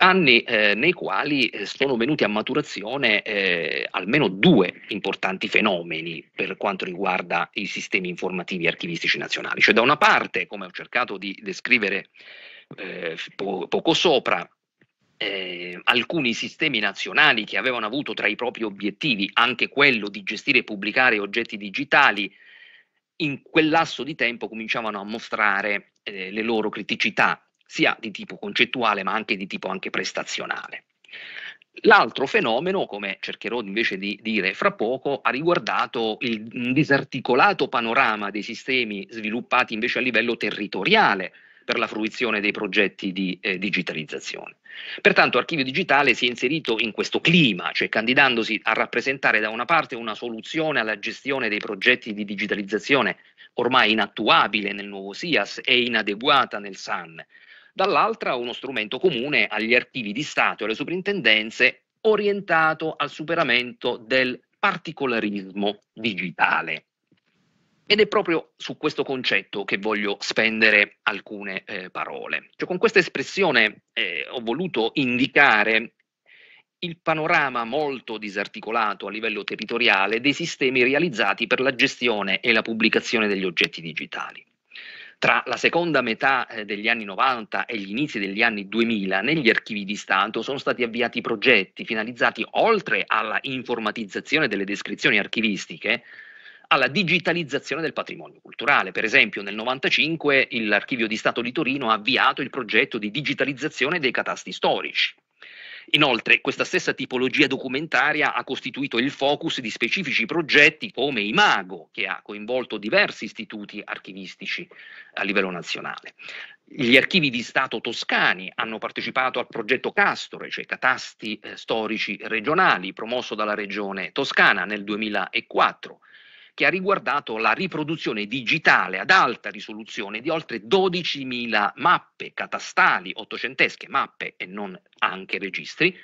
anni eh, nei quali eh, sono venuti a maturazione eh, almeno due importanti fenomeni per quanto riguarda i sistemi informativi archivistici nazionali. Cioè da una parte, come ho cercato di descrivere eh, po- poco sopra, eh, alcuni sistemi nazionali che avevano avuto tra i propri obiettivi anche quello di gestire e pubblicare oggetti digitali, in quel lasso di tempo cominciavano a mostrare eh, le loro criticità, sia di tipo concettuale ma anche di tipo anche prestazionale. L'altro fenomeno, come cercherò invece di dire fra poco, ha riguardato il, un disarticolato panorama dei sistemi sviluppati invece a livello territoriale, per la fruizione dei progetti di eh, digitalizzazione. Pertanto Archivio Digitale si è inserito in questo clima, cioè candidandosi a rappresentare da una parte una soluzione alla gestione dei progetti di digitalizzazione ormai inattuabile nel nuovo SIAS e inadeguata nel SAN, dall'altra uno strumento comune agli archivi di Stato e alle superintendenze orientato al superamento del particolarismo digitale. Ed è proprio su questo concetto che voglio spendere alcune eh, parole. Cioè, con questa espressione eh, ho voluto indicare il panorama molto disarticolato a livello territoriale dei sistemi realizzati per la gestione e la pubblicazione degli oggetti digitali. Tra la seconda metà eh, degli anni 90 e gli inizi degli anni 2000, negli archivi di Stato sono stati avviati progetti finalizzati, oltre alla informatizzazione delle descrizioni archivistiche, alla digitalizzazione del patrimonio culturale. Per esempio, nel 1995 l'Archivio di Stato di Torino ha avviato il progetto di digitalizzazione dei catasti storici. Inoltre, questa stessa tipologia documentaria ha costituito il focus di specifici progetti come Imago, che ha coinvolto diversi istituti archivistici a livello nazionale. Gli archivi di Stato toscani hanno partecipato al progetto Castore, cioè Catasti eh, Storici Regionali, promosso dalla Regione Toscana nel 2004 che ha riguardato la riproduzione digitale ad alta risoluzione di oltre 12.000 mappe catastali, ottocentesche mappe e non anche registri,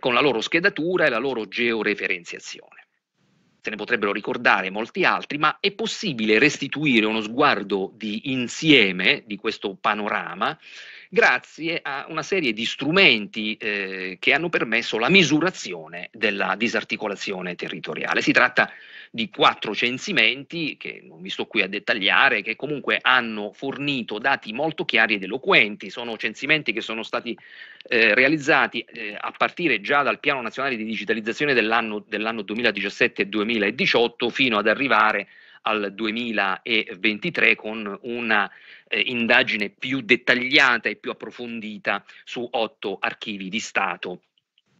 con la loro schedatura e la loro georeferenziazione. Se ne potrebbero ricordare molti altri, ma è possibile restituire uno sguardo di insieme di questo panorama grazie a una serie di strumenti eh, che hanno permesso la misurazione della disarticolazione territoriale. Si tratta di di quattro censimenti, che non vi sto qui a dettagliare, che comunque hanno fornito dati molto chiari ed eloquenti. Sono censimenti che sono stati eh, realizzati eh, a partire già dal Piano Nazionale di Digitalizzazione dell'anno, dell'anno 2017-2018 fino ad arrivare al 2023 con una eh, indagine più dettagliata e più approfondita su otto archivi di Stato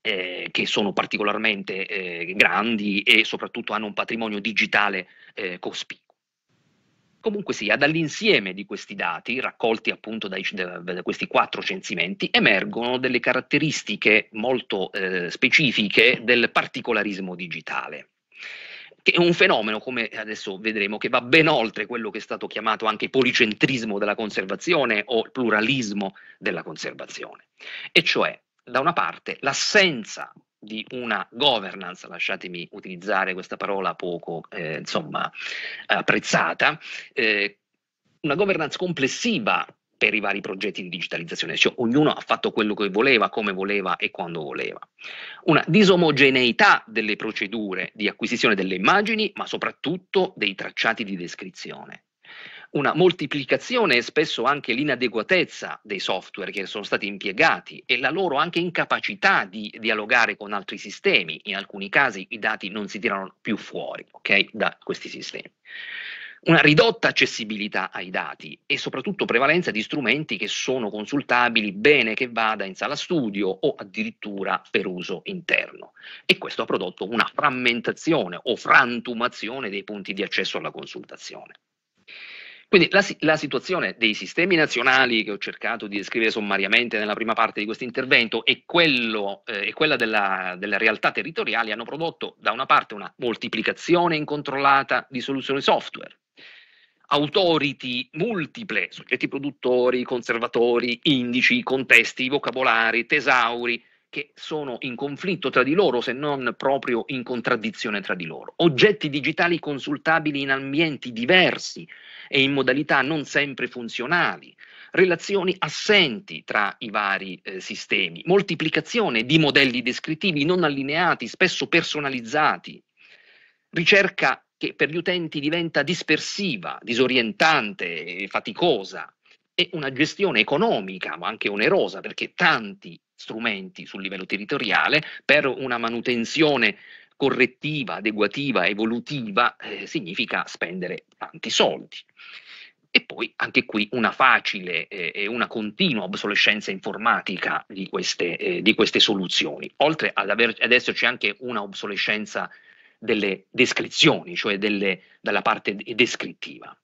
eh, che sono particolarmente eh, grandi e soprattutto hanno un patrimonio digitale eh, cospicuo. Comunque sia, dall'insieme di questi dati, raccolti appunto dai, da, da, questi quattro censimenti, emergono delle caratteristiche molto eh, specifiche del particolarismo digitale che è un fenomeno, come adesso vedremo, che va ben oltre quello che è stato chiamato anche policentrismo della conservazione o pluralismo della conservazione. E cioè da una parte l'assenza di una governance, lasciatemi utilizzare questa parola poco eh, insomma, apprezzata, eh, una governance complessiva per i vari progetti di digitalizzazione, cioè ognuno ha fatto quello che voleva, come voleva e quando voleva. Una disomogeneità delle procedure di acquisizione delle immagini, ma soprattutto dei tracciati di descrizione una moltiplicazione e spesso anche l'inadeguatezza dei software che sono stati impiegati e la loro anche incapacità di dialogare con altri sistemi. In alcuni casi i dati non si tirano più fuori okay, da questi sistemi una ridotta accessibilità ai dati e soprattutto prevalenza di strumenti che sono consultabili bene che vada in sala studio o addirittura per uso interno. E questo ha prodotto una frammentazione o frantumazione dei punti di accesso alla consultazione. Quindi la, la, situazione dei sistemi nazionali che ho cercato di descrivere sommariamente nella prima parte di questo intervento e, quello, eh, quella della, delle realtà territoriali hanno prodotto da una parte una moltiplicazione incontrollata di soluzioni software, authority multiple, soggetti produttori, conservatori, indici, contesti, vocabolari, tesauri, che sono in conflitto tra di loro se non proprio in contraddizione tra di loro. Oggetti digitali consultabili in ambienti diversi e in modalità non sempre funzionali, relazioni assenti tra i vari eh, sistemi, moltiplicazione di modelli descrittivi non allineati, spesso personalizzati, ricerca che per gli utenti diventa dispersiva, disorientante, faticosa e una gestione economica ma anche onerosa perché tanti strumenti sul livello territoriale per una manutenzione correttiva, adeguativa, evolutiva, eh, significa spendere tanti soldi. E poi anche qui una facile eh, e una continua obsolescenza informatica di queste, eh, di queste soluzioni. Oltre ad, aver, ad esserci anche una obsolescenza delle descrizioni, cioè delle, dalla parte descrittiva.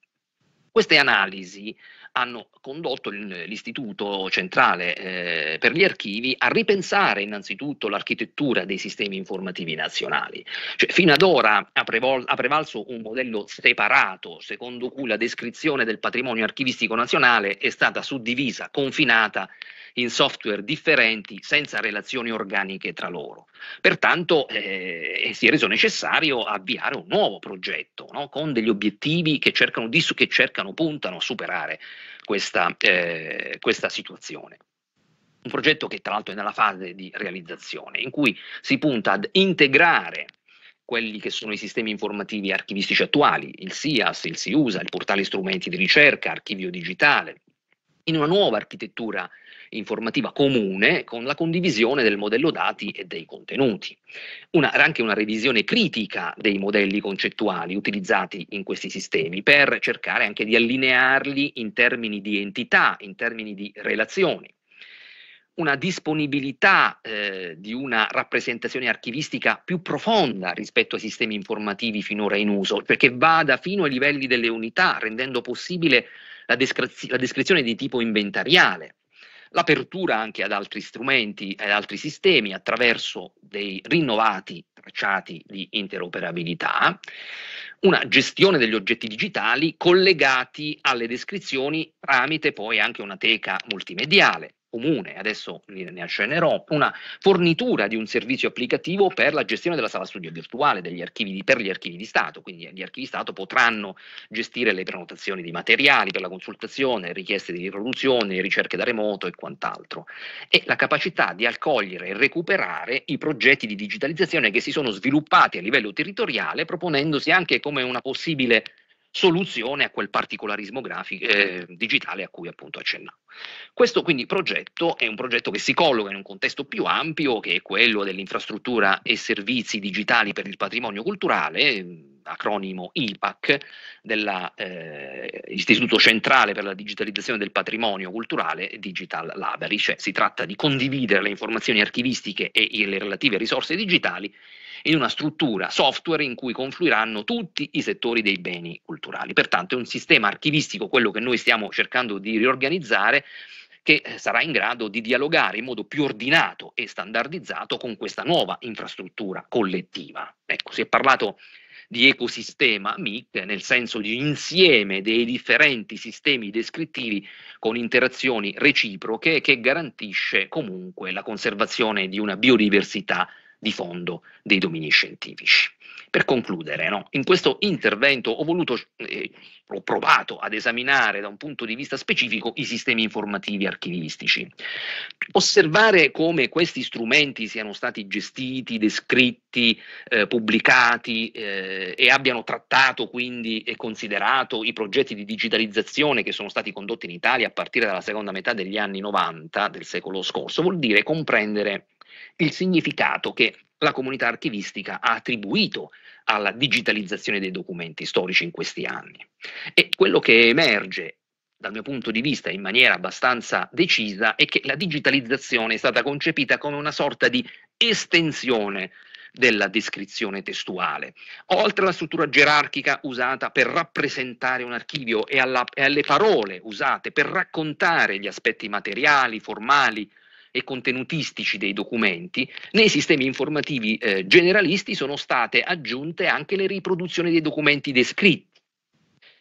Queste analisi hanno condotto l'Istituto Centrale eh, per gli Archivi a ripensare innanzitutto l'architettura dei sistemi informativi nazionali. Cioè, fino ad ora ha, prevol- ha prevalso un modello separato, secondo cui la descrizione del patrimonio archivistico nazionale è stata suddivisa, confinata in software differenti senza relazioni organiche tra loro. Pertanto eh, si è reso necessario avviare un nuovo progetto no? con degli obiettivi che cercano, di, che cercano, puntano a superare questa, eh, questa situazione. Un progetto che tra l'altro è nella fase di realizzazione, in cui si punta ad integrare quelli che sono i sistemi informativi archivistici attuali, il SIAS, il SIUSA, il portale strumenti di ricerca, archivio digitale, in una nuova architettura informativa comune con la condivisione del modello dati e dei contenuti. Una, anche una revisione critica dei modelli concettuali utilizzati in questi sistemi per cercare anche di allinearli in termini di entità, in termini di relazioni una disponibilità eh, di una rappresentazione archivistica più profonda rispetto ai sistemi informativi finora in uso, perché vada fino ai livelli delle unità, rendendo possibile la, descri la descrizione di tipo inventariale l'apertura anche ad altri strumenti, ad altri sistemi attraverso dei rinnovati tracciati di interoperabilità, una gestione degli oggetti digitali collegati alle descrizioni tramite poi anche una teca multimediale, comune, adesso ne accennerò, una fornitura di un servizio applicativo per la gestione della sala studio virtuale archivi, per gli archivi di Stato, quindi eh, gli archivi di Stato potranno gestire le prenotazioni di materiali per la consultazione, richieste di riproduzione, ricerche da remoto e quant'altro, e la capacità di accogliere e recuperare i progetti di digitalizzazione che si sono sviluppati a livello territoriale proponendosi anche come una possibile soluzione a quel particolarismo grafico, eh, digitale a cui appunto accennavo. Questo quindi progetto è un progetto che si colloca in un contesto più ampio che è quello dell'infrastruttura e servizi digitali per il patrimonio culturale, ehm, acronimo IPAC, dell'Istituto eh, Centrale per la Digitalizzazione del Patrimonio Culturale Digital Library, cioè si tratta di condividere le informazioni archivistiche e le relative risorse digitali in una struttura software in cui confluiranno tutti i settori dei beni culturali. Pertanto è un sistema archivistico, quello che noi stiamo cercando di riorganizzare, che eh, sarà in grado di dialogare in modo più ordinato e standardizzato con questa nuova infrastruttura collettiva. Ecco, si è parlato di ecosistema MIC, nel senso di insieme dei differenti sistemi descrittivi con interazioni reciproche che garantisce comunque la conservazione di una biodiversità di fondo dei domini scientifici. Per concludere, no? in questo intervento ho voluto, eh, ho provato ad esaminare da un punto di vista specifico i sistemi informativi archivistici. Osservare come questi strumenti siano stati gestiti, descritti, eh, pubblicati eh, e abbiano trattato quindi e considerato i progetti di digitalizzazione che sono stati condotti in Italia a partire dalla seconda metà degli anni 90 del secolo scorso, vuol dire comprendere il significato che la comunità archivistica ha attribuito alla digitalizzazione dei documenti storici in questi anni. E quello che emerge dal mio punto di vista in maniera abbastanza decisa è che la digitalizzazione è stata concepita come una sorta di estensione della descrizione testuale, oltre alla struttura gerarchica usata per rappresentare un archivio e, alla, e alle parole usate per raccontare gli aspetti materiali, formali, e contenutistici dei documenti, nei sistemi informativi eh, generalisti sono state aggiunte anche le riproduzioni dei documenti descritti.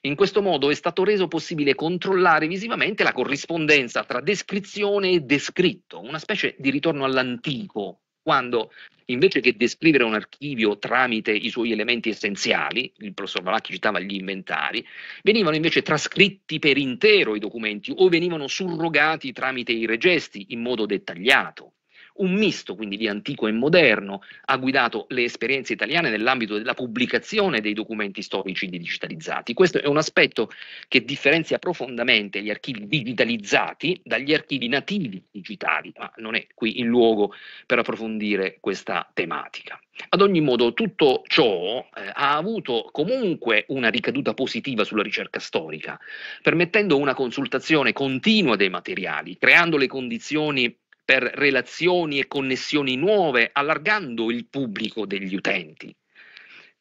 In questo modo è stato reso possibile controllare visivamente la corrispondenza tra descrizione e descritto, una specie di ritorno all'antico quando invece che descrivere un archivio tramite i suoi elementi essenziali, il professor Valacchi citava gli inventari, venivano invece trascritti per intero i documenti o venivano surrogati tramite i registi in modo dettagliato un misto quindi di antico e moderno, ha guidato le esperienze italiane nell'ambito della pubblicazione dei documenti storici digitalizzati. Questo è un aspetto che differenzia profondamente gli archivi digitalizzati dagli archivi nativi digitali, ma non è qui il luogo per approfondire questa tematica. Ad ogni modo, tutto ciò eh, ha avuto comunque una ricaduta positiva sulla ricerca storica, permettendo una consultazione continua dei materiali, creando le condizioni per relazioni e connessioni nuove, allargando il pubblico degli utenti.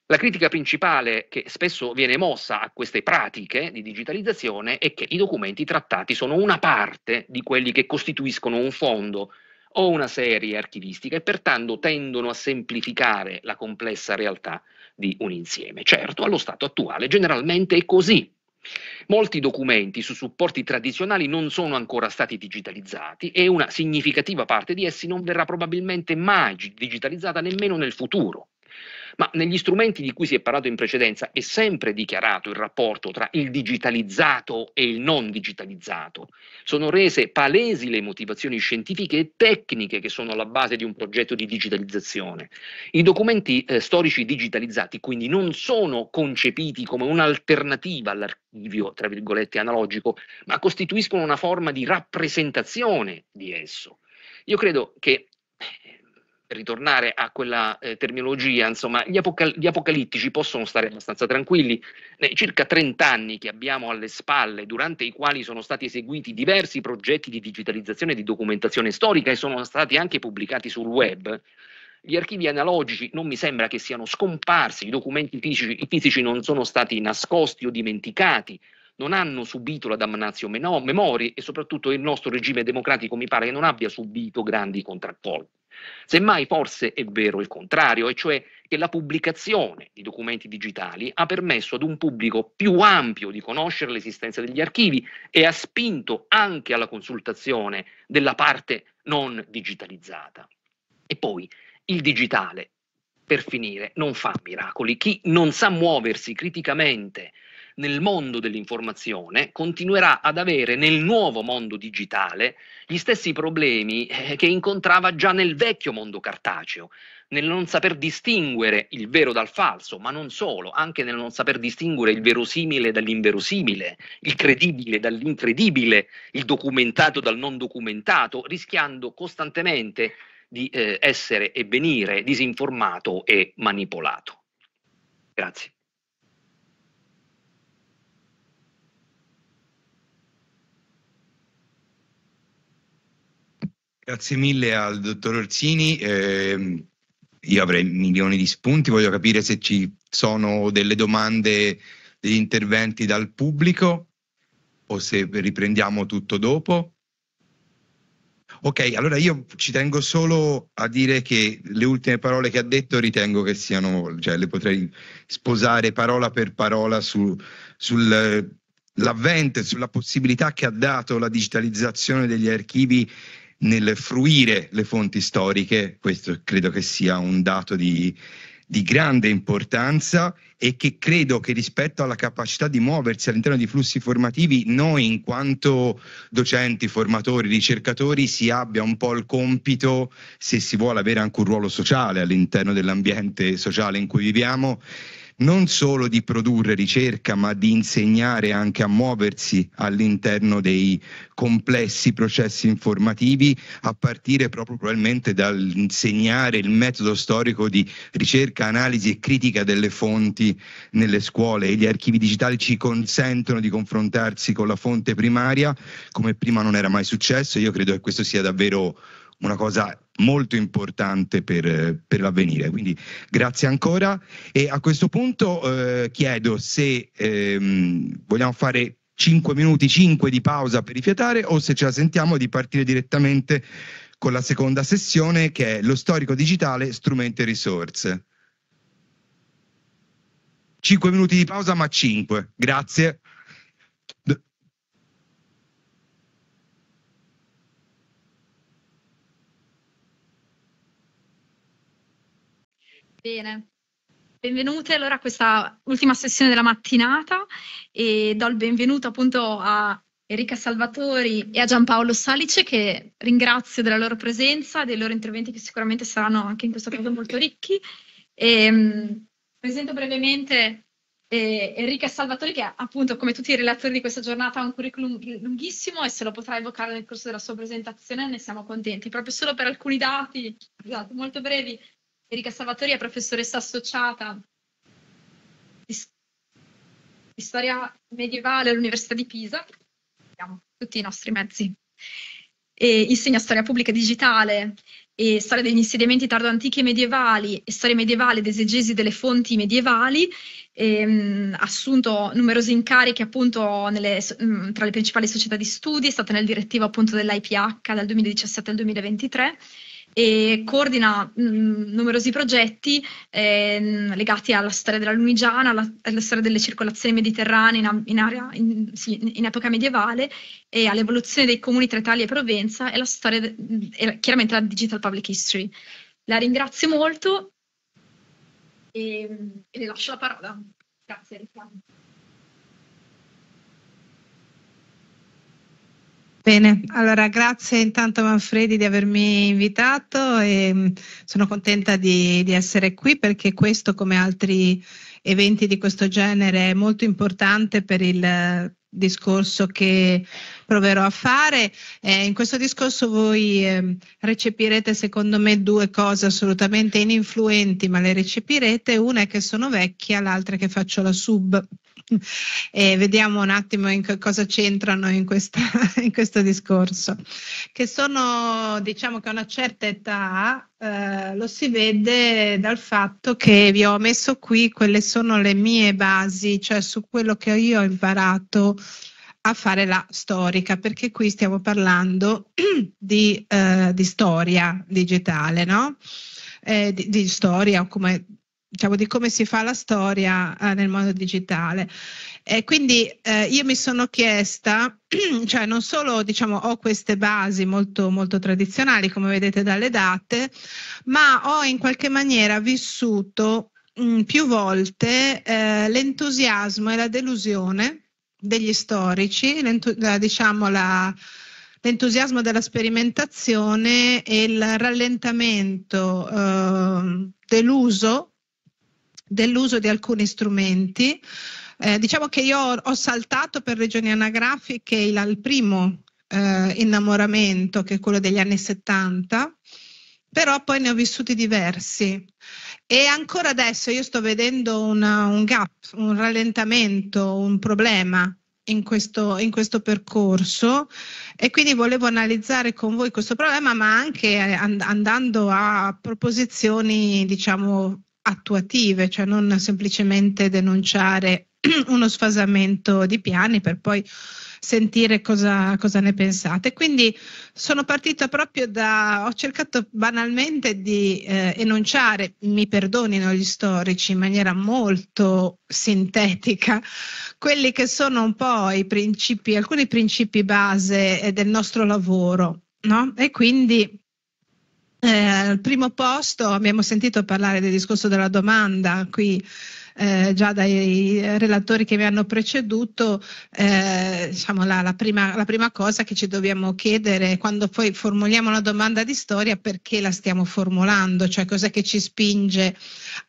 La critica principale che spesso viene mossa a queste pratiche di digitalizzazione è che i documenti trattati sono una parte di quelli che costituiscono un fondo o una serie archivistica e pertanto tendono a semplificare la complessa realtà di un insieme. Certo, allo stato attuale generalmente è così, Molti documenti su supporti tradizionali non sono ancora stati digitalizzati e una significativa parte di essi non verrà probabilmente mai digitalizzata nemmeno nel futuro. Ma negli strumenti di cui si è parlato in precedenza è sempre dichiarato il rapporto tra il digitalizzato e il non digitalizzato. Sono rese palesi le motivazioni scientifiche e tecniche che sono alla base di un progetto di digitalizzazione. I documenti eh, storici digitalizzati quindi non sono concepiti come un'alternativa all'archivio, tra virgolette, analogico, ma costituiscono una forma di rappresentazione di esso. Io credo che eh, ritornare a quella eh, terminologia, insomma, gli, apocal- gli, apocalittici possono stare abbastanza tranquilli. Nei circa 30 anni che abbiamo alle spalle, durante i quali sono stati eseguiti diversi progetti di digitalizzazione e di documentazione storica e sono stati anche pubblicati sul web, gli archivi analogici non mi sembra che siano scomparsi, i documenti fisici, fisici non sono stati nascosti o dimenticati, non hanno subito la damnazio memoria e soprattutto il nostro regime democratico mi pare che non abbia subito grandi contraccolpi. Semmai forse è vero il contrario, e cioè che la pubblicazione di documenti digitali ha permesso ad un pubblico più ampio di conoscere l'esistenza degli archivi e ha spinto anche alla consultazione della parte non digitalizzata. E poi il digitale, per finire, non fa miracoli. Chi non sa muoversi criticamente nel mondo dell'informazione continuerà ad avere nel nuovo mondo digitale gli stessi problemi eh, che incontrava già nel vecchio mondo cartaceo, nel non saper distinguere il vero dal falso, ma non solo, anche nel non saper distinguere il verosimile dall'inverosimile, il credibile dall'incredibile, il documentato dal non documentato, rischiando costantemente di eh, essere e venire disinformato e manipolato. Grazie. Grazie mille al dottor Orsini. Eh, io avrei milioni di spunti, voglio capire se ci sono delle domande, degli interventi dal pubblico o se riprendiamo tutto dopo. Ok, allora io ci tengo solo a dire che le ultime parole che ha detto ritengo che siano, cioè le potrei sposare parola per parola su, sull'avvento eh, e sulla possibilità che ha dato la digitalizzazione degli archivi nel fruire le fonti storiche, questo credo che sia un dato di, di grande importanza e che credo che rispetto alla capacità di muoversi all'interno di flussi formativi, noi in quanto docenti, formatori, ricercatori si abbia un po' il compito, se si vuole avere anche un ruolo sociale all'interno dell'ambiente sociale in cui viviamo, non solo di produrre ricerca, ma di insegnare anche a muoversi all'interno dei complessi processi informativi, a partire proprio probabilmente dall'insegnare il metodo storico di ricerca, analisi e critica delle fonti nelle scuole. E gli archivi digitali ci consentono di confrontarsi con la fonte primaria, come prima non era mai successo. Io credo che questo sia davvero una cosa molto importante per, per l'avvenire. Quindi grazie ancora e a questo punto eh, chiedo se ehm, vogliamo fare 5 minuti 5 di pausa per rifiatare o se ce la sentiamo di partire direttamente con la seconda sessione che è lo storico digitale, strumenti e risorse. 5 minuti di pausa ma 5. Grazie. Bene, benvenute allora a questa ultima sessione della mattinata e do il benvenuto appunto a Enrica Salvatori e a Giampaolo Salice che ringrazio della loro presenza, e dei loro interventi che sicuramente saranno anche in questo caso molto ricchi. E, ehm, mh, presento brevemente eh, Enrica Salvatori che appunto come tutti i relatori di questa giornata ha un curriculum lunghissimo e se lo potrà evocare nel corso della sua presentazione ne siamo contenti. Proprio solo per alcuni dati esatto, molto brevi Erika Salvatori è professoressa associata di storia medievale all'Università di Pisa, abbiamo tutti i nostri mezzi, e insegna storia pubblica digitale e storia degli insediamenti tardo-antichi e medievali e storia medievale ed esegesi delle fonti medievali, ehm, ha assunto numerosi incarichi appunto nelle, mh, mm, tra le principali società di studi, è stata nel direttivo appunto dell'IPH dal 2017 al 2023 e coordina mh, mm, numerosi progetti eh, legati alla storia della Lunigiana, alla, alla storia delle circolazioni mediterranee in, in, area, in, sì, in, epoca medievale e all'evoluzione dei comuni tra Italia e Provenza e la storia, de, e chiaramente la Digital Public History. La ringrazio molto e, mm, e le lascio la parola. Grazie Riccardo. Bene, allora grazie intanto Manfredi di avermi invitato e mm, sono contenta di, di essere qui perché questo come altri eventi di questo genere è molto importante per il eh, discorso che proverò a fare. Eh, in questo discorso voi eh, recepirete secondo me due cose assolutamente ininfluenti, ma le recepirete. Una è che sono vecchia, l'altra è che faccio la sub. e vediamo un attimo in co- cosa c'entrano in, questa, in, questo discorso, che sono, diciamo che a una certa età eh, lo si vede dal fatto che vi ho messo qui quelle sono le mie basi, cioè su quello che io ho imparato a fare la storica, perché qui stiamo parlando di, eh, di storia digitale, no? Eh, di, di, storia o come diciamo, di come si fa la storia eh, nel mondo digitale. E quindi eh, io mi sono chiesta, cioè non solo diciamo, ho queste basi molto, molto tradizionali, come vedete dalle date, ma ho in qualche maniera vissuto mh, mm, più volte eh, l'entusiasmo e la delusione degli storici, diciamo la, l'entusiasmo della sperimentazione e il rallentamento eh, deluso dell'uso di alcuni strumenti. Eh, diciamo che io ho saltato per regioni anagrafiche il, il primo eh, innamoramento, che è quello degli anni 70, però poi ne ho vissuti diversi. E ancora adesso io sto vedendo una, un gap, un rallentamento, un problema in questo, in questo, percorso e quindi volevo analizzare con voi questo problema, ma anche eh, and andando a proposizioni, diciamo, attuative, cioè non semplicemente denunciare uno sfasamento di piani per poi sentire cosa, cosa, ne pensate. Quindi sono partita proprio da, ho cercato banalmente di eh, enunciare, mi perdonino gli storici, in maniera molto sintetica, quelli che sono un po' i principi, alcuni principi base eh, del nostro lavoro. No? E quindi eh, al primo posto abbiamo sentito parlare del discorso della domanda qui eh, già dai relatori che mi hanno preceduto, eh, diciamo la, la, prima, la, prima, cosa che ci dobbiamo chiedere quando poi formuliamo una domanda di storia perché la stiamo formulando, cioè cos'è che ci spinge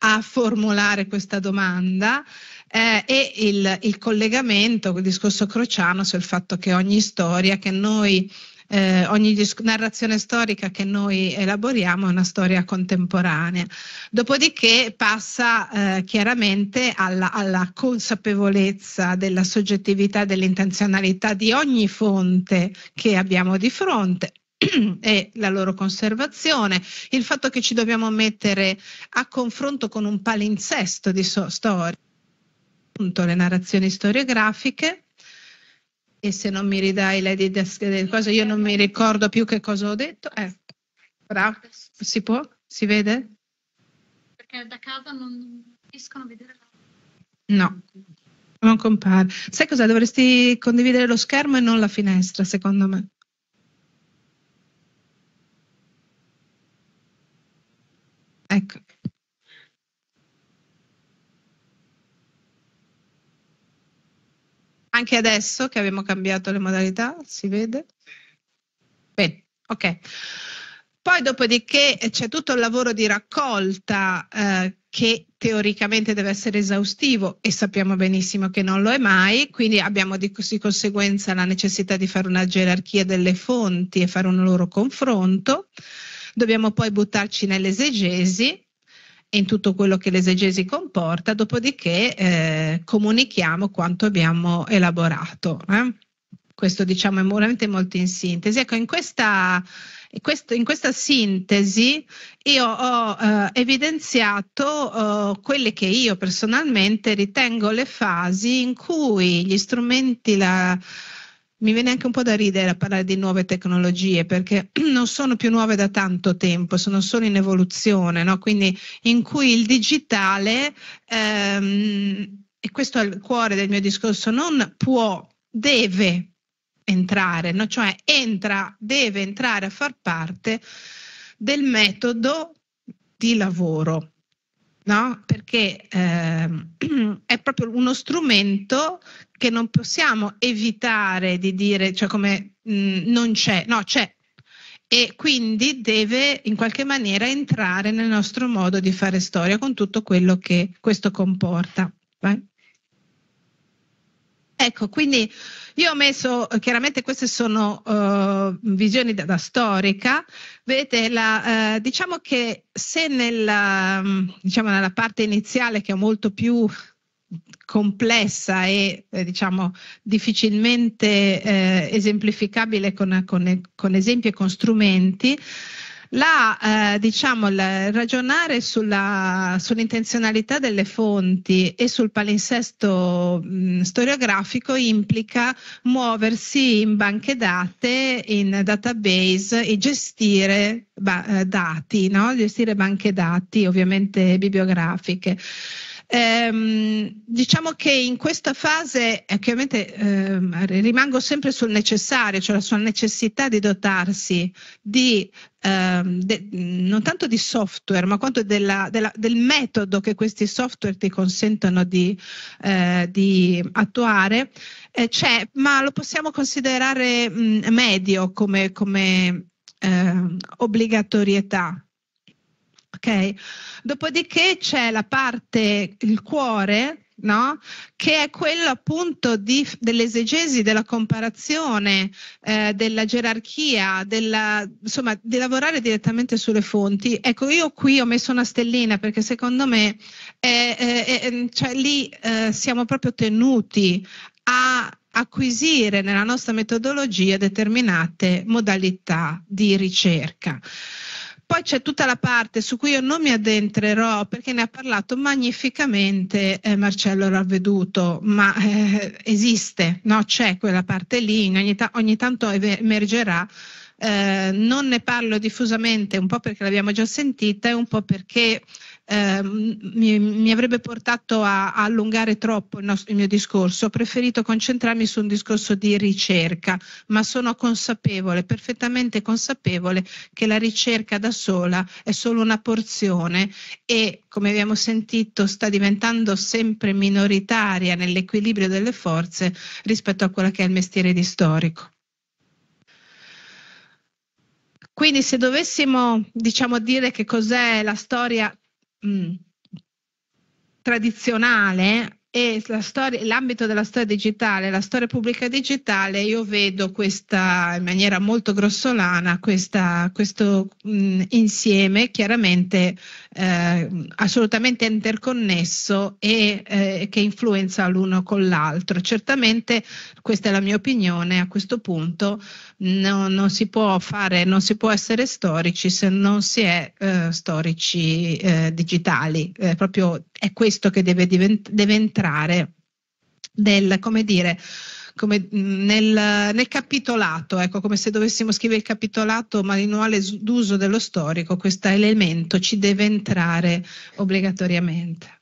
a formulare questa domanda. Eh, e il, il collegamento, il discorso crociano sul fatto che ogni storia che noi eh, ogni narrazione storica che noi elaboriamo è una storia contemporanea. Dopodiché passa eh, chiaramente alla, alla, consapevolezza della soggettività, e dell'intenzionalità di ogni fonte che abbiamo di fronte e la loro conservazione, il fatto che ci dobbiamo mettere a confronto con un palinsesto di so- storie, appunto le narrazioni storiografiche, e se non mi ridai le cose, io non mi ricordo più che cosa ho detto. Eh, bravo, si può? Si vede? Perché da casa non riescono a vedere. No, non compare. Sai cosa? Dovresti condividere lo schermo e non la finestra, secondo me. Ecco. Anche adesso che abbiamo cambiato le modalità, si vede? Bene, ok. Poi dopodiché c'è tutto il lavoro di raccolta eh, che teoricamente deve essere esaustivo e sappiamo benissimo che non lo è mai, quindi abbiamo di, di conseguenza la necessità di fare una gerarchia delle fonti e fare un loro confronto. Dobbiamo poi buttarci nell'esegesi, in tutto quello che l'esegesi comporta, dopodiché eh, comunichiamo quanto abbiamo elaborato. Eh? Questo diciamo è veramente molto in sintesi. Ecco, in questa, in questa sintesi io ho eh, evidenziato eh, quelle che io personalmente ritengo le fasi in cui gli strumenti, la, mi viene anche un po' da ridere a parlare di nuove tecnologie perché non sono più nuove da tanto tempo, sono solo in evoluzione, no? quindi in cui il digitale, ehm, e questo è il cuore del mio discorso, non può, deve entrare, no? cioè entra, deve entrare a far parte del metodo di lavoro no? perché eh, è proprio uno strumento che non possiamo evitare di dire, cioè come mh, mm, non c'è, no c'è, e quindi deve in qualche maniera entrare nel nostro modo di fare storia con tutto quello che questo comporta. Vai. Ecco, quindi io ho messo, chiaramente queste sono uh, visioni da, da, storica, vedete, la, uh, diciamo che se nella, diciamo nella, parte iniziale che è molto più complessa e eh, diciamo difficilmente eh, esemplificabile con, con, con esempi e con strumenti, la, eh, diciamo, la, ragionare sulla, sull'intenzionalità delle fonti e sul palinsesto mh, mm, storiografico implica muoversi in banche date, in database e gestire ba- eh, dati, no? gestire banche dati ovviamente bibliografiche. Ehm, diciamo che in questa fase eh, ovviamente ehm, rimango sempre sul necessario, cioè sulla necessità di dotarsi di ehm, de, non tanto di software, ma quanto della, della, del metodo che questi software ti consentono di, eh, di attuare, eh, c'è, ma lo possiamo considerare mh, medio come, come ehm, obbligatorietà ok? Dopodiché c'è la parte, il cuore, no? che è quello appunto di, dell'esegesi, della comparazione, eh, della gerarchia, della, insomma di lavorare direttamente sulle fonti. Ecco, io qui ho messo una stellina perché secondo me è, è, è, cioè, lì eh, siamo proprio tenuti a acquisire nella nostra metodologia determinate modalità di ricerca poi c'è tutta la parte su cui io non mi addentrerò perché ne ha parlato magnificamente eh, Marcello Ravveduto, ma eh, esiste, no? c'è quella parte lì, ogni, ta- ogni tanto emergerà. Eh, non ne parlo diffusamente un po' perché l'abbiamo già sentita e un po' perché Ehm, mi, mi, avrebbe portato a, a allungare troppo il, nostro, il, mio discorso, ho preferito concentrarmi su un discorso di ricerca, ma sono consapevole, perfettamente consapevole che la ricerca da sola è solo una porzione e, come abbiamo sentito, sta diventando sempre minoritaria nell'equilibrio delle forze rispetto a quello che è il mestiere di storico. Quindi se dovessimo diciamo, dire che cos'è la storia Mm, tradizionale e la storia, l'ambito della storia digitale, la storia pubblica digitale, io vedo questa in maniera molto grossolana, questa, questo mh, mm, insieme chiaramente eh, assolutamente interconnesso e eh, che influenza l'uno con l'altro. Certamente, questa è la mia opinione, a questo punto no, non si può fare, non si può essere storici se non si è eh, storici eh, digitali, eh, proprio è questo che deve, divent- deve entrare del, come dire, come mm, nel, nel capitolato, ecco, come se dovessimo scrivere il capitolato manuale d'uso dello storico, questo elemento ci deve entrare obbligatoriamente.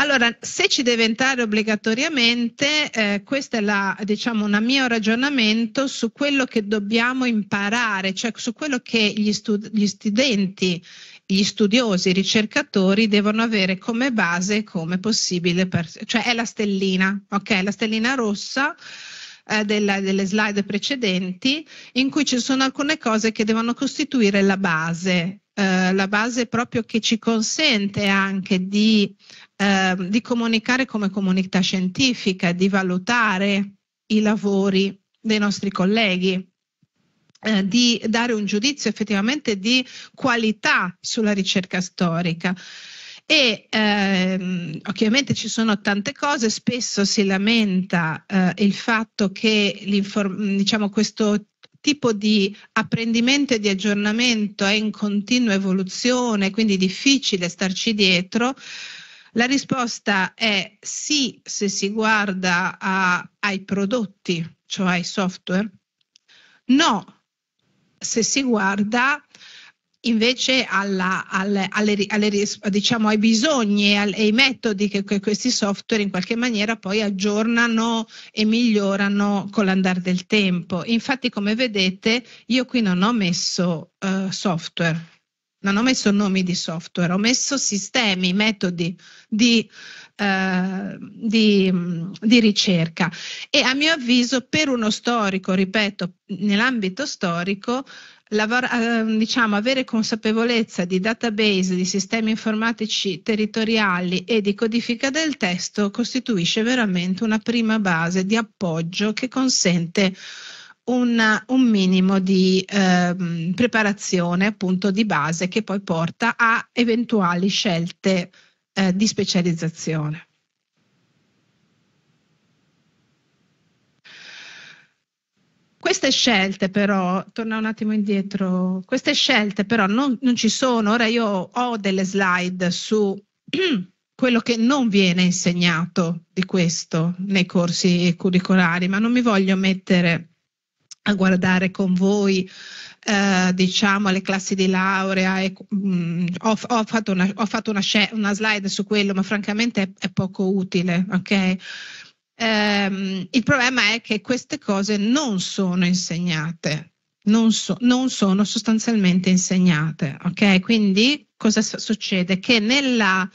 Allora, se ci deve entrare obbligatoriamente, eh, questo è la, diciamo, un mio ragionamento su quello che dobbiamo imparare, cioè su quello che gli, stud- gli studenti gli studiosi, i ricercatori devono avere come base come possibile, per, cioè è la stellina, ok? La stellina rossa eh, della, delle slide precedenti in cui ci sono alcune cose che devono costituire la base, eh, la base proprio che ci consente anche di, eh, di comunicare come comunità scientifica, di valutare i lavori dei nostri colleghi. Eh, di dare un giudizio effettivamente di qualità sulla ricerca storica e ehm, ovviamente ci sono tante cose, spesso si lamenta eh, il fatto che diciamo, questo tipo di apprendimento e di aggiornamento è in continua evoluzione, quindi difficile starci dietro. La risposta è sì se si guarda a, ai prodotti, cioè ai software, no se si guarda invece alla, alle, alle, alle, diciamo, ai bisogni e ai metodi che, che, questi software in qualche maniera poi aggiornano e migliorano con l'andare del tempo. Infatti, come vedete, io qui non ho messo uh, software, non ho messo nomi di software, ho messo sistemi, metodi di eh, di, di ricerca. E a mio avviso, per uno storico, ripeto, nell'ambito storico, Lavora, ehm, diciamo, avere consapevolezza di database, di sistemi informatici territoriali e di codifica del testo costituisce veramente una prima base di appoggio che consente una, un minimo di eh, preparazione appunto di base che poi porta a eventuali scelte eh, di specializzazione. Queste scelte però, torna un attimo indietro, queste scelte però non, non ci sono, ora io ho delle slide su quello che non viene insegnato di questo nei corsi curricolari, ma non mi voglio mettere a guardare con voi eh, diciamo le classi di laurea e, mh, mm, ho, ho, fatto, una, ho fatto una, una, slide su quello ma francamente è, è poco utile ok ehm, il problema è che queste cose non sono insegnate non, so, non sono sostanzialmente insegnate ok quindi cosa succede che nella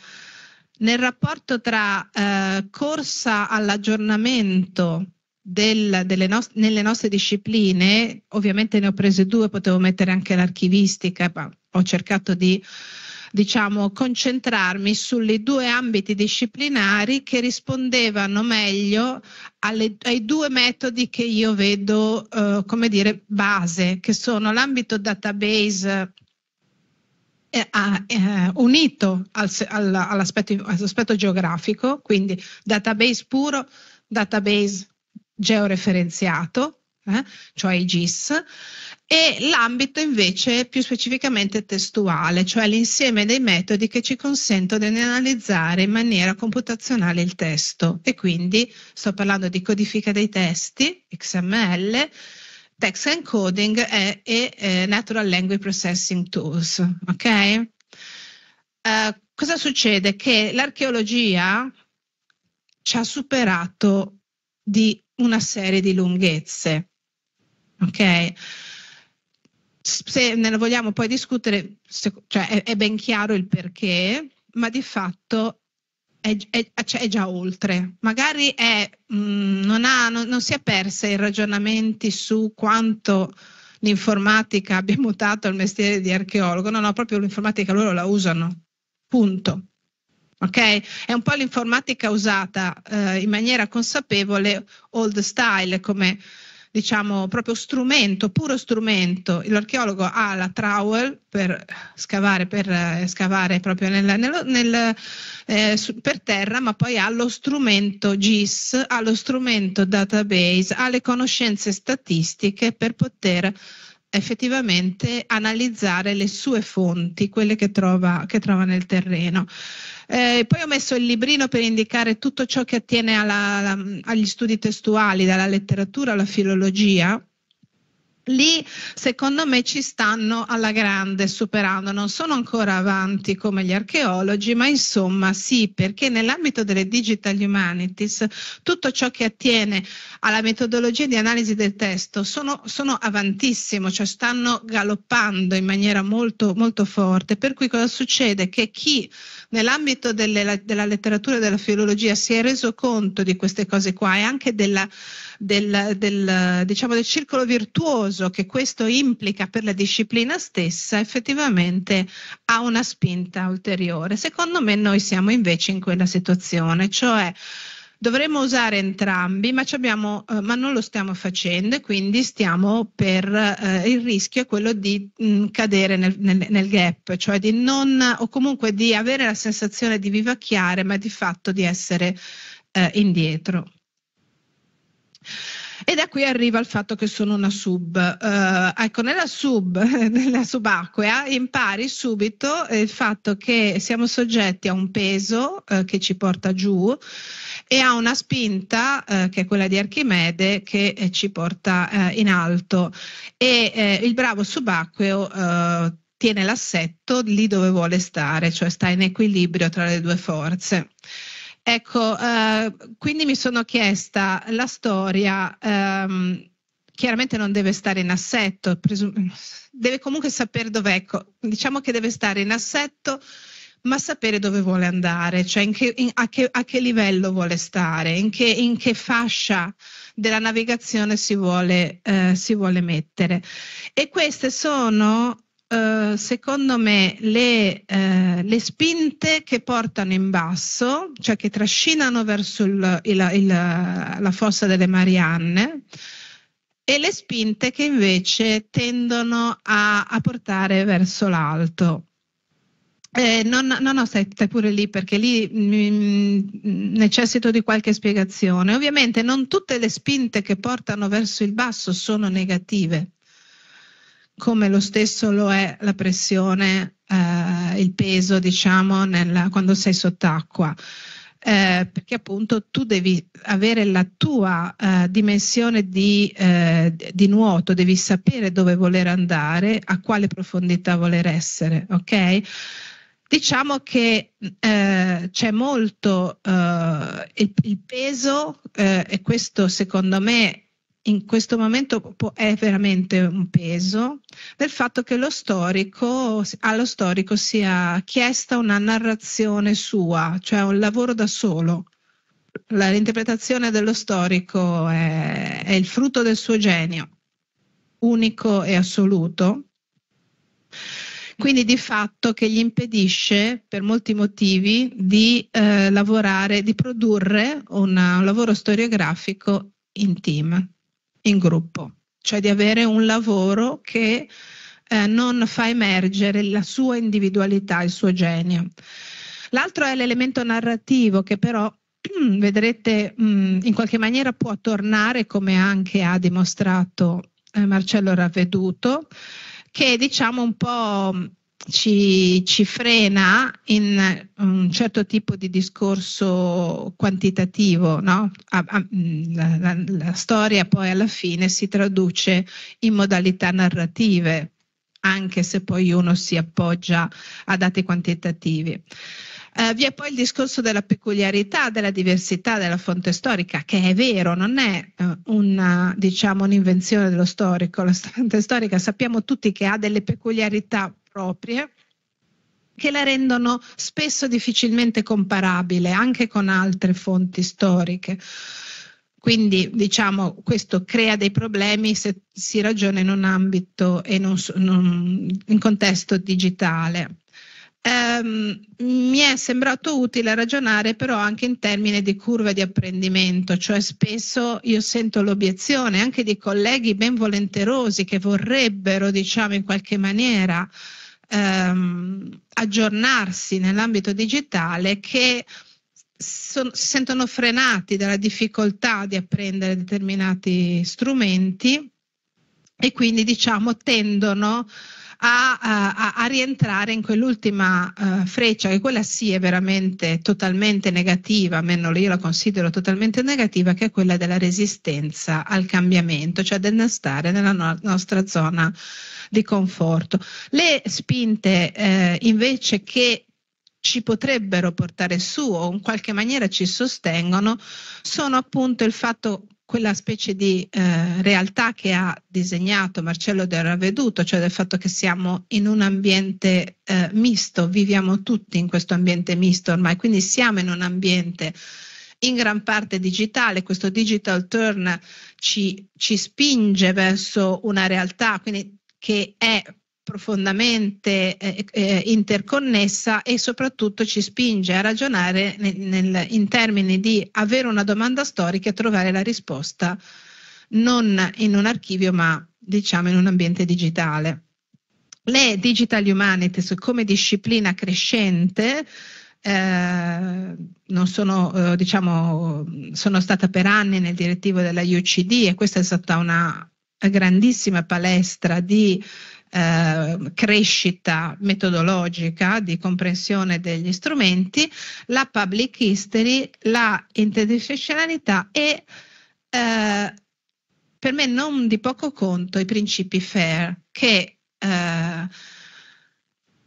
nel rapporto tra eh, corsa all'aggiornamento del, no, nelle nostre discipline, ovviamente ne ho prese due, potevo mettere anche l'archivistica, ma ho cercato di diciamo, concentrarmi sui due ambiti disciplinari che rispondevano meglio alle, ai due metodi che io vedo, eh, come dire, base, che sono l'ambito database eh, eh unito al, all'aspetto, all'aspetto geografico, quindi database puro, database georeferenziato, eh, cioè i GIS, e l'ambito invece più specificamente testuale, cioè l'insieme dei metodi che ci consentono di analizzare in maniera computazionale il testo. E quindi sto parlando di codifica dei testi, XML, text encoding e, e eh, natural language processing tools. Ok? Uh, cosa succede? Che l'archeologia ci ha superato di una serie di lunghezze. Ok? Se ne vogliamo poi discutere, se, cioè è, è, ben chiaro il perché, ma di fatto è, è, cioè, è già oltre. Magari mh, mm, non, ha, non, non si è persa i ragionamenti su quanto l'informatica abbia mutato il mestiere di archeologo, no, no, proprio l'informatica loro la usano, punto. Okay? È un po' l'informatica usata eh, in maniera consapevole, old style, come diciamo proprio strumento, puro strumento. L'archeologo ha la trowel per scavare, per, eh, scavare proprio nel, nel, nel, eh, su, per terra, ma poi ha lo strumento GIS, ha lo strumento database, ha le conoscenze statistiche per poter effettivamente analizzare le sue fonti, quelle che trova, che trova nel terreno. Eh, poi ho messo il librino per indicare tutto ciò che attiene alla, agli studi testuali, dalla letteratura alla filologia, lì secondo me ci stanno alla grande superando, non sono ancora avanti come gli archeologi, ma insomma sì, perché nell'ambito delle digital humanities tutto ciò che attiene alla metodologia di analisi del testo sono, sono avantissimo, cioè stanno galoppando in maniera molto, molto forte, per cui cosa succede? Che chi Nell'ambito delle, della letteratura e della filologia si è reso conto di queste cose qua e anche della, del, del, diciamo, del circolo virtuoso che questo implica per la disciplina stessa, effettivamente ha una spinta ulteriore. Secondo me noi siamo invece in quella situazione, cioè Dovremmo usare entrambi, ma, eh, ma non lo stiamo facendo e quindi stiamo per eh, il rischio è quello di mh, mm, cadere nel, nel, nel, gap, cioè di non o comunque di avere la sensazione di vivacchiare, ma di fatto di essere eh, indietro. E da qui arriva il fatto che sono una sub. Uh, ecco, nella sub, nella subacquea, impari subito il fatto che siamo soggetti a un peso uh, che ci porta giù, e ha una spinta eh, che è quella di Archimede che eh, ci porta eh, in alto e eh, il bravo subacqueo eh, tiene l'assetto lì dove vuole stare, cioè sta in equilibrio tra le due forze. Ecco, eh, quindi mi sono chiesta la storia. Ehm, chiaramente non deve stare in assetto, deve comunque sapere dov'è, ecco, diciamo che deve stare in assetto ma sapere dove vuole andare, cioè in che, in, a, che, a, che, livello vuole stare, in che, in che fascia della navigazione si vuole, eh, si vuole mettere. E queste sono Uh, secondo me, le, uh, le, spinte che portano in basso, cioè che trascinano verso il, il, il, la fossa delle Marianne, e le spinte che invece tendono a, a portare verso l'alto. Eh, no, no, no, stai, stai, pure lì perché lì mh, mm, mm, necessito di qualche spiegazione. Ovviamente non tutte le spinte che portano verso il basso sono negative, come lo stesso lo è la pressione, eh, il peso, diciamo, nella, quando sei sott'acqua. Eh, perché appunto tu devi avere la tua eh, dimensione di, eh, di, nuoto, devi sapere dove voler andare, a quale profondità voler essere, ok? Diciamo che eh, c'è molto eh, il, il, peso eh, e questo secondo me in questo momento può, è veramente un peso del fatto che lo storico, allo storico sia chiesta una narrazione sua, cioè un lavoro da solo. La, l'interpretazione dello storico è, è il frutto del suo genio, unico e assoluto quindi di fatto che gli impedisce per molti motivi di eh, lavorare, di produrre una, un lavoro storiografico in team, in gruppo, cioè di avere un lavoro che eh, non fa emergere la sua individualità, il suo genio. L'altro è l'elemento narrativo che però vedrete in qualche maniera può tornare come anche ha dimostrato eh, Marcello Ravveduto che diciamo un po' mm, ci, ci frena in mm, un certo tipo di discorso quantitativo. No? A, a, mm, la, la, la storia poi alla fine si traduce in modalità narrative, anche se poi uno si appoggia a dati quantitativi. Eh, vi è poi il discorso della peculiarità, della diversità della fonte storica, che è vero, non è eh, una, diciamo, un'invenzione dello storico. La fonte storica sappiamo tutti che ha delle peculiarità proprie che la rendono spesso difficilmente comparabile anche con altre fonti storiche. Quindi diciamo questo crea dei problemi se si ragiona in un ambito e non, un, in contesto digitale. Um, mi è sembrato utile ragionare però anche in termini di curva di apprendimento, cioè spesso io sento l'obiezione anche di colleghi ben volenterosi che vorrebbero, diciamo in qualche maniera, um, aggiornarsi nell'ambito digitale che son, si sentono frenati dalla difficoltà di apprendere determinati strumenti e quindi diciamo tendono a a, a, a rientrare in quell'ultima uh, freccia, che quella sì è veramente totalmente negativa, almeno io la considero totalmente negativa, che è quella della resistenza al cambiamento, cioè del non stare nella no- nostra zona di conforto. Le spinte eh, invece che ci potrebbero portare su o in qualche maniera ci sostengono sono appunto il fatto quella specie di eh, realtà che ha disegnato Marcello del Raveduto, cioè del fatto che siamo in un ambiente eh, misto, viviamo tutti in questo ambiente misto ormai, quindi siamo in un ambiente in gran parte digitale, questo digital turn ci, ci spinge verso una realtà quindi, che è profondamente eh, eh, interconnessa e soprattutto ci spinge a ragionare nel, nel, in termini di avere una domanda storica e trovare la risposta non in un archivio ma diciamo in un ambiente digitale. Le digital humanities come disciplina crescente eh, non sono, eh, diciamo, sono stata per anni nel direttivo della UCD e questa è stata una grandissima palestra di Ehm, crescita metodologica di comprensione degli strumenti, la public history, la interdisciplinarità e eh, per me non di poco conto i principi FAIR che eh,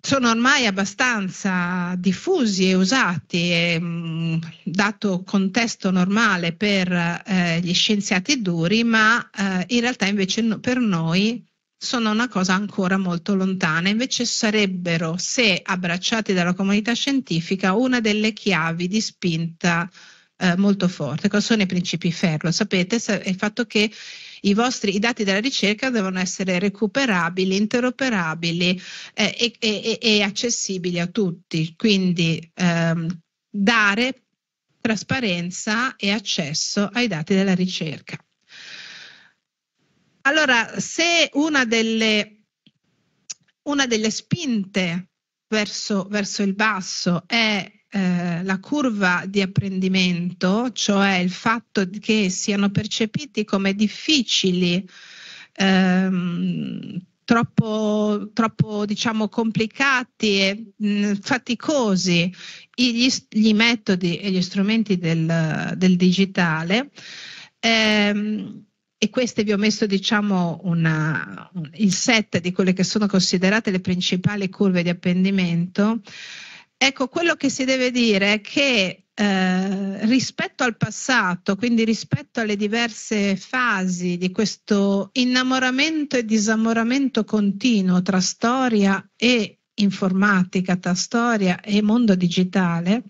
sono ormai abbastanza diffusi e usati, e, mh, mm, dato contesto normale per eh, gli scienziati duri, ma eh, in realtà invece no, per noi sono una cosa ancora molto lontana, invece sarebbero, se abbracciati dalla comunità scientifica, una delle chiavi di spinta eh, molto forte. Cosa sono i principi FER? sapete, il fatto che i vostri i dati della ricerca devono essere recuperabili, interoperabili eh, e, e, e, accessibili a tutti. Quindi ehm, dare trasparenza e accesso ai dati della ricerca. Allora, se una delle, una delle spinte verso, verso il basso è eh, la curva di apprendimento, cioè il fatto che siano percepiti come difficili, ehm, troppo, troppo diciamo, complicati e mh, mm, faticosi gli, gli, metodi e gli strumenti del, del digitale, ehm, e queste vi ho messo diciamo una, il set di quelle che sono considerate le principali curve di appendimento, ecco quello che si deve dire è che eh, rispetto al passato, quindi rispetto alle diverse fasi di questo innamoramento e disamoramento continuo tra storia e informatica, tra storia e mondo digitale,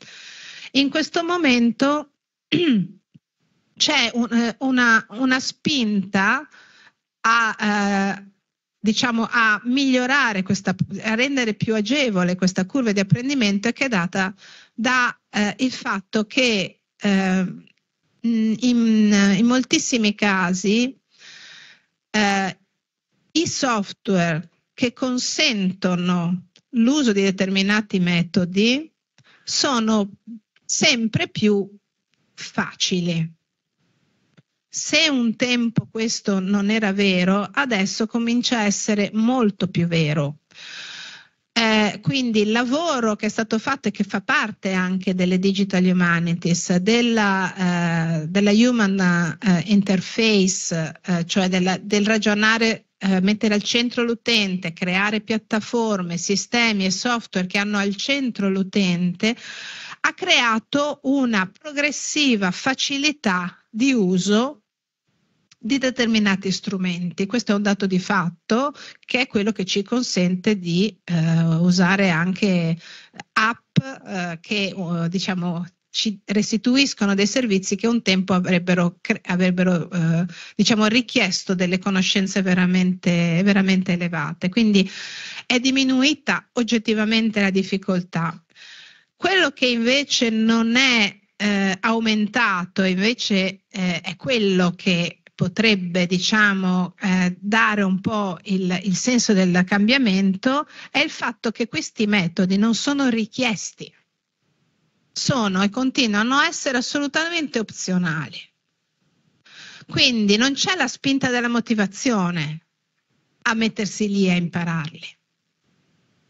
in questo momento c'è un, eh, una, una, spinta a, eh, diciamo, a migliorare questa, a rendere più agevole questa curva di apprendimento che è data dal eh, fatto che eh, in, in, eh, moltissimi casi eh, i software che consentono l'uso di determinati metodi sono sempre più facili. Se un tempo questo non era vero, adesso comincia a essere molto più vero. Eh, quindi il lavoro che è stato fatto e che fa parte anche delle Digital Humanities, della, eh, della Human eh, Interface, eh, cioè della, del ragionare eh, mettere al centro l'utente, creare piattaforme, sistemi e software che hanno al centro l'utente, ha creato una progressiva facilità di uso di determinati strumenti. Questo è un dato di fatto che è quello che ci consente di eh, usare anche app eh, che eh, diciamo ci restituiscono dei servizi che un tempo avrebbero, avrebbero eh, diciamo, richiesto delle conoscenze veramente, veramente elevate. Quindi è diminuita oggettivamente la difficoltà. Quello che invece non è eh, aumentato invece eh, è quello che potrebbe diciamo, eh, dare un po' il, il senso del cambiamento è il fatto che questi metodi non sono richiesti, sono e continuano a essere assolutamente opzionali. Quindi non c'è la spinta della motivazione a mettersi lì a impararli.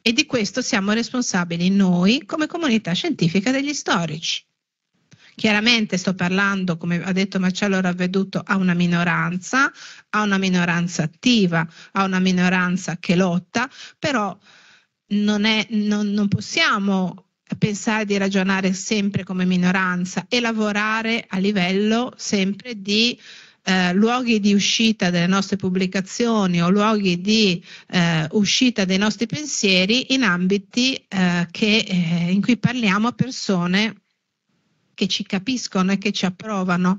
E di questo siamo responsabili noi come comunità scientifica degli storici. Chiaramente sto parlando, come ha detto Marcello Ravveduto, a una minoranza, a una minoranza attiva, a una minoranza che lotta, però non, è, non, non possiamo pensare di ragionare sempre come minoranza e lavorare a livello sempre di eh, luoghi di uscita delle nostre pubblicazioni o luoghi di eh, uscita dei nostri pensieri in ambiti eh, che, eh, in cui parliamo a persone che ci capiscono e che ci approvano.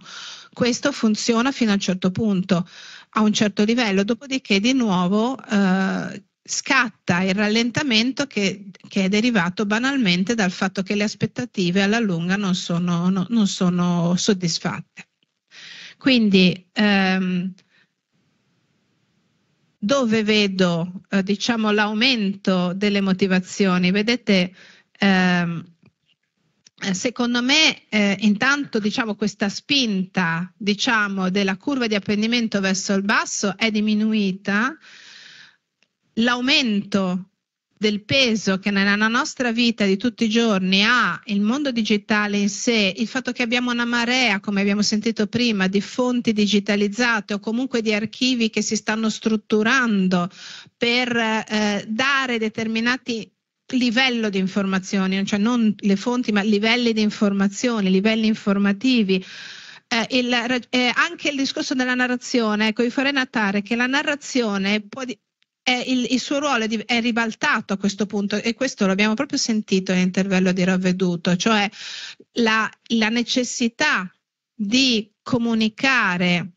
Questo funziona fino a un certo punto, a un certo livello, dopodiché di nuovo eh, scatta il rallentamento che, che, è derivato banalmente dal fatto che le aspettative alla lunga non sono, no, non sono soddisfatte. Quindi ehm, dove vedo eh, diciamo, l'aumento delle motivazioni? Vedete, ehm, eh, secondo me eh, intanto diciamo, questa spinta diciamo, della curva di apprendimento verso il basso è diminuita l'aumento del peso che nella nostra vita di tutti i giorni ha il mondo digitale in sé, il fatto che abbiamo una marea, come abbiamo sentito prima, di fonti digitalizzate o comunque di archivi che si stanno strutturando per eh, dare determinati livello di informazioni, cioè non le fonti, ma livelli di informazioni, livelli informativi. Eh, il, eh, anche il discorso della narrazione, ecco, vi farei notare che la narrazione può, il, il, suo ruolo è, ribaltato a questo punto e questo l'abbiamo proprio sentito nell'intervello di Ravveduto, cioè la, la necessità di comunicare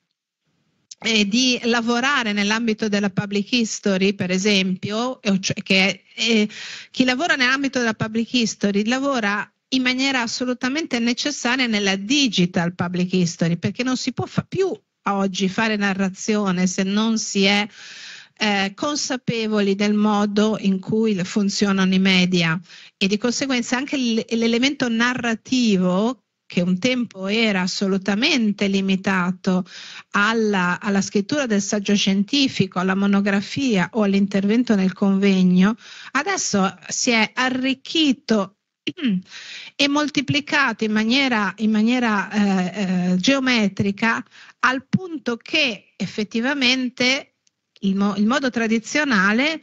eh, di lavorare nell'ambito della public history, per esempio, cioè che, eh, chi lavora nell'ambito della public history lavora in maniera assolutamente necessaria nella digital public history, perché non si può fa- più oggi fare narrazione se non si è eh, consapevoli del modo in cui funzionano i media e di conseguenza anche l'elemento narrativo che un tempo era assolutamente limitato alla, alla scrittura del saggio scientifico, alla monografia o all'intervento nel convegno, adesso si è arricchito e moltiplicato in maniera, in maniera eh, eh, geometrica al punto che effettivamente il, mo- il modo tradizionale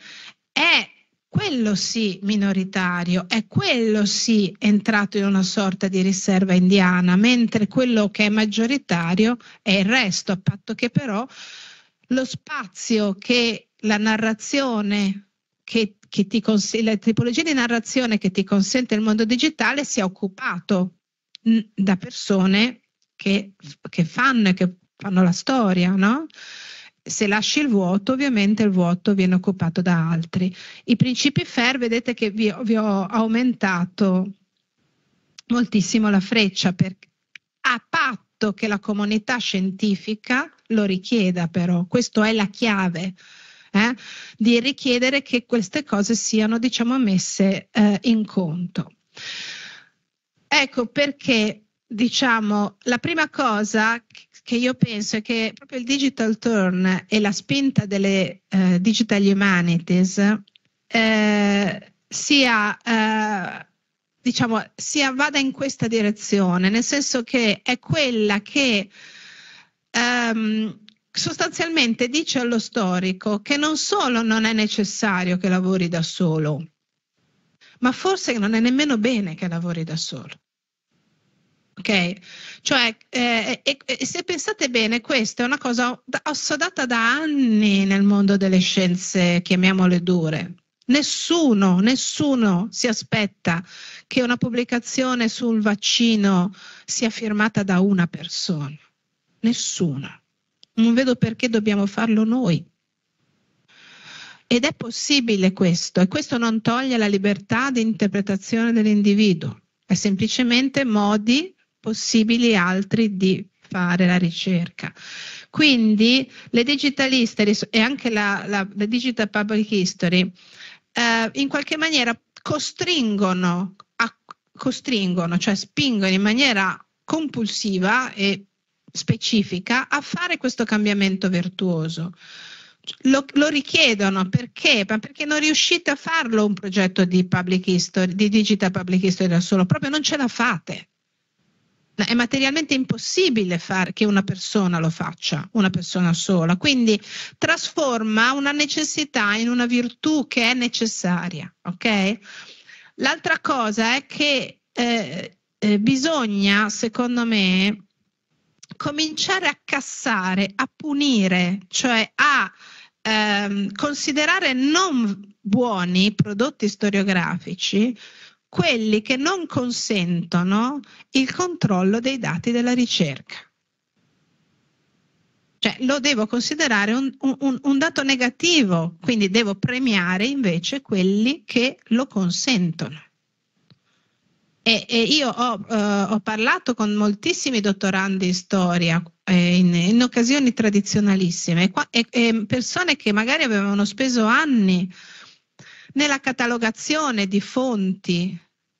è quello sì minoritario, è quello sì entrato in una sorta di riserva indiana, mentre quello che è maggioritario è il resto, a patto che però lo spazio che la narrazione che, che ti cons- la tipologia di narrazione che ti consente il mondo digitale sia occupato da persone che, che fanno, che fanno la storia, no? se lasci il vuoto, ovviamente il vuoto viene occupato da altri. I principi FER, vedete che vi, vi ho aumentato moltissimo la freccia per, a patto che la comunità scientifica lo richieda però, questa è la chiave. Eh, di richiedere che queste cose siano diciamo messe eh, in conto. Ecco perché diciamo, la prima cosa che io penso è che proprio il digital turn e la spinta delle eh, digital humanities eh, sia, eh, diciamo, sia vada in questa direzione, nel senso che è quella che ehm, sostanzialmente dice allo storico che non solo non è necessario che lavori da solo, ma forse non è nemmeno bene che lavori da solo. Ok? Cioè, eh, e, e se pensate bene, questa è una cosa assodata da anni nel mondo delle scienze, chiamiamole dure. Nessuno, nessuno si aspetta che una pubblicazione sul vaccino sia firmata da una persona. Nessuno. Non vedo perché dobbiamo farlo noi. Ed è possibile questo, e questo non toglie la libertà di interpretazione dell'individuo, è semplicemente modi possibili altri di fare la ricerca. Quindi le digital history e anche la, la, la digital public history eh, in qualche maniera costringono, a, costringono, cioè spingono in maniera compulsiva e specifica a fare questo cambiamento virtuoso. Lo, lo, richiedono perché? perché non riuscite a farlo un progetto di, public history, di digital public history da solo, proprio non ce la fate è materialmente impossibile far, che una persona lo faccia, una persona sola. Quindi trasforma una necessità in una virtù che è necessaria, ok? L'altra cosa è che eh, eh, bisogna, secondo me, cominciare a cassare, a punire, cioè a ehm, considerare non buoni prodotti storiografici quelli che non consentono il controllo dei dati della ricerca. Cioè, lo devo considerare un, un, un, dato negativo, quindi devo premiare invece quelli che lo consentono. E, e io ho, eh, ho, parlato con moltissimi dottorandi in storia eh, in, in, occasioni tradizionalissime e, e, persone che magari avevano speso anni nella catalogazione di fonti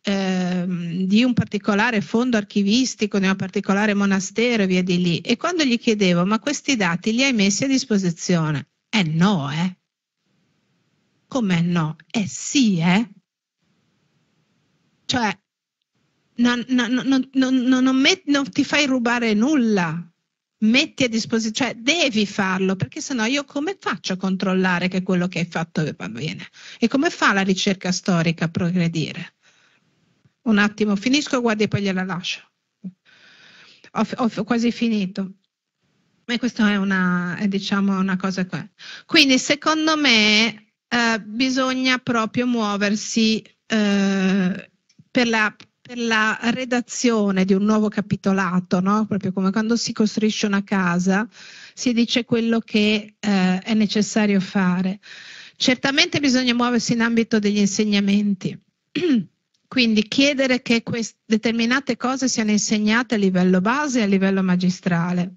Ehm, di un particolare fondo archivistico, di un particolare monastero e via di lì. E quando gli chiedevo, ma questi dati li hai messi a disposizione? Eh no, eh. Come no? Eh sì, eh. Cioè, non, non, non, met, non ti fai rubare nulla, metti a disposizione, cioè devi farlo, perché sennò io come faccio a controllare che quello che hai fatto va bene? E come fa la ricerca storica a progredire? Un attimo, finisco, guardi, e poi gliela lascio. Ho, ho quasi finito. E questa è una, è, diciamo, una cosa qua. Quindi, secondo me, eh, bisogna proprio muoversi eh, per la per la redazione di un nuovo capitolato, no? proprio come quando si costruisce una casa, si dice quello che eh, è necessario fare. Certamente bisogna muoversi in ambito degli insegnamenti. Quindi chiedere che quest- determinate cose siano insegnate a livello base e a livello magistrale.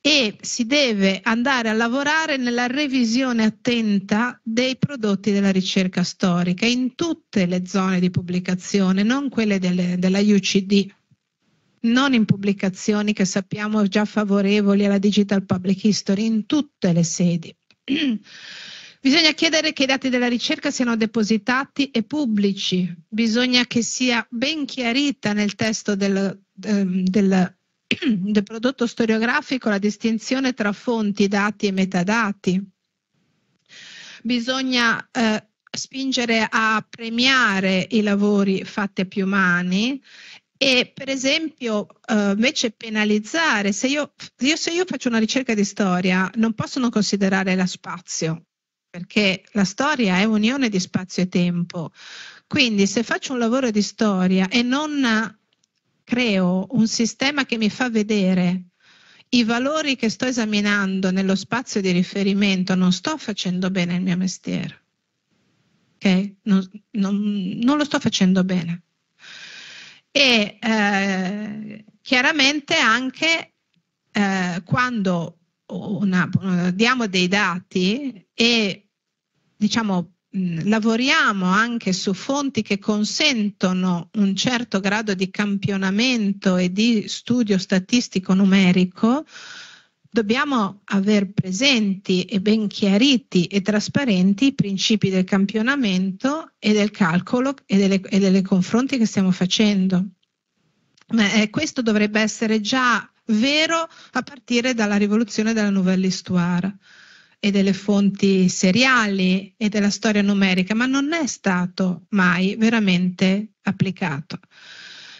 E si deve andare a lavorare nella revisione attenta dei prodotti della ricerca storica in tutte le zone di pubblicazione, non quelle delle, della UCD, non in pubblicazioni che sappiamo già favorevoli alla digital public history, in tutte le sedi. Bisogna chiedere che i dati della ricerca siano depositati e pubblici, bisogna che sia ben chiarita nel testo del, ehm, del, del prodotto storiografico la distinzione tra fonti, dati e metadati. Bisogna eh, spingere a premiare i lavori fatti a più mani e per esempio eh, invece penalizzare, se io, io, se io faccio una ricerca di storia non posso non considerare la spazio, perché la storia è unione di spazio e tempo. Quindi se faccio un lavoro di storia e non creo un sistema che mi fa vedere i valori che sto esaminando nello spazio di riferimento, non sto facendo bene il mio mestiere. Okay? Non, non, non lo sto facendo bene. E eh, chiaramente anche eh, quando una, diamo dei dati e diciamo mm, lavoriamo anche su fonti che consentono un certo grado di campionamento e di studio statistico numerico, dobbiamo aver presenti e ben chiariti e trasparenti i principi del campionamento e del calcolo e delle, e delle confronti che stiamo facendo. Eh, questo dovrebbe essere già vero a partire dalla rivoluzione della Nouvelle Histoire e delle fonti seriali e della storia numerica, ma non è stato mai veramente applicato.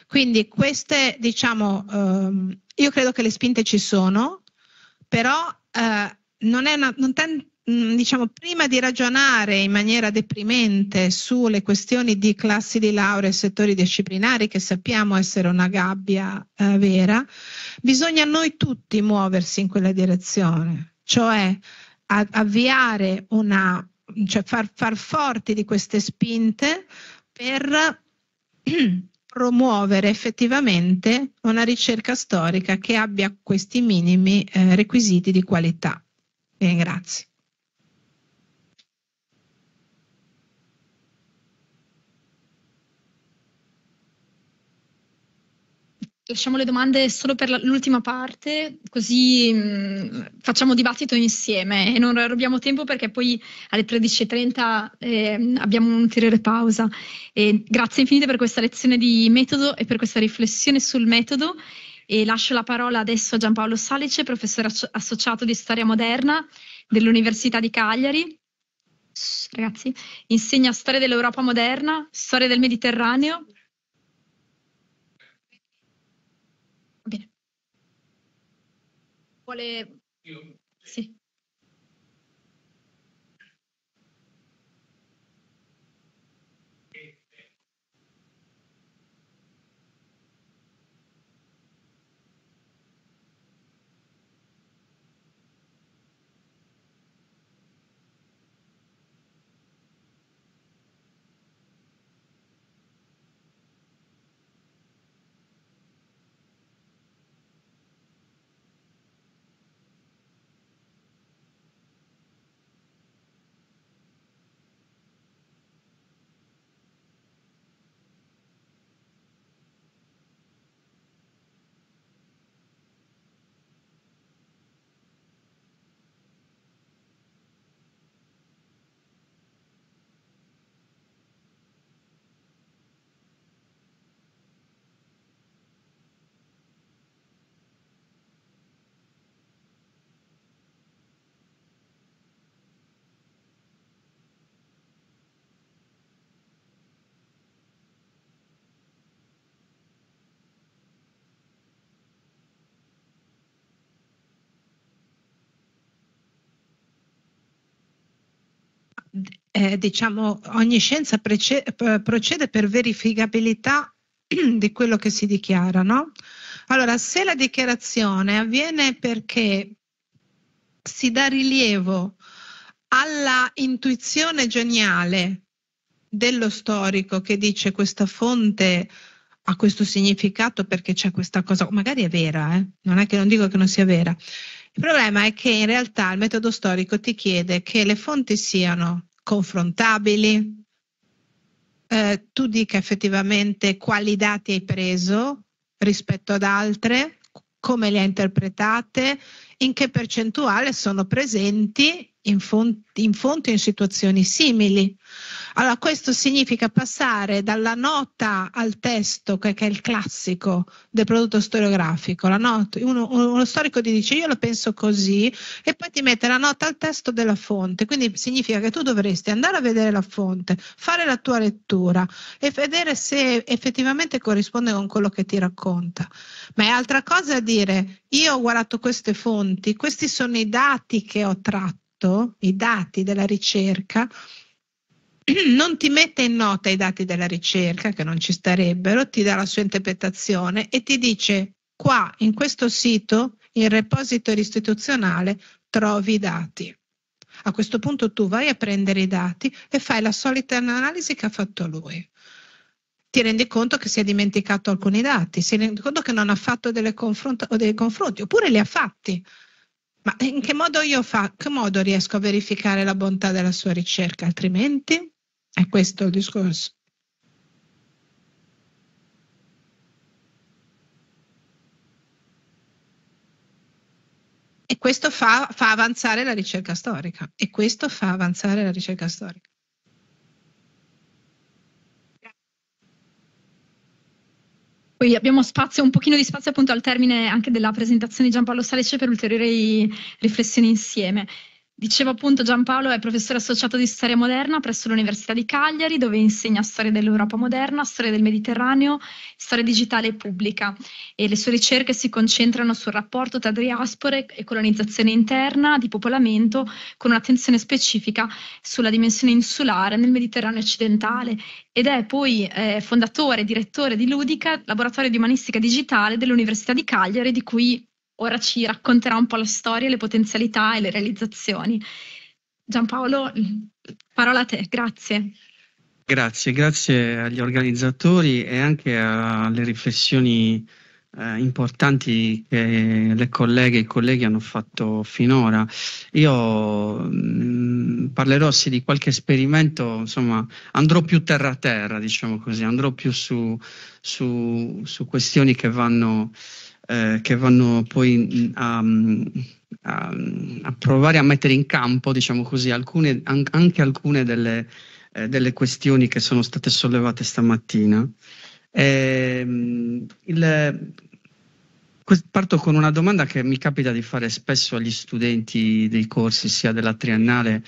Quindi queste, diciamo, ehm, io credo che le spinte ci sono, però eh, non, una, non, ten, Mm, diciamo, prima di ragionare in maniera deprimente sulle questioni di classi di laurea e settori disciplinari, che sappiamo essere una gabbia eh, vera, bisogna noi tutti muoversi in quella direzione, cioè avviare una, cioè far, far forti di queste spinte per promuovere effettivamente una ricerca storica che abbia questi minimi eh, requisiti di qualità. Bene, grazie. lasciamo le domande solo per l'ultima parte, così mh, mm, facciamo dibattito insieme e non rubiamo tempo perché poi alle 13.30 eh, abbiamo un'ulteriore pausa. E grazie infinite per questa lezione di metodo e per questa riflessione sul metodo e lascio la parola adesso a Giampaolo Salice, professore associato di storia moderna dell'Università di Cagliari. Ragazzi, insegna storia dell'Europa moderna, storia del Mediterraneo vuole... Sì. eh, diciamo, ogni scienza prece- procede per verificabilità di quello che si dichiara, no? Allora, se la dichiarazione avviene perché si dà rilievo alla intuizione geniale dello storico che dice questa fonte ha questo significato perché c'è questa cosa, magari è vera, eh? non è che non dico che non sia vera, il problema è che in realtà il metodo storico ti chiede che le fonti siano confrontabili, eh, tu dica effettivamente quali dati hai preso rispetto ad altre, come le hai interpretate, in che percentuale sono presenti in, fon- in fonte in situazioni simili. Allora, questo significa passare dalla nota al testo, che, che è il classico del prodotto storiografico. Not- uno, uno, storico ti dice io lo penso così e poi ti mette la nota al testo della fonte. Quindi significa che tu dovresti andare a vedere la fonte, fare la tua lettura e vedere se effettivamente corrisponde con quello che ti racconta. Ma è altra cosa dire io ho guardato queste fonti, questi sono i dati che ho tratto fatto, i dati della ricerca, non ti mette in nota i dati della ricerca, che non ci starebbero, ti dà la sua interpretazione e ti dice qua, in questo sito, in repository istituzionale, trovi i dati. A questo punto tu vai a prendere i dati e fai la solita analisi che ha fatto lui. Ti rendi conto che si è dimenticato alcuni dati, si rende conto che non ha fatto confront- dei confronti, oppure li ha fatti, ma in che modo io fa, che modo riesco a verificare la bontà della sua ricerca? Altrimenti è questo il discorso. E questo fa, fa avanzare la ricerca storica. E questo fa avanzare la ricerca storica. Poi abbiamo spazio, un pochino di spazio appunto al termine anche della presentazione di Giampaolo Salece per ulteriori riflessioni insieme. Dicevo appunto Giampaolo è professore associato di storia moderna presso l'Università di Cagliari dove insegna storia dell'Europa moderna, storia del Mediterraneo, storia digitale e pubblica e le sue ricerche si concentrano sul rapporto tra diaspore e colonizzazione interna di popolamento con un'attenzione specifica sulla dimensione insulare nel Mediterraneo occidentale ed è poi eh, fondatore e direttore di Ludica, laboratorio di umanistica digitale dell'Università di Cagliari di cui ora ci racconterà un po' la storia, le potenzialità e le realizzazioni. Giampaolo, parola a te, grazie. Grazie, grazie agli organizzatori e anche alle riflessioni eh, importanti che le colleghe e i colleghi hanno fatto finora. Io mh, mm, parlerò sì di qualche esperimento, insomma, andrò più terra a terra, diciamo così, andrò più su, su, su questioni che vanno eh, che vanno poi a, mm, a, a, provare a mettere in campo, diciamo così, alcune, anche alcune delle, eh, delle, questioni che sono state sollevate stamattina. Ehm, il, Parto con una domanda che mi capita di fare spesso agli studenti dei corsi, sia della triennale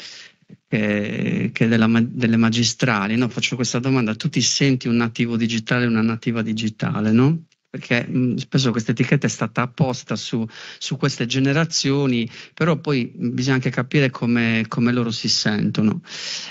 che, che della, delle magistrali. No? Faccio questa domanda: tu ti senti un nativo digitale, una nativa digitale? No? perché mh, mm, spesso questa etichetta è stata apposta su, su, queste generazioni, però poi mm, bisogna anche capire come, come loro si sentono.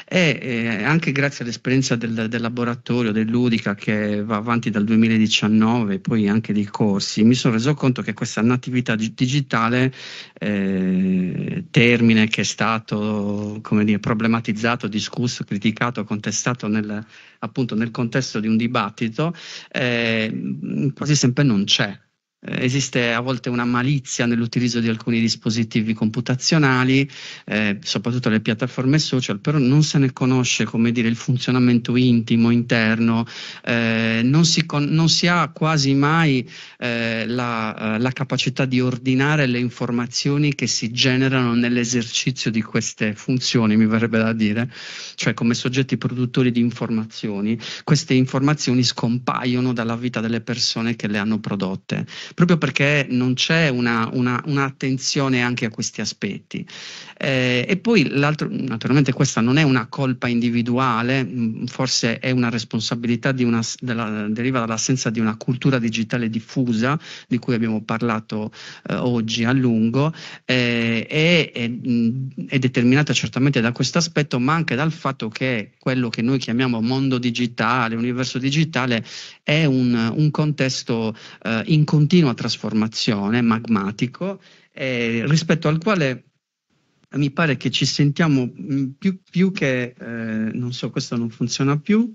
E eh, anche grazie all'esperienza del, del laboratorio dell'Udica che va avanti dal 2019, poi anche dei corsi, mi sono reso conto che questa natività digitale, eh, termine che è stato dire, problematizzato, discusso, criticato, contestato nel appunto nel contesto di un dibattito eh, quasi sempre non c'è. Eh, esiste a volte una malizia nell'utilizzo di alcuni dispositivi computazionali, eh, soprattutto le piattaforme social, però non se ne conosce come dire, il funzionamento intimo, interno, eh, non, si con, non, si ha quasi mai eh, la, eh, la, capacità di ordinare le informazioni che si generano nell'esercizio di queste funzioni, mi verrebbe da dire, cioè come soggetti produttori di informazioni, queste informazioni scompaiono dalla vita delle persone che le hanno prodotte proprio perché non c'è una, una, un'attenzione anche a questi aspetti. Eh, e poi, l'altro, naturalmente, questa non è una colpa individuale, mm, forse è una responsabilità una, della, deriva dall'assenza di una cultura digitale diffusa, di cui abbiamo parlato eh, oggi a lungo, eh, è, è, mm, è determinata certamente da questo aspetto, ma anche dal fatto che quello che noi chiamiamo mondo digitale, universo digitale, è un, un contesto eh, in continuo continua trasformazione, magmatico, eh, rispetto al quale mi pare che ci sentiamo mm, più, più che, eh, non so, questo non funziona più,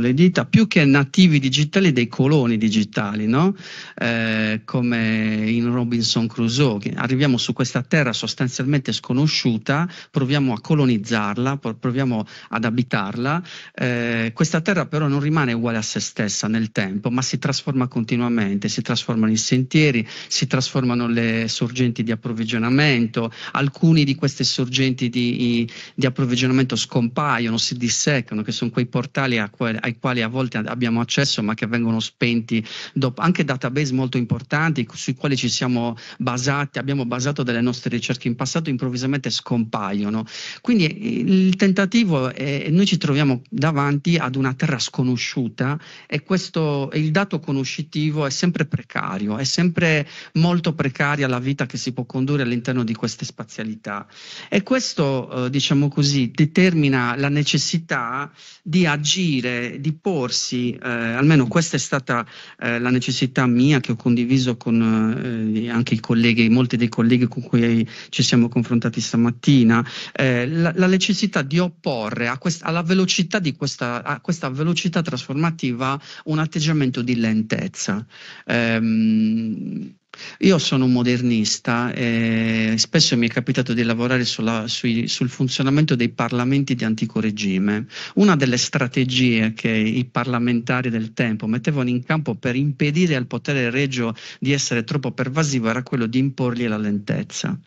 le dita più che nativi digitali dei coloni digitali, no? eh, come in Robinson Crusoe. Arriviamo su questa terra sostanzialmente sconosciuta, proviamo a colonizzarla, proviamo ad abitarla. Eh, questa terra però non rimane uguale a se stessa nel tempo, ma si trasforma continuamente, si trasformano i sentieri, si trasformano le sorgenti di approvvigionamento, alcuni di queste sorgenti di, di approvvigionamento scompaiono, si disseccano, che sono quei portali a quel, ai quali a volte abbiamo accesso ma che vengono spenti dopo. Anche database molto importanti sui quali ci siamo basati, abbiamo basato delle nostre ricerche in passato, improvvisamente scompaiono. Quindi eh, il tentativo è, noi ci troviamo davanti ad una terra sconosciuta e questo, il dato conoscitivo è sempre precario, è sempre molto precaria la vita che si può condurre all'interno di queste spazialità. E questo, eh, diciamo così, determina la necessità di agire di porsi, eh, almeno questa è stata eh, la necessità mia che ho condiviso con eh, eh anche i colleghi, molti dei colleghi con cui ci siamo confrontati stamattina, eh, la, la, necessità di opporre a quest- alla velocità di questa, a questa velocità trasformativa un atteggiamento di lentezza. Ehm, io sono un modernista, eh, spesso mi è capitato di lavorare sulla, sui, sul funzionamento dei parlamenti di antico regime. Una delle strategie che i parlamentari del tempo mettevano in campo per impedire al potere regio di essere troppo pervasivo era quello di imporgli la lentezza.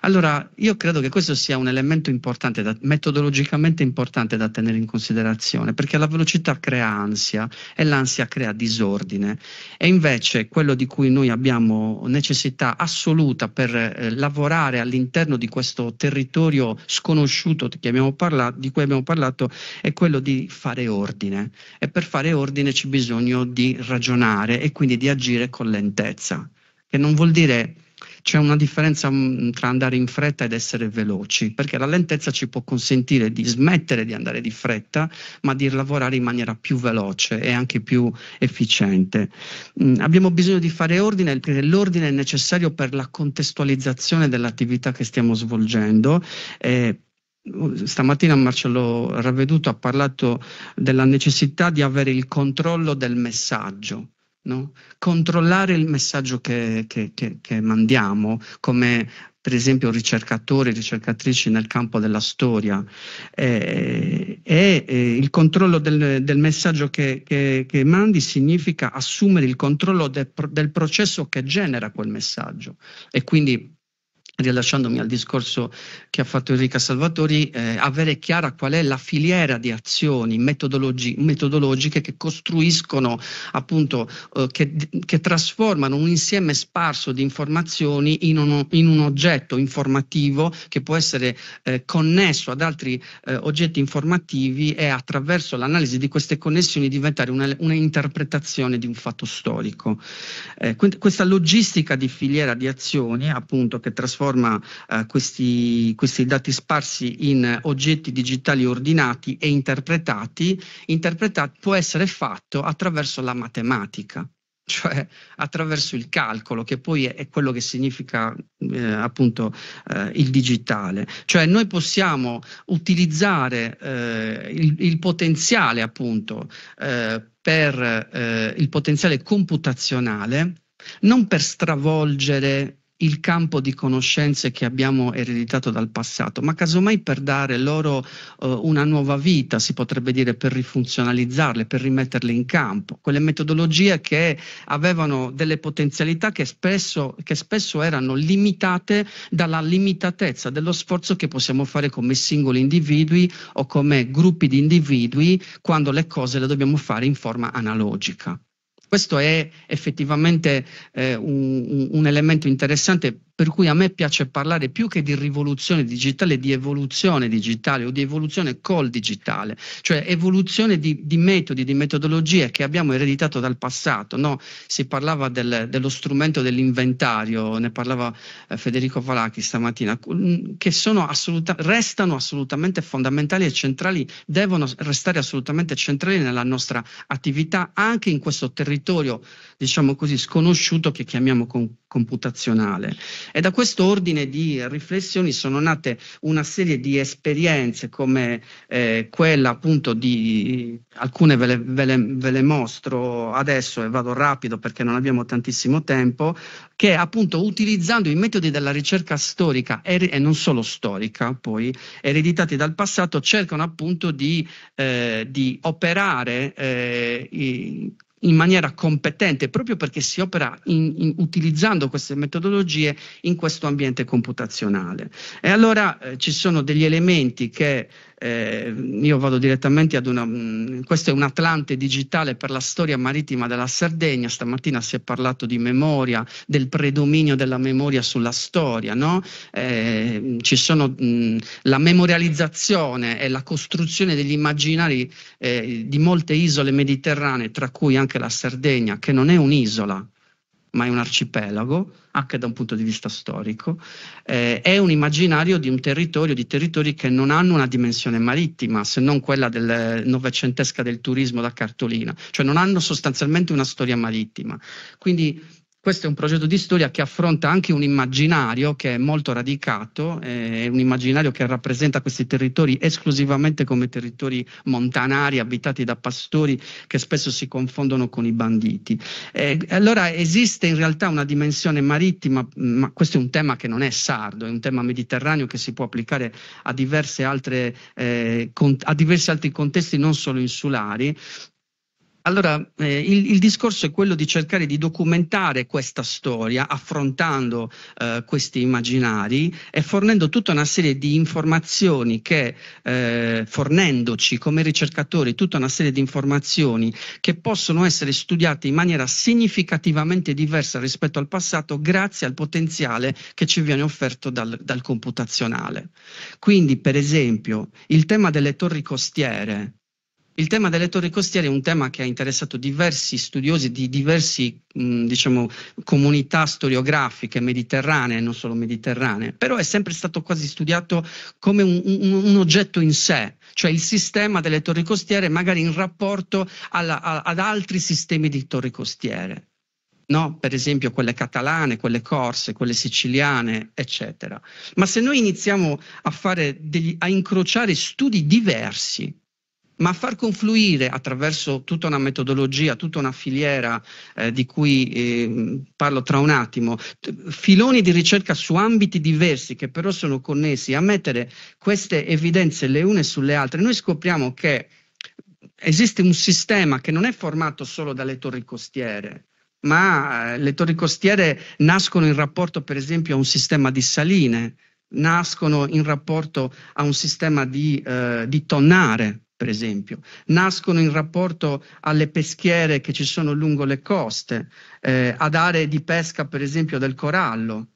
Allora, io credo che questo sia un elemento importante, da, metodologicamente importante da tenere in considerazione, perché la velocità crea ansia e l'ansia crea disordine. E invece quello di cui noi abbiamo necessità assoluta per eh, lavorare all'interno di questo territorio sconosciuto parlato, di cui abbiamo parlato è quello di fare ordine e per fare ordine c'è bisogno di ragionare e quindi di agire con lentezza, che non vuol dire c'è una differenza mm, tra andare in fretta ed essere veloci, perché la lentezza ci può consentire di smettere di andare di fretta, ma di lavorare in maniera più veloce e anche più efficiente. Mm, abbiamo bisogno di fare ordine, perché l'ordine è necessario per la contestualizzazione dell'attività che stiamo svolgendo. Eh, stamattina Marcello Ravveduto ha parlato della necessità di avere il controllo del messaggio no? controllare il messaggio che, che, che, che mandiamo, come per esempio ricercatori, ricercatrici nel campo della storia, e, eh, e, e il controllo del, del messaggio che, che, che, mandi significa assumere il controllo de, del processo che genera quel messaggio e quindi Rilasciandomi al discorso che ha fatto Enrica Salvatori, eh, avere chiara qual è la filiera di azioni metodologi- metodologiche che costruiscono, appunto, eh, che, che, trasformano un insieme sparso di informazioni in, uno, in un oggetto informativo che può essere eh, connesso ad altri eh, oggetti informativi e attraverso l'analisi di queste connessioni diventare una, un'interpretazione di un fatto storico. Eh, quindi questa logistica di filiera di azioni, appunto, che trasforma trasforma eh, questi, questi, dati sparsi in oggetti digitali ordinati e interpretati, interpretati può essere fatto attraverso la matematica cioè attraverso il calcolo, che poi è quello che significa eh, appunto eh, il digitale. Cioè noi possiamo utilizzare eh, il, il, potenziale appunto eh, per eh, il potenziale computazionale non per stravolgere il campo di conoscenze che abbiamo ereditato dal passato, ma casomai per dare loro eh, una nuova vita, si potrebbe dire, per rifunzionalizzarle, per rimetterle in campo, quelle metodologie che avevano delle potenzialità che spesso, che spesso erano limitate dalla limitatezza dello sforzo che possiamo fare come singoli individui o come gruppi di individui quando le cose le dobbiamo fare in forma analogica. Questo è effettivamente eh, un, un, elemento interessante per cui a me piace parlare più che di rivoluzione digitale, di evoluzione digitale o di evoluzione col digitale, cioè evoluzione di, di metodi, di metodologie che abbiamo ereditato dal passato. No? Si parlava del, dello strumento dell'inventario, ne parlava eh, Federico Valacchi stamattina, mm, che assoluta, restano assolutamente fondamentali e centrali, devono restare assolutamente centrali nella nostra attività anche in questo territorio, diciamo così, sconosciuto che chiamiamo com computazionale. E da quest'ordine di riflessioni sono nate una serie di esperienze come eh, quella appunto di alcune ve le, ve, le, ve le mostro adesso e vado rapido perché non abbiamo tantissimo tempo, che appunto utilizzando i metodi della ricerca storica er- e non solo storica poi, ereditati dal passato, cercano appunto di, eh, di operare eh, i, in maniera competente, proprio perché si opera in, in, utilizzando queste metodologie in questo ambiente computazionale. E allora eh, ci sono degli elementi che eh, io vado direttamente ad una... Mh, mm, questo è un Atlante digitale per la storia marittima della Sardegna, stamattina si è parlato di memoria, del predominio della memoria sulla storia, no? eh, ci sono mh, mm, la memorializzazione e la costruzione degli immaginari eh, di molte isole mediterranee, tra cui anche la Sardegna, che non è un'isola, ma è un arcipelago anche da un punto di vista storico, eh, è un immaginario di un territorio, di territori che non hanno una dimensione marittima, se non quella del novecentesca del turismo da cartolina, cioè non hanno sostanzialmente una storia marittima. Quindi questo è un progetto di storia che affronta anche un immaginario che è molto radicato, eh, è un immaginario che rappresenta questi territori esclusivamente come territori montanari abitati da pastori che spesso si confondono con i banditi. E eh, allora esiste in realtà una dimensione marittima, mm, ma questo è un tema che non è sardo, è un tema mediterraneo che si può applicare a, altre, eh, a diversi altri contesti non solo insulari, allora, eh, il, il, discorso è quello di cercare di documentare questa storia affrontando eh, questi immaginari e fornendo tutta una serie di informazioni che, eh, fornendoci come ricercatori tutta una serie di informazioni che possono essere studiate in maniera significativamente diversa rispetto al passato grazie al potenziale che ci viene offerto dal, dal computazionale. Quindi, per esempio, il tema delle torri costiere il tema delle torri costiere è un tema che ha interessato diversi studiosi di diverse mm, diciamo, comunità storiografiche mediterranee, non solo mediterranee, però è sempre stato quasi studiato come un, un, un oggetto in sé, cioè il sistema delle torri costiere magari in rapporto alla, a, ad altri sistemi di torri costiere. No? per esempio quelle catalane, quelle corse, quelle siciliane, eccetera. Ma se noi iniziamo a, degli, a incrociare studi diversi ma far confluire attraverso tutta una metodologia, tutta una filiera eh, di cui eh, parlo tra un attimo, filoni di ricerca su ambiti diversi che però sono connessi, a mettere queste evidenze le une sulle altre, noi scopriamo che esiste un sistema che non è formato solo dalle torri costiere, ma eh, le torri costiere nascono in rapporto per esempio a un sistema di saline, nascono in rapporto a un sistema di, eh, di tonnare, per esempio, nascono in rapporto alle peschiere che ci sono lungo le coste, eh, ad aree di pesca per esempio del corallo,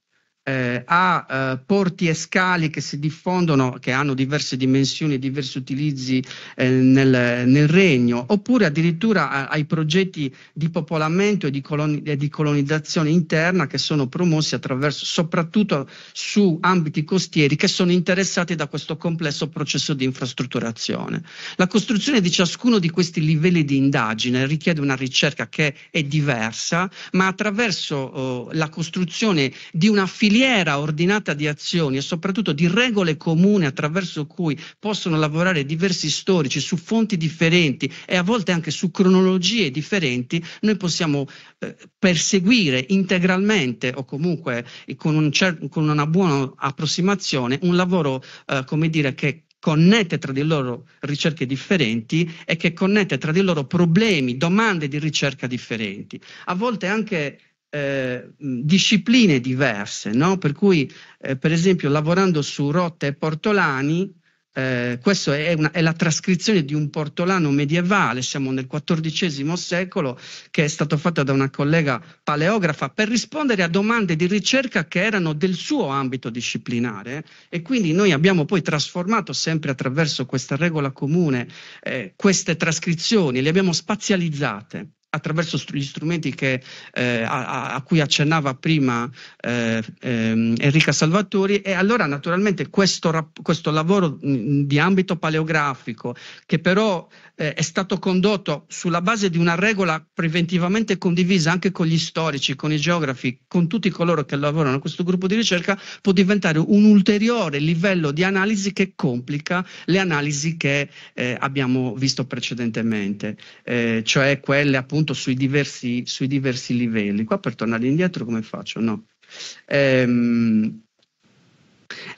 eh, a eh, porti e scali che si diffondono, che hanno diverse dimensioni e diversi utilizzi eh, nel, nel, regno, oppure addirittura a, eh, ai progetti di popolamento e di, coloni, e di, colonizzazione interna che sono promossi attraverso, soprattutto su ambiti costieri che sono interessati da questo complesso processo di infrastrutturazione. La costruzione di ciascuno di questi livelli di indagine richiede una ricerca che è diversa, ma attraverso oh, la costruzione di una filiera filiera ordinata di azioni e soprattutto di regole comuni attraverso cui possono lavorare diversi storici su fonti differenti e a volte anche su cronologie differenti, noi possiamo eh, perseguire integralmente o comunque con, un cer- con, una buona approssimazione un lavoro, eh, come dire, che connette tra di loro ricerche differenti e che connette tra di loro problemi, domande di ricerca differenti. A volte anche eh, discipline diverse, no? per cui eh, per esempio lavorando su Rotte e Portolani, eh, questa è, è, la trascrizione di un portolano medievale, siamo nel XIV secolo, che è stata fatta da una collega paleografa per rispondere a domande di ricerca che erano del suo ambito disciplinare e quindi noi abbiamo poi trasformato sempre attraverso questa regola comune eh, queste trascrizioni, le abbiamo spazializzate attraverso gli strumenti che, eh, a, a, cui accennava prima eh, ehm, Enrica Salvatori e allora naturalmente questo, questo lavoro di ambito paleografico che però eh, è stato condotto sulla base di una regola preventivamente condivisa anche con gli storici, con i geografi, con tutti coloro che lavorano a questo gruppo di ricerca, può diventare un ulteriore livello di analisi che complica le analisi che eh, abbiamo visto precedentemente, eh, cioè quelle appunto sui diversi, sui diversi livelli. Qua per tornare indietro come faccio? No. Ehm,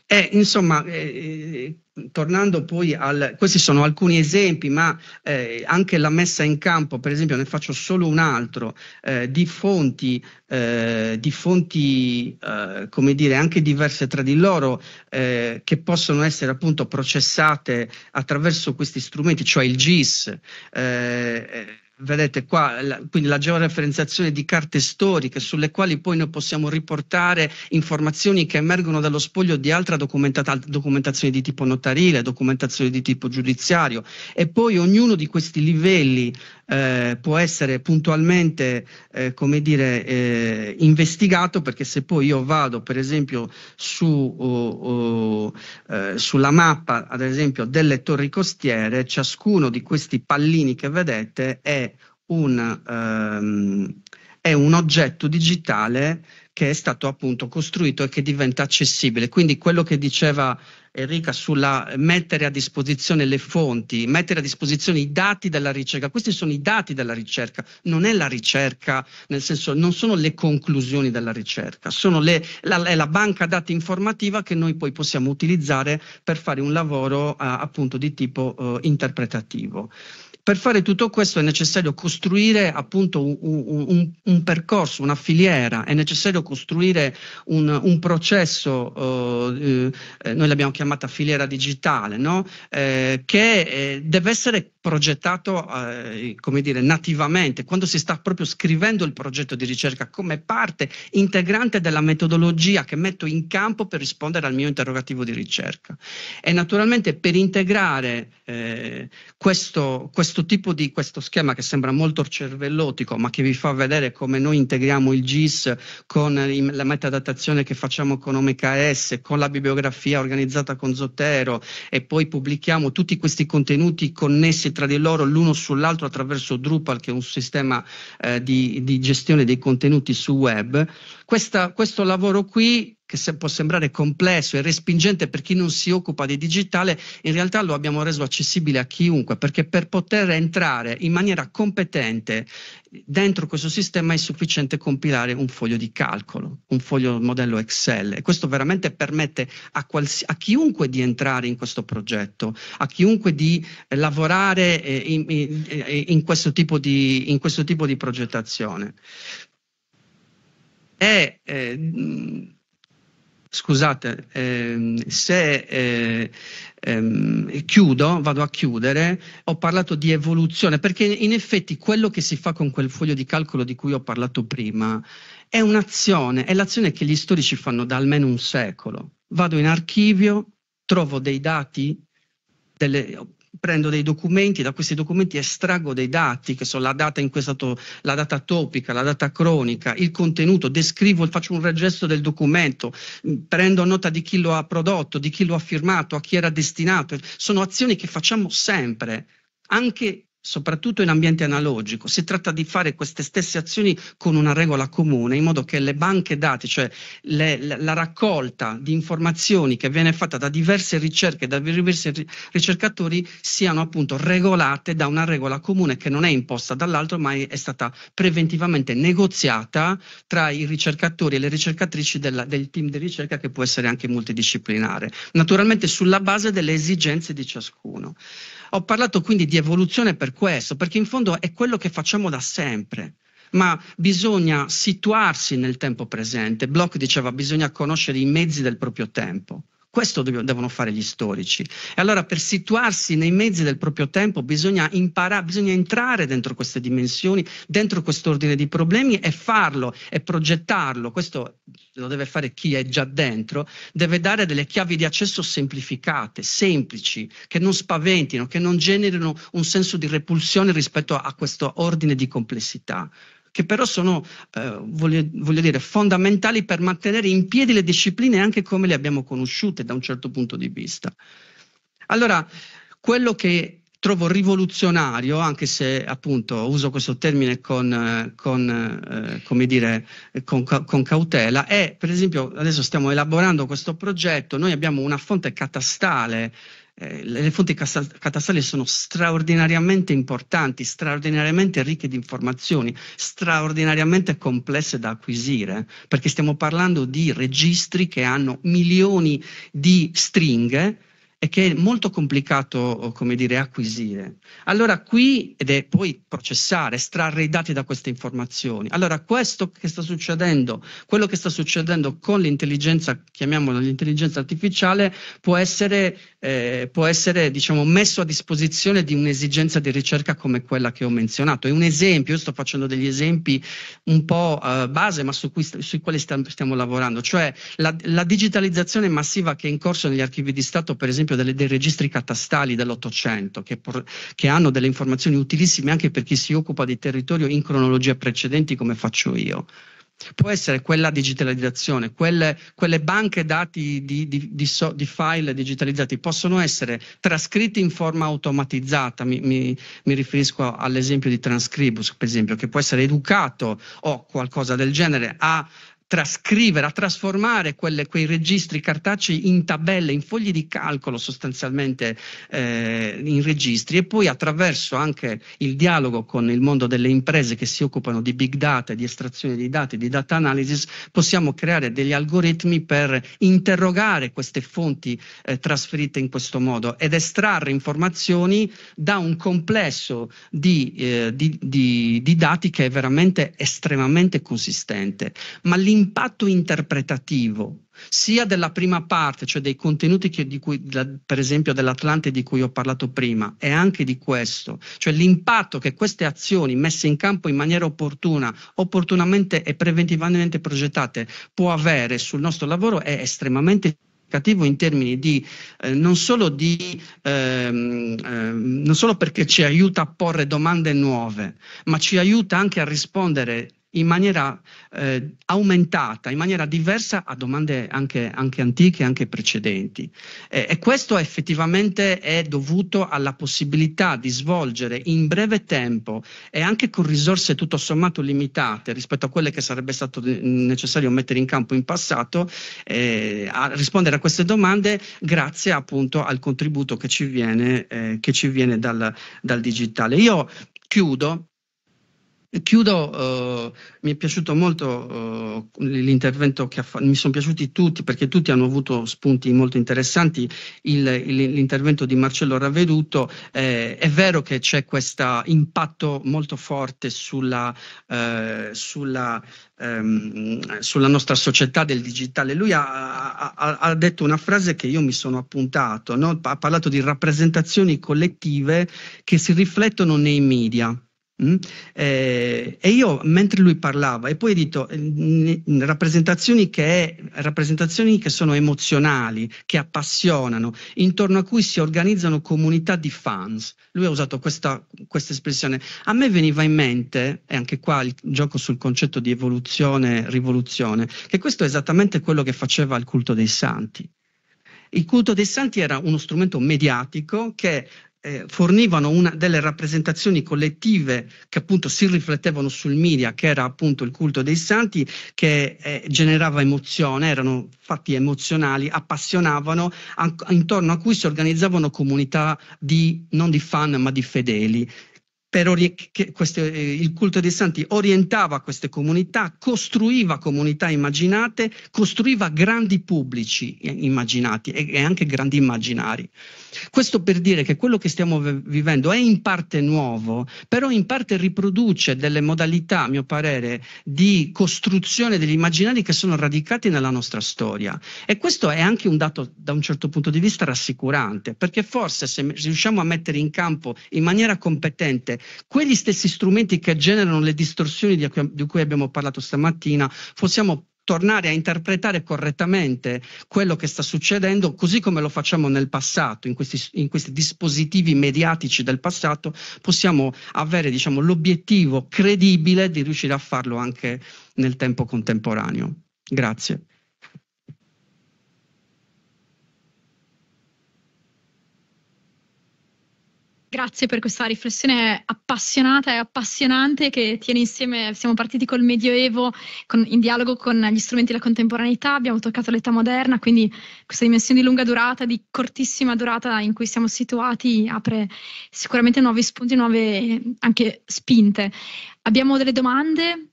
eh, insomma, eh, tornando poi al... questi sono alcuni esempi, ma eh, anche la messa in campo, per esempio ne faccio solo un altro, eh, di fonti, eh, di fonti eh, come dire, anche diverse tra di loro, che possono essere appunto processate attraverso questi strumenti, cioè il GIS Vedete qua, la, quindi la georeferenziazione di carte storiche sulle quali poi noi possiamo riportare informazioni che emergono dallo spoglio di altra documentazione di tipo notarile, documentazione di tipo giudiziario e poi ognuno di questi livelli eh, può essere puntualmente eh, come dire, eh, investigato perché se poi io vado per esempio su, oh, oh, sulla mappa ad esempio delle torri costiere, ciascuno di questi pallini che vedete è un, ehm, è un oggetto digitale che è stato appunto costruito e che diventa accessibile. Quindi quello che diceva Enrica sulla mettere a disposizione le fonti, mettere a disposizione i dati della ricerca. Questi sono i dati della ricerca, non è la ricerca, nel senso non sono le conclusioni della ricerca, le, la, è la banca dati informativa che noi poi possiamo utilizzare per fare un lavoro eh, appunto di tipo eh, interpretativo. Per fare tutto questo è necessario costruire appunto un, un, un percorso, una filiera, è necessario costruire un, un processo, eh, eh noi l'abbiamo chiamata filiera digitale, no? eh, che eh, deve essere progettato eh, come dire, nativamente, quando si sta proprio scrivendo il progetto di ricerca come parte integrante della metodologia che metto in campo per rispondere al mio interrogativo di ricerca. E naturalmente per integrare eh, questo, questo, tipo di questo schema che sembra molto cervellotico, ma che vi fa vedere come noi integriamo il GIS con la metadatazione che facciamo con OMKS, con la bibliografia organizzata con Zotero e poi pubblichiamo tutti questi contenuti connessi tra di loro l'uno sull'altro attraverso Drupal, che è un sistema eh, di, di, gestione dei contenuti su web. Questa, questo lavoro qui che se può sembrare complesso e respingente per chi non si occupa di digitale, in realtà lo abbiamo reso accessibile a chiunque, perché per poter entrare in maniera competente dentro questo sistema è sufficiente compilare un foglio di calcolo, un foglio modello Excel e questo veramente permette a, quals- a chiunque di entrare in questo progetto, a chiunque di eh, lavorare eh, in, in, eh, in, questo di, in questo tipo di progettazione. E, eh, scusate, ehm, se eh, ehm, chiudo, vado a chiudere, ho parlato di evoluzione, perché in effetti quello che si fa con quel foglio di calcolo di cui ho parlato prima è un'azione, è l'azione che gli storici fanno da almeno un secolo. Vado in archivio, trovo dei dati, delle, prendo dei documenti, da questi documenti estraggo dei dati, che sono la data, in questo to- la data topica, la data cronica, il contenuto, descrivo, faccio un registro del documento, mm, prendo nota di chi lo ha prodotto, di chi lo ha firmato, a chi era destinato. Sono azioni che facciamo sempre, anche soprattutto in ambiente analogico, si tratta di fare queste stesse azioni con una regola comune, in modo che le banche dati, cioè le, la raccolta di informazioni che viene fatta da diverse ricerche, da diversi ricercatori, siano appunto regolate da una regola comune che non è imposta dall'altro, ma è, stata preventivamente negoziata tra i ricercatori e le ricercatrici della, del team di ricerca che può essere anche multidisciplinare, naturalmente sulla base delle esigenze di ciascuno. Ho parlato quindi di evoluzione per questo, perché in fondo è quello che facciamo da sempre ma bisogna situarsi nel tempo presente. Bloch diceva bisogna conoscere i mezzi del proprio tempo. Questo devono fare gli storici. E allora per situarsi nei mezzi del proprio tempo bisogna imparare, bisogna entrare dentro queste dimensioni, dentro quest'ordine di problemi e farlo e progettarlo. Questo lo deve fare chi è già dentro, deve dare delle chiavi di accesso semplificate, semplici, che non spaventino, che non generino un senso di repulsione rispetto a questo ordine di complessità che però sono, eh, voglio, voglio, dire, fondamentali per mantenere in piedi le discipline anche come le abbiamo conosciute da un certo punto di vista. Allora, quello che trovo rivoluzionario, anche se appunto uso questo termine con, eh, con, eh, dire, con, con cautela, è per esempio adesso stiamo elaborando questo progetto, noi abbiamo una fonte catastale eh, le fonti catastali sono straordinariamente importanti, straordinariamente ricche di informazioni, straordinariamente complesse da acquisire, perché stiamo parlando di registri che hanno milioni di stringhe e che è molto complicato, oh, come dire, acquisire. Allora qui, ed è poi processare, estrarre i dati da queste informazioni. Allora questo che sta succedendo, quello che sta succedendo con l'intelligenza, chiamiamola l'intelligenza artificiale, può essere eh, può essere diciamo, messo a disposizione di un'esigenza di ricerca come quella che ho menzionato. È un esempio, io sto facendo degli esempi un po' eh, base, ma su cui, sui quali stiamo, stiamo lavorando, cioè la, la, digitalizzazione massiva che è in corso negli archivi di Stato, per esempio delle, dei registri catastali dell'Ottocento, che, che hanno delle informazioni utilissime anche per chi si occupa di territorio in cronologie precedenti come faccio io può essere quella digitalizzazione, quelle, quelle banche dati di, di, di, so, di, file digitalizzati possono essere trascritti in forma automatizzata, mi, mi, mi riferisco all'esempio di Transcribus, per esempio, che può essere educato o qualcosa del genere a trascrivere, a trasformare quelle, quei registri cartacei in tabelle, in fogli di calcolo sostanzialmente eh, in registri e poi attraverso anche il dialogo con il mondo delle imprese che si occupano di big data, di estrazione di dati, di data analysis, possiamo creare degli algoritmi per interrogare queste fonti eh, trasferite in questo modo ed estrarre informazioni da un complesso di, eh, di, di, di dati che è veramente estremamente consistente. Ma l'impatto interpretativo sia della prima parte, cioè dei contenuti che, di cui, per esempio dell'Atlante di cui ho parlato prima, e anche di questo, cioè l'impatto che queste azioni messe in campo in maniera opportuna, opportunamente e preventivamente progettate, può avere sul nostro lavoro è estremamente in termini di, eh, non, solo di ehm, ehm, non solo perché ci aiuta a porre domande nuove, ma ci aiuta anche a rispondere in maniera eh, aumentata, in maniera diversa a domande anche, anche antiche, anche precedenti. Eh, e questo effettivamente è dovuto alla possibilità di svolgere in breve tempo e anche con risorse tutto sommato limitate rispetto a quelle che sarebbe stato necessario mettere in campo in passato, eh, a rispondere a queste domande grazie appunto al contributo che ci viene, eh, che ci viene dal, dal digitale. Io chiudo Chiudo, eh, mi è piaciuto molto eh, l'intervento che ha fatto, mi sono piaciuti tutti perché tutti hanno avuto spunti molto interessanti, il, il, l'intervento di Marcello Ravveduto, eh, è vero che c'è questo impatto molto forte sulla, eh, sulla, ehm, sulla, nostra società del digitale, lui ha, ha, ha, detto una frase che io mi sono appuntato, no? ha parlato di rappresentazioni collettive che si riflettono nei media. Mm? Eh, e io mentre lui parlava e poi ho detto eh, rappresentazioni che, rappresentazioni che sono emozionali, che appassionano, intorno a cui si organizzano comunità di fans. Lui ha usato questa, questa espressione. A me veniva in mente, e anche qua il gioco sul concetto di evoluzione, rivoluzione, che questo è esattamente quello che faceva il culto dei santi. Il culto dei santi era uno strumento mediatico che eh, fornivano una, delle rappresentazioni collettive che appunto si riflettevano sul media, che era appunto il culto dei santi, che eh, generava emozione, erano fatti emozionali, appassionavano, a, intorno a cui si organizzavano comunità di, non di fan ma di fedeli queste, il culto dei santi orientava queste comunità, costruiva comunità immaginate, costruiva grandi pubblici immaginati e, e anche grandi immaginari. Questo per dire che quello che stiamo vivendo è in parte nuovo, però in parte riproduce delle modalità, a mio parere, di costruzione degli immaginari che sono radicati nella nostra storia. E questo è anche un dato, da un certo punto di vista, rassicurante, perché forse se riusciamo a mettere in campo in maniera competente quegli stessi strumenti che generano le distorsioni di cui, di cui abbiamo parlato stamattina possiamo tornare a interpretare correttamente quello che sta succedendo, così come lo facciamo nel passato, in questi, in questi dispositivi mediatici del passato, possiamo avere diciamo, l'obiettivo credibile di riuscire a farlo anche nel tempo contemporaneo. Grazie. Grazie per questa riflessione appassionata e appassionante che tiene insieme, siamo partiti col Medioevo con, in dialogo con gli strumenti della contemporaneità, abbiamo toccato l'età moderna, quindi questa dimensione di lunga durata, di cortissima durata in cui siamo situati apre sicuramente nuovi spunti, nuove anche spinte. Abbiamo delle domande?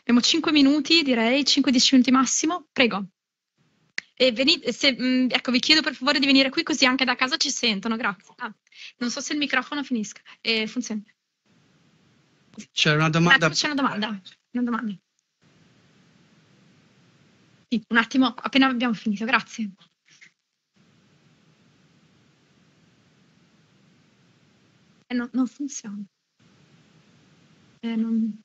Abbiamo 5 minuti, direi, 5-10 minuti massimo. Prego. E venite, se, mm, ecco, vi chiedo per favore di venire qui così anche da casa ci sentono, grazie. Ah, non so se il microfono finisca, eh, funziona. C'è una domanda. Un c'è una domanda. Una domanda. Sì, un attimo, appena abbiamo finito, grazie. Eh, no, non funziona. Eh, non...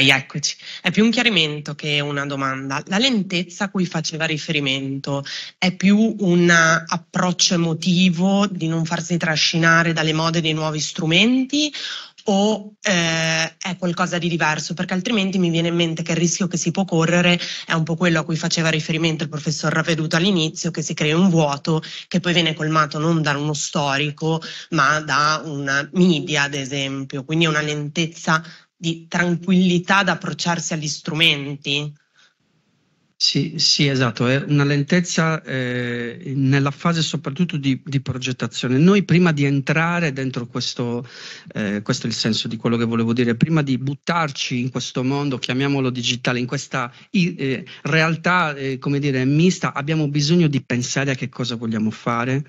eccoci. È più un chiarimento che una domanda. La lentezza a cui faceva riferimento è più un approccio emotivo di non farsi trascinare dalle mode dei nuovi strumenti o eh, è qualcosa di diverso, perché altrimenti mi viene in mente che il rischio che si può correre è un po' quello a cui faceva riferimento il professor Raveduto all'inizio, che si crea un vuoto che poi viene colmato non da uno storico, ma da una media, ad esempio, quindi è una lentezza di tranquillità ad approcciarsi agli strumenti. Sì, sì, esatto, è una lentezza eh, nella fase soprattutto di, di, progettazione. Noi prima di entrare dentro questo, eh, questo è il senso di quello che volevo dire, prima di buttarci in questo mondo, chiamiamolo digitale, in questa eh, realtà, eh, come dire, mista, abbiamo bisogno di pensare a che cosa vogliamo fare,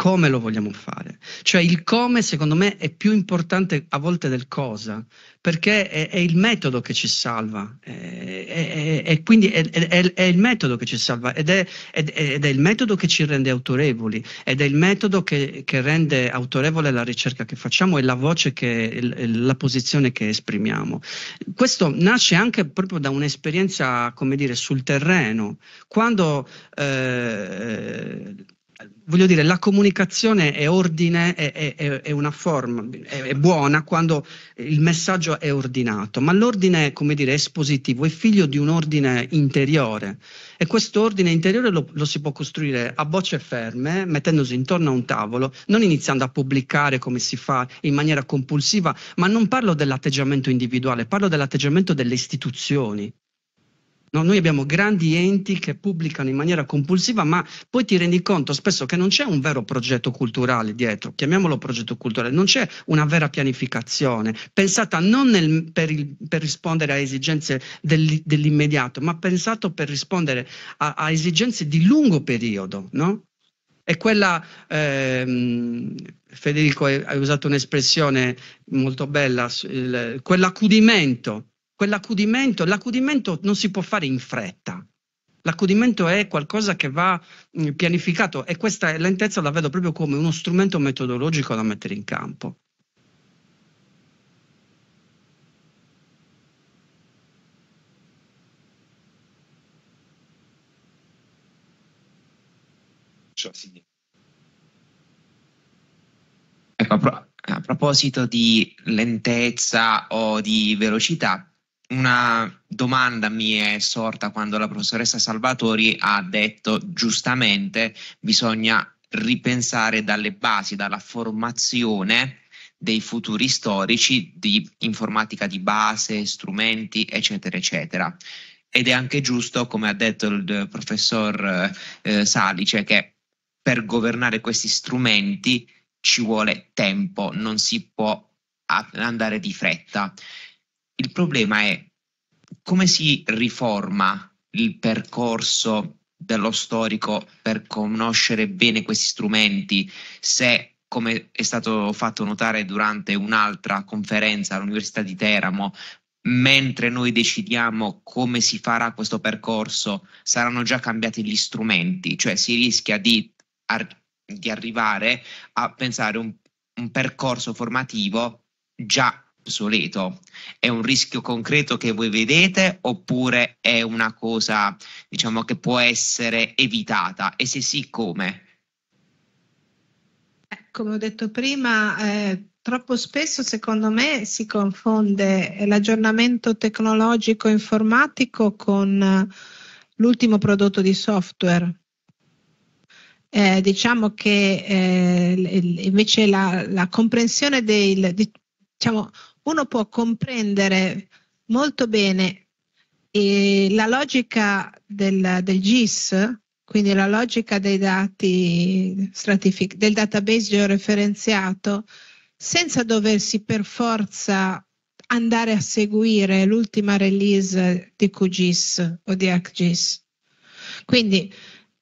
come lo vogliamo fare. Cioè il come secondo me è più importante a volte del cosa, perché è, è il metodo che ci salva, e quindi è, è, è, il metodo che ci salva ed, ed, ed è, il metodo che ci rende autorevoli, ed è il metodo che, che rende autorevole la ricerca che facciamo e la voce, che, la posizione che esprimiamo. Questo nasce anche proprio da un'esperienza, come dire, sul terreno. Quando eh, voglio dire, la comunicazione è ordine, è, è, è una forma, è, è, buona quando il messaggio è ordinato, ma l'ordine, come dire, espositivo, è figlio di un ordine interiore e questo ordine interiore lo, lo, si può costruire a bocce ferme, mettendosi intorno a un tavolo, non iniziando a pubblicare come si fa in maniera compulsiva, ma non parlo dell'atteggiamento individuale, parlo dell'atteggiamento delle istituzioni. No, noi abbiamo grandi enti che pubblicano in maniera compulsiva, ma poi ti rendi conto spesso che non c'è un vero progetto culturale dietro, chiamiamolo progetto culturale, non c'è una vera pianificazione pensata non nel, per, il, per, rispondere a esigenze del, dell'immediato, ma pensato per rispondere a, a esigenze di lungo periodo. No? E quella, ehm, Federico, hai usato un'espressione molto bella, quell'accudimento quell'accudimento, l'accudimento non si può fare in fretta. L'accudimento è qualcosa che va mm, pianificato e questa lentezza la vedo proprio come uno strumento metodologico da mettere in campo. Ecco, a, proposito di lentezza o di velocità, una domanda mi è sorta quando la professoressa Salvatori ha detto giustamente bisogna ripensare dalle basi, dalla formazione dei futuri storici di informatica di base, strumenti, eccetera, eccetera. Ed è anche giusto, come ha detto il professor eh, eh Salice, cioè che per governare questi strumenti ci vuole tempo, non si può andare di fretta. Il problema è come si riforma il percorso dello storico per conoscere bene questi strumenti se come è stato fatto notare durante un'altra conferenza all'Università di Teramo, mentre noi decidiamo come si farà questo percorso, saranno già cambiati gli strumenti, cioè si rischia di, ar- di arrivare a pensare un, un percorso formativo già obsoleto? È un rischio concreto che voi vedete oppure è una cosa diciamo, che può essere evitata? E se sì, come? Eh, come ho detto prima, eh, troppo spesso secondo me si confonde l'aggiornamento tecnologico informatico con eh, l'ultimo prodotto di software. Eh, diciamo che eh, invece la, la comprensione del, di, diciamo, uno può comprendere molto bene eh, la logica del, del, GIS, quindi la logica dei dati stratific- del database georeferenziato, senza doversi per forza andare a seguire l'ultima release di QGIS o di ArcGIS. Quindi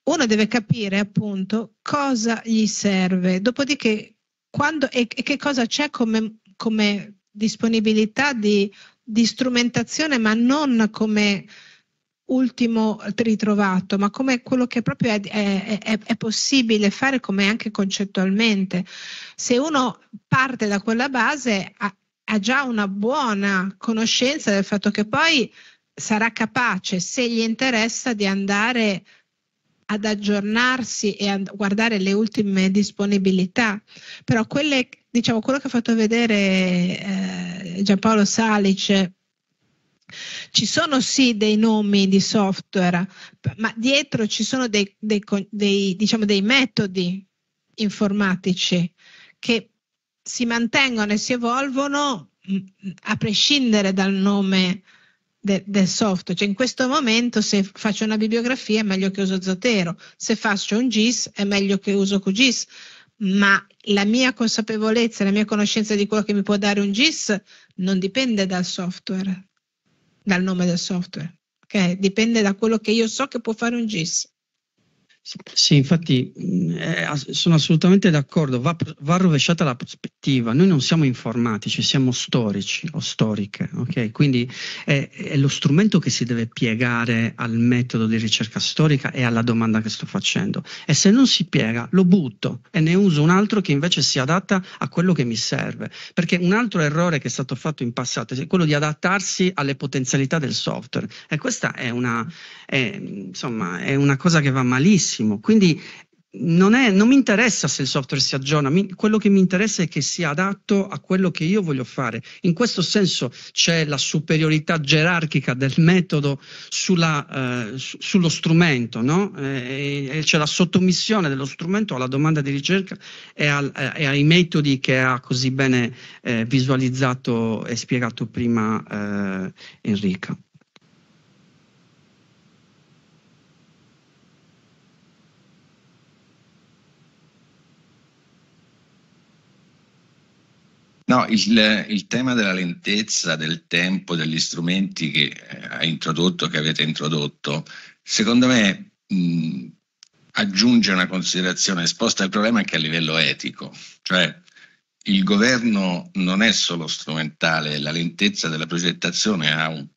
uno deve capire appunto cosa gli serve, dopodiché quando, e, e che cosa c'è come, come disponibilità di, di strumentazione, ma non come ultimo ritrovato, ma come quello che proprio è, è, è, è, possibile fare come anche concettualmente. Se uno parte da quella base ha, ha, già una buona conoscenza del fatto che poi sarà capace, se gli interessa, di andare ad aggiornarsi e a guardare le ultime disponibilità, però quelle diciamo, quello che ha fatto vedere eh, Giampaolo Salic ci sono sì dei nomi di software, ma dietro ci sono dei, dei, dei, diciamo, dei metodi informatici che si mantengono e si evolvono mm, mm, a prescindere dal nome de, del software. Cioè in questo momento se faccio una bibliografia è meglio che uso Zotero, se faccio un GIS è meglio che uso QGIS ma la mia consapevolezza, la mia conoscenza di quello che mi può dare un GIS non dipende dal software, dal nome del software, ok? Dipende da quello che io so che può fare un GIS. Sì, infatti mm, eh, sono assolutamente d'accordo, va, va, rovesciata la prospettiva, noi non siamo informatici, siamo storici o storiche, okay? quindi è, è, lo strumento che si deve piegare al metodo di ricerca storica e alla domanda che sto facendo e se non si piega lo butto e ne uso un altro che invece si adatta a quello che mi serve, perché un altro errore che è stato fatto in passato è quello di adattarsi alle potenzialità del software e questa è una, è, insomma, è una cosa che va malissimo benissimo. Quindi non, è, non, mi interessa se il software si aggiorna, mi, quello che mi interessa è che sia adatto a quello che io voglio fare. In questo senso c'è la superiorità gerarchica del metodo sulla, eh, su, sullo strumento, no? eh, c'è la sottomissione dello strumento alla domanda di ricerca e, al, eh, e ai metodi che ha così bene eh, visualizzato e spiegato prima eh, Enrica. No, il, il, tema della lentezza, del tempo, degli strumenti che eh, hai introdotto, che avete introdotto, secondo me mh, aggiunge una considerazione, esposta il problema anche a livello etico, cioè il governo non è solo strumentale, la lentezza della progettazione ha un,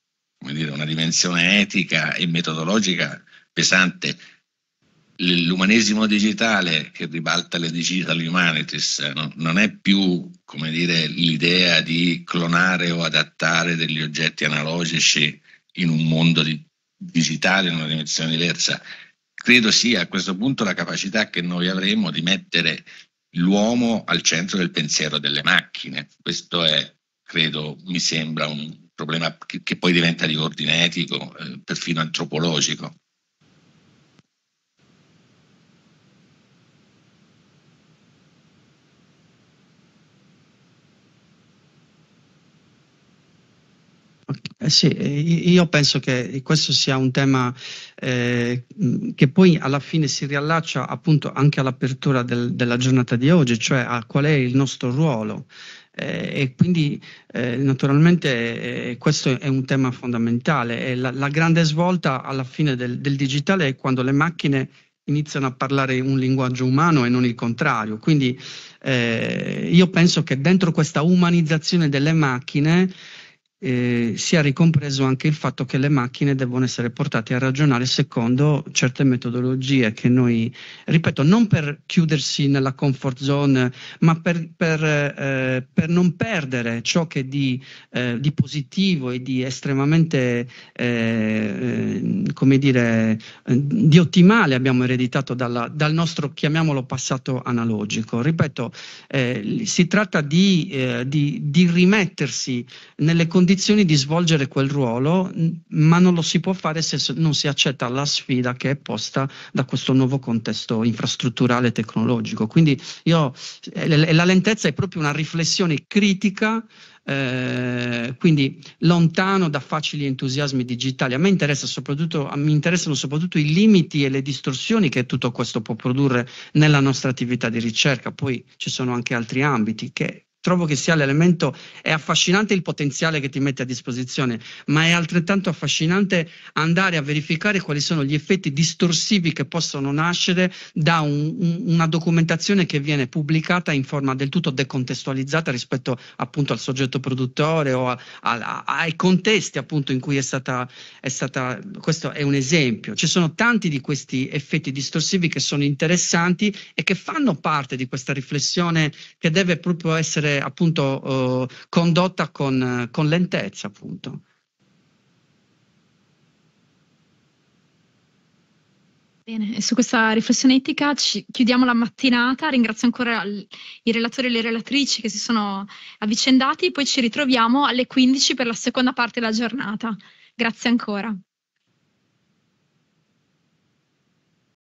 dire, una dimensione etica e metodologica pesante l'umanesimo digitale che ribalta le digital humanities no? non è più dire, l'idea di clonare o adattare degli oggetti analogici in un mondo di, digitale, in una dimensione diversa. Credo sia a questo punto la capacità che noi avremo di mettere l'uomo al centro del pensiero delle macchine. Questo è, credo, mi sembra un problema che, che poi diventa di ordine etico, eh, perfino antropologico. Eh sì, eh, io penso che questo sia un tema eh, che poi alla fine si riallaccia appunto anche all'apertura del, della giornata di oggi, cioè a qual è il nostro ruolo. Eh, e quindi eh, naturalmente eh, questo è un tema fondamentale. La, la, grande svolta alla fine del, del, digitale è quando le macchine iniziano a parlare un linguaggio umano e non il contrario. Quindi eh, io penso che dentro questa umanizzazione delle macchine eh, sia ricompreso anche il fatto che le macchine devono essere portate a ragionare secondo certe metodologie che noi, ripeto, non per chiudersi nella comfort zone, ma per, per, eh, per non perdere ciò che di, eh, di positivo e di estremamente, eh, eh, come dire, di ottimale abbiamo ereditato dalla, dal nostro, chiamiamolo, passato analogico. Ripeto, eh, si tratta di, di, di rimettersi nelle condizioni condizioni di svolgere quel ruolo, ma non lo si può fare se non si accetta la sfida che è posta da questo nuovo contesto infrastrutturale e tecnologico. Quindi io, eh, la lentezza è proprio una riflessione critica eh, quindi lontano da facili entusiasmi digitali. A me interessa soprattutto, mi interessano soprattutto i limiti e le distorsioni che tutto questo può produrre nella nostra attività di ricerca. Poi ci sono anche altri ambiti che trovo che sia l'elemento, è affascinante il potenziale che ti mette a disposizione, ma è altrettanto affascinante andare a verificare quali sono gli effetti distorsivi che possono nascere da un, un, una documentazione che viene pubblicata in forma del tutto decontestualizzata rispetto appunto al soggetto produttore o a, a, ai contesti appunto in cui è stata, è stata, questo è un esempio, ci sono tanti di questi effetti distorsivi che sono interessanti e che fanno parte di questa riflessione che deve proprio essere essere appunto eh, condotta con, con lentezza appunto. Bene, e su questa riflessione etica ci chiudiamo la mattinata, ringrazio ancora i relatori e le relatrici che si sono avvicendati, poi ci ritroviamo alle 15 per la seconda parte della giornata. Grazie ancora.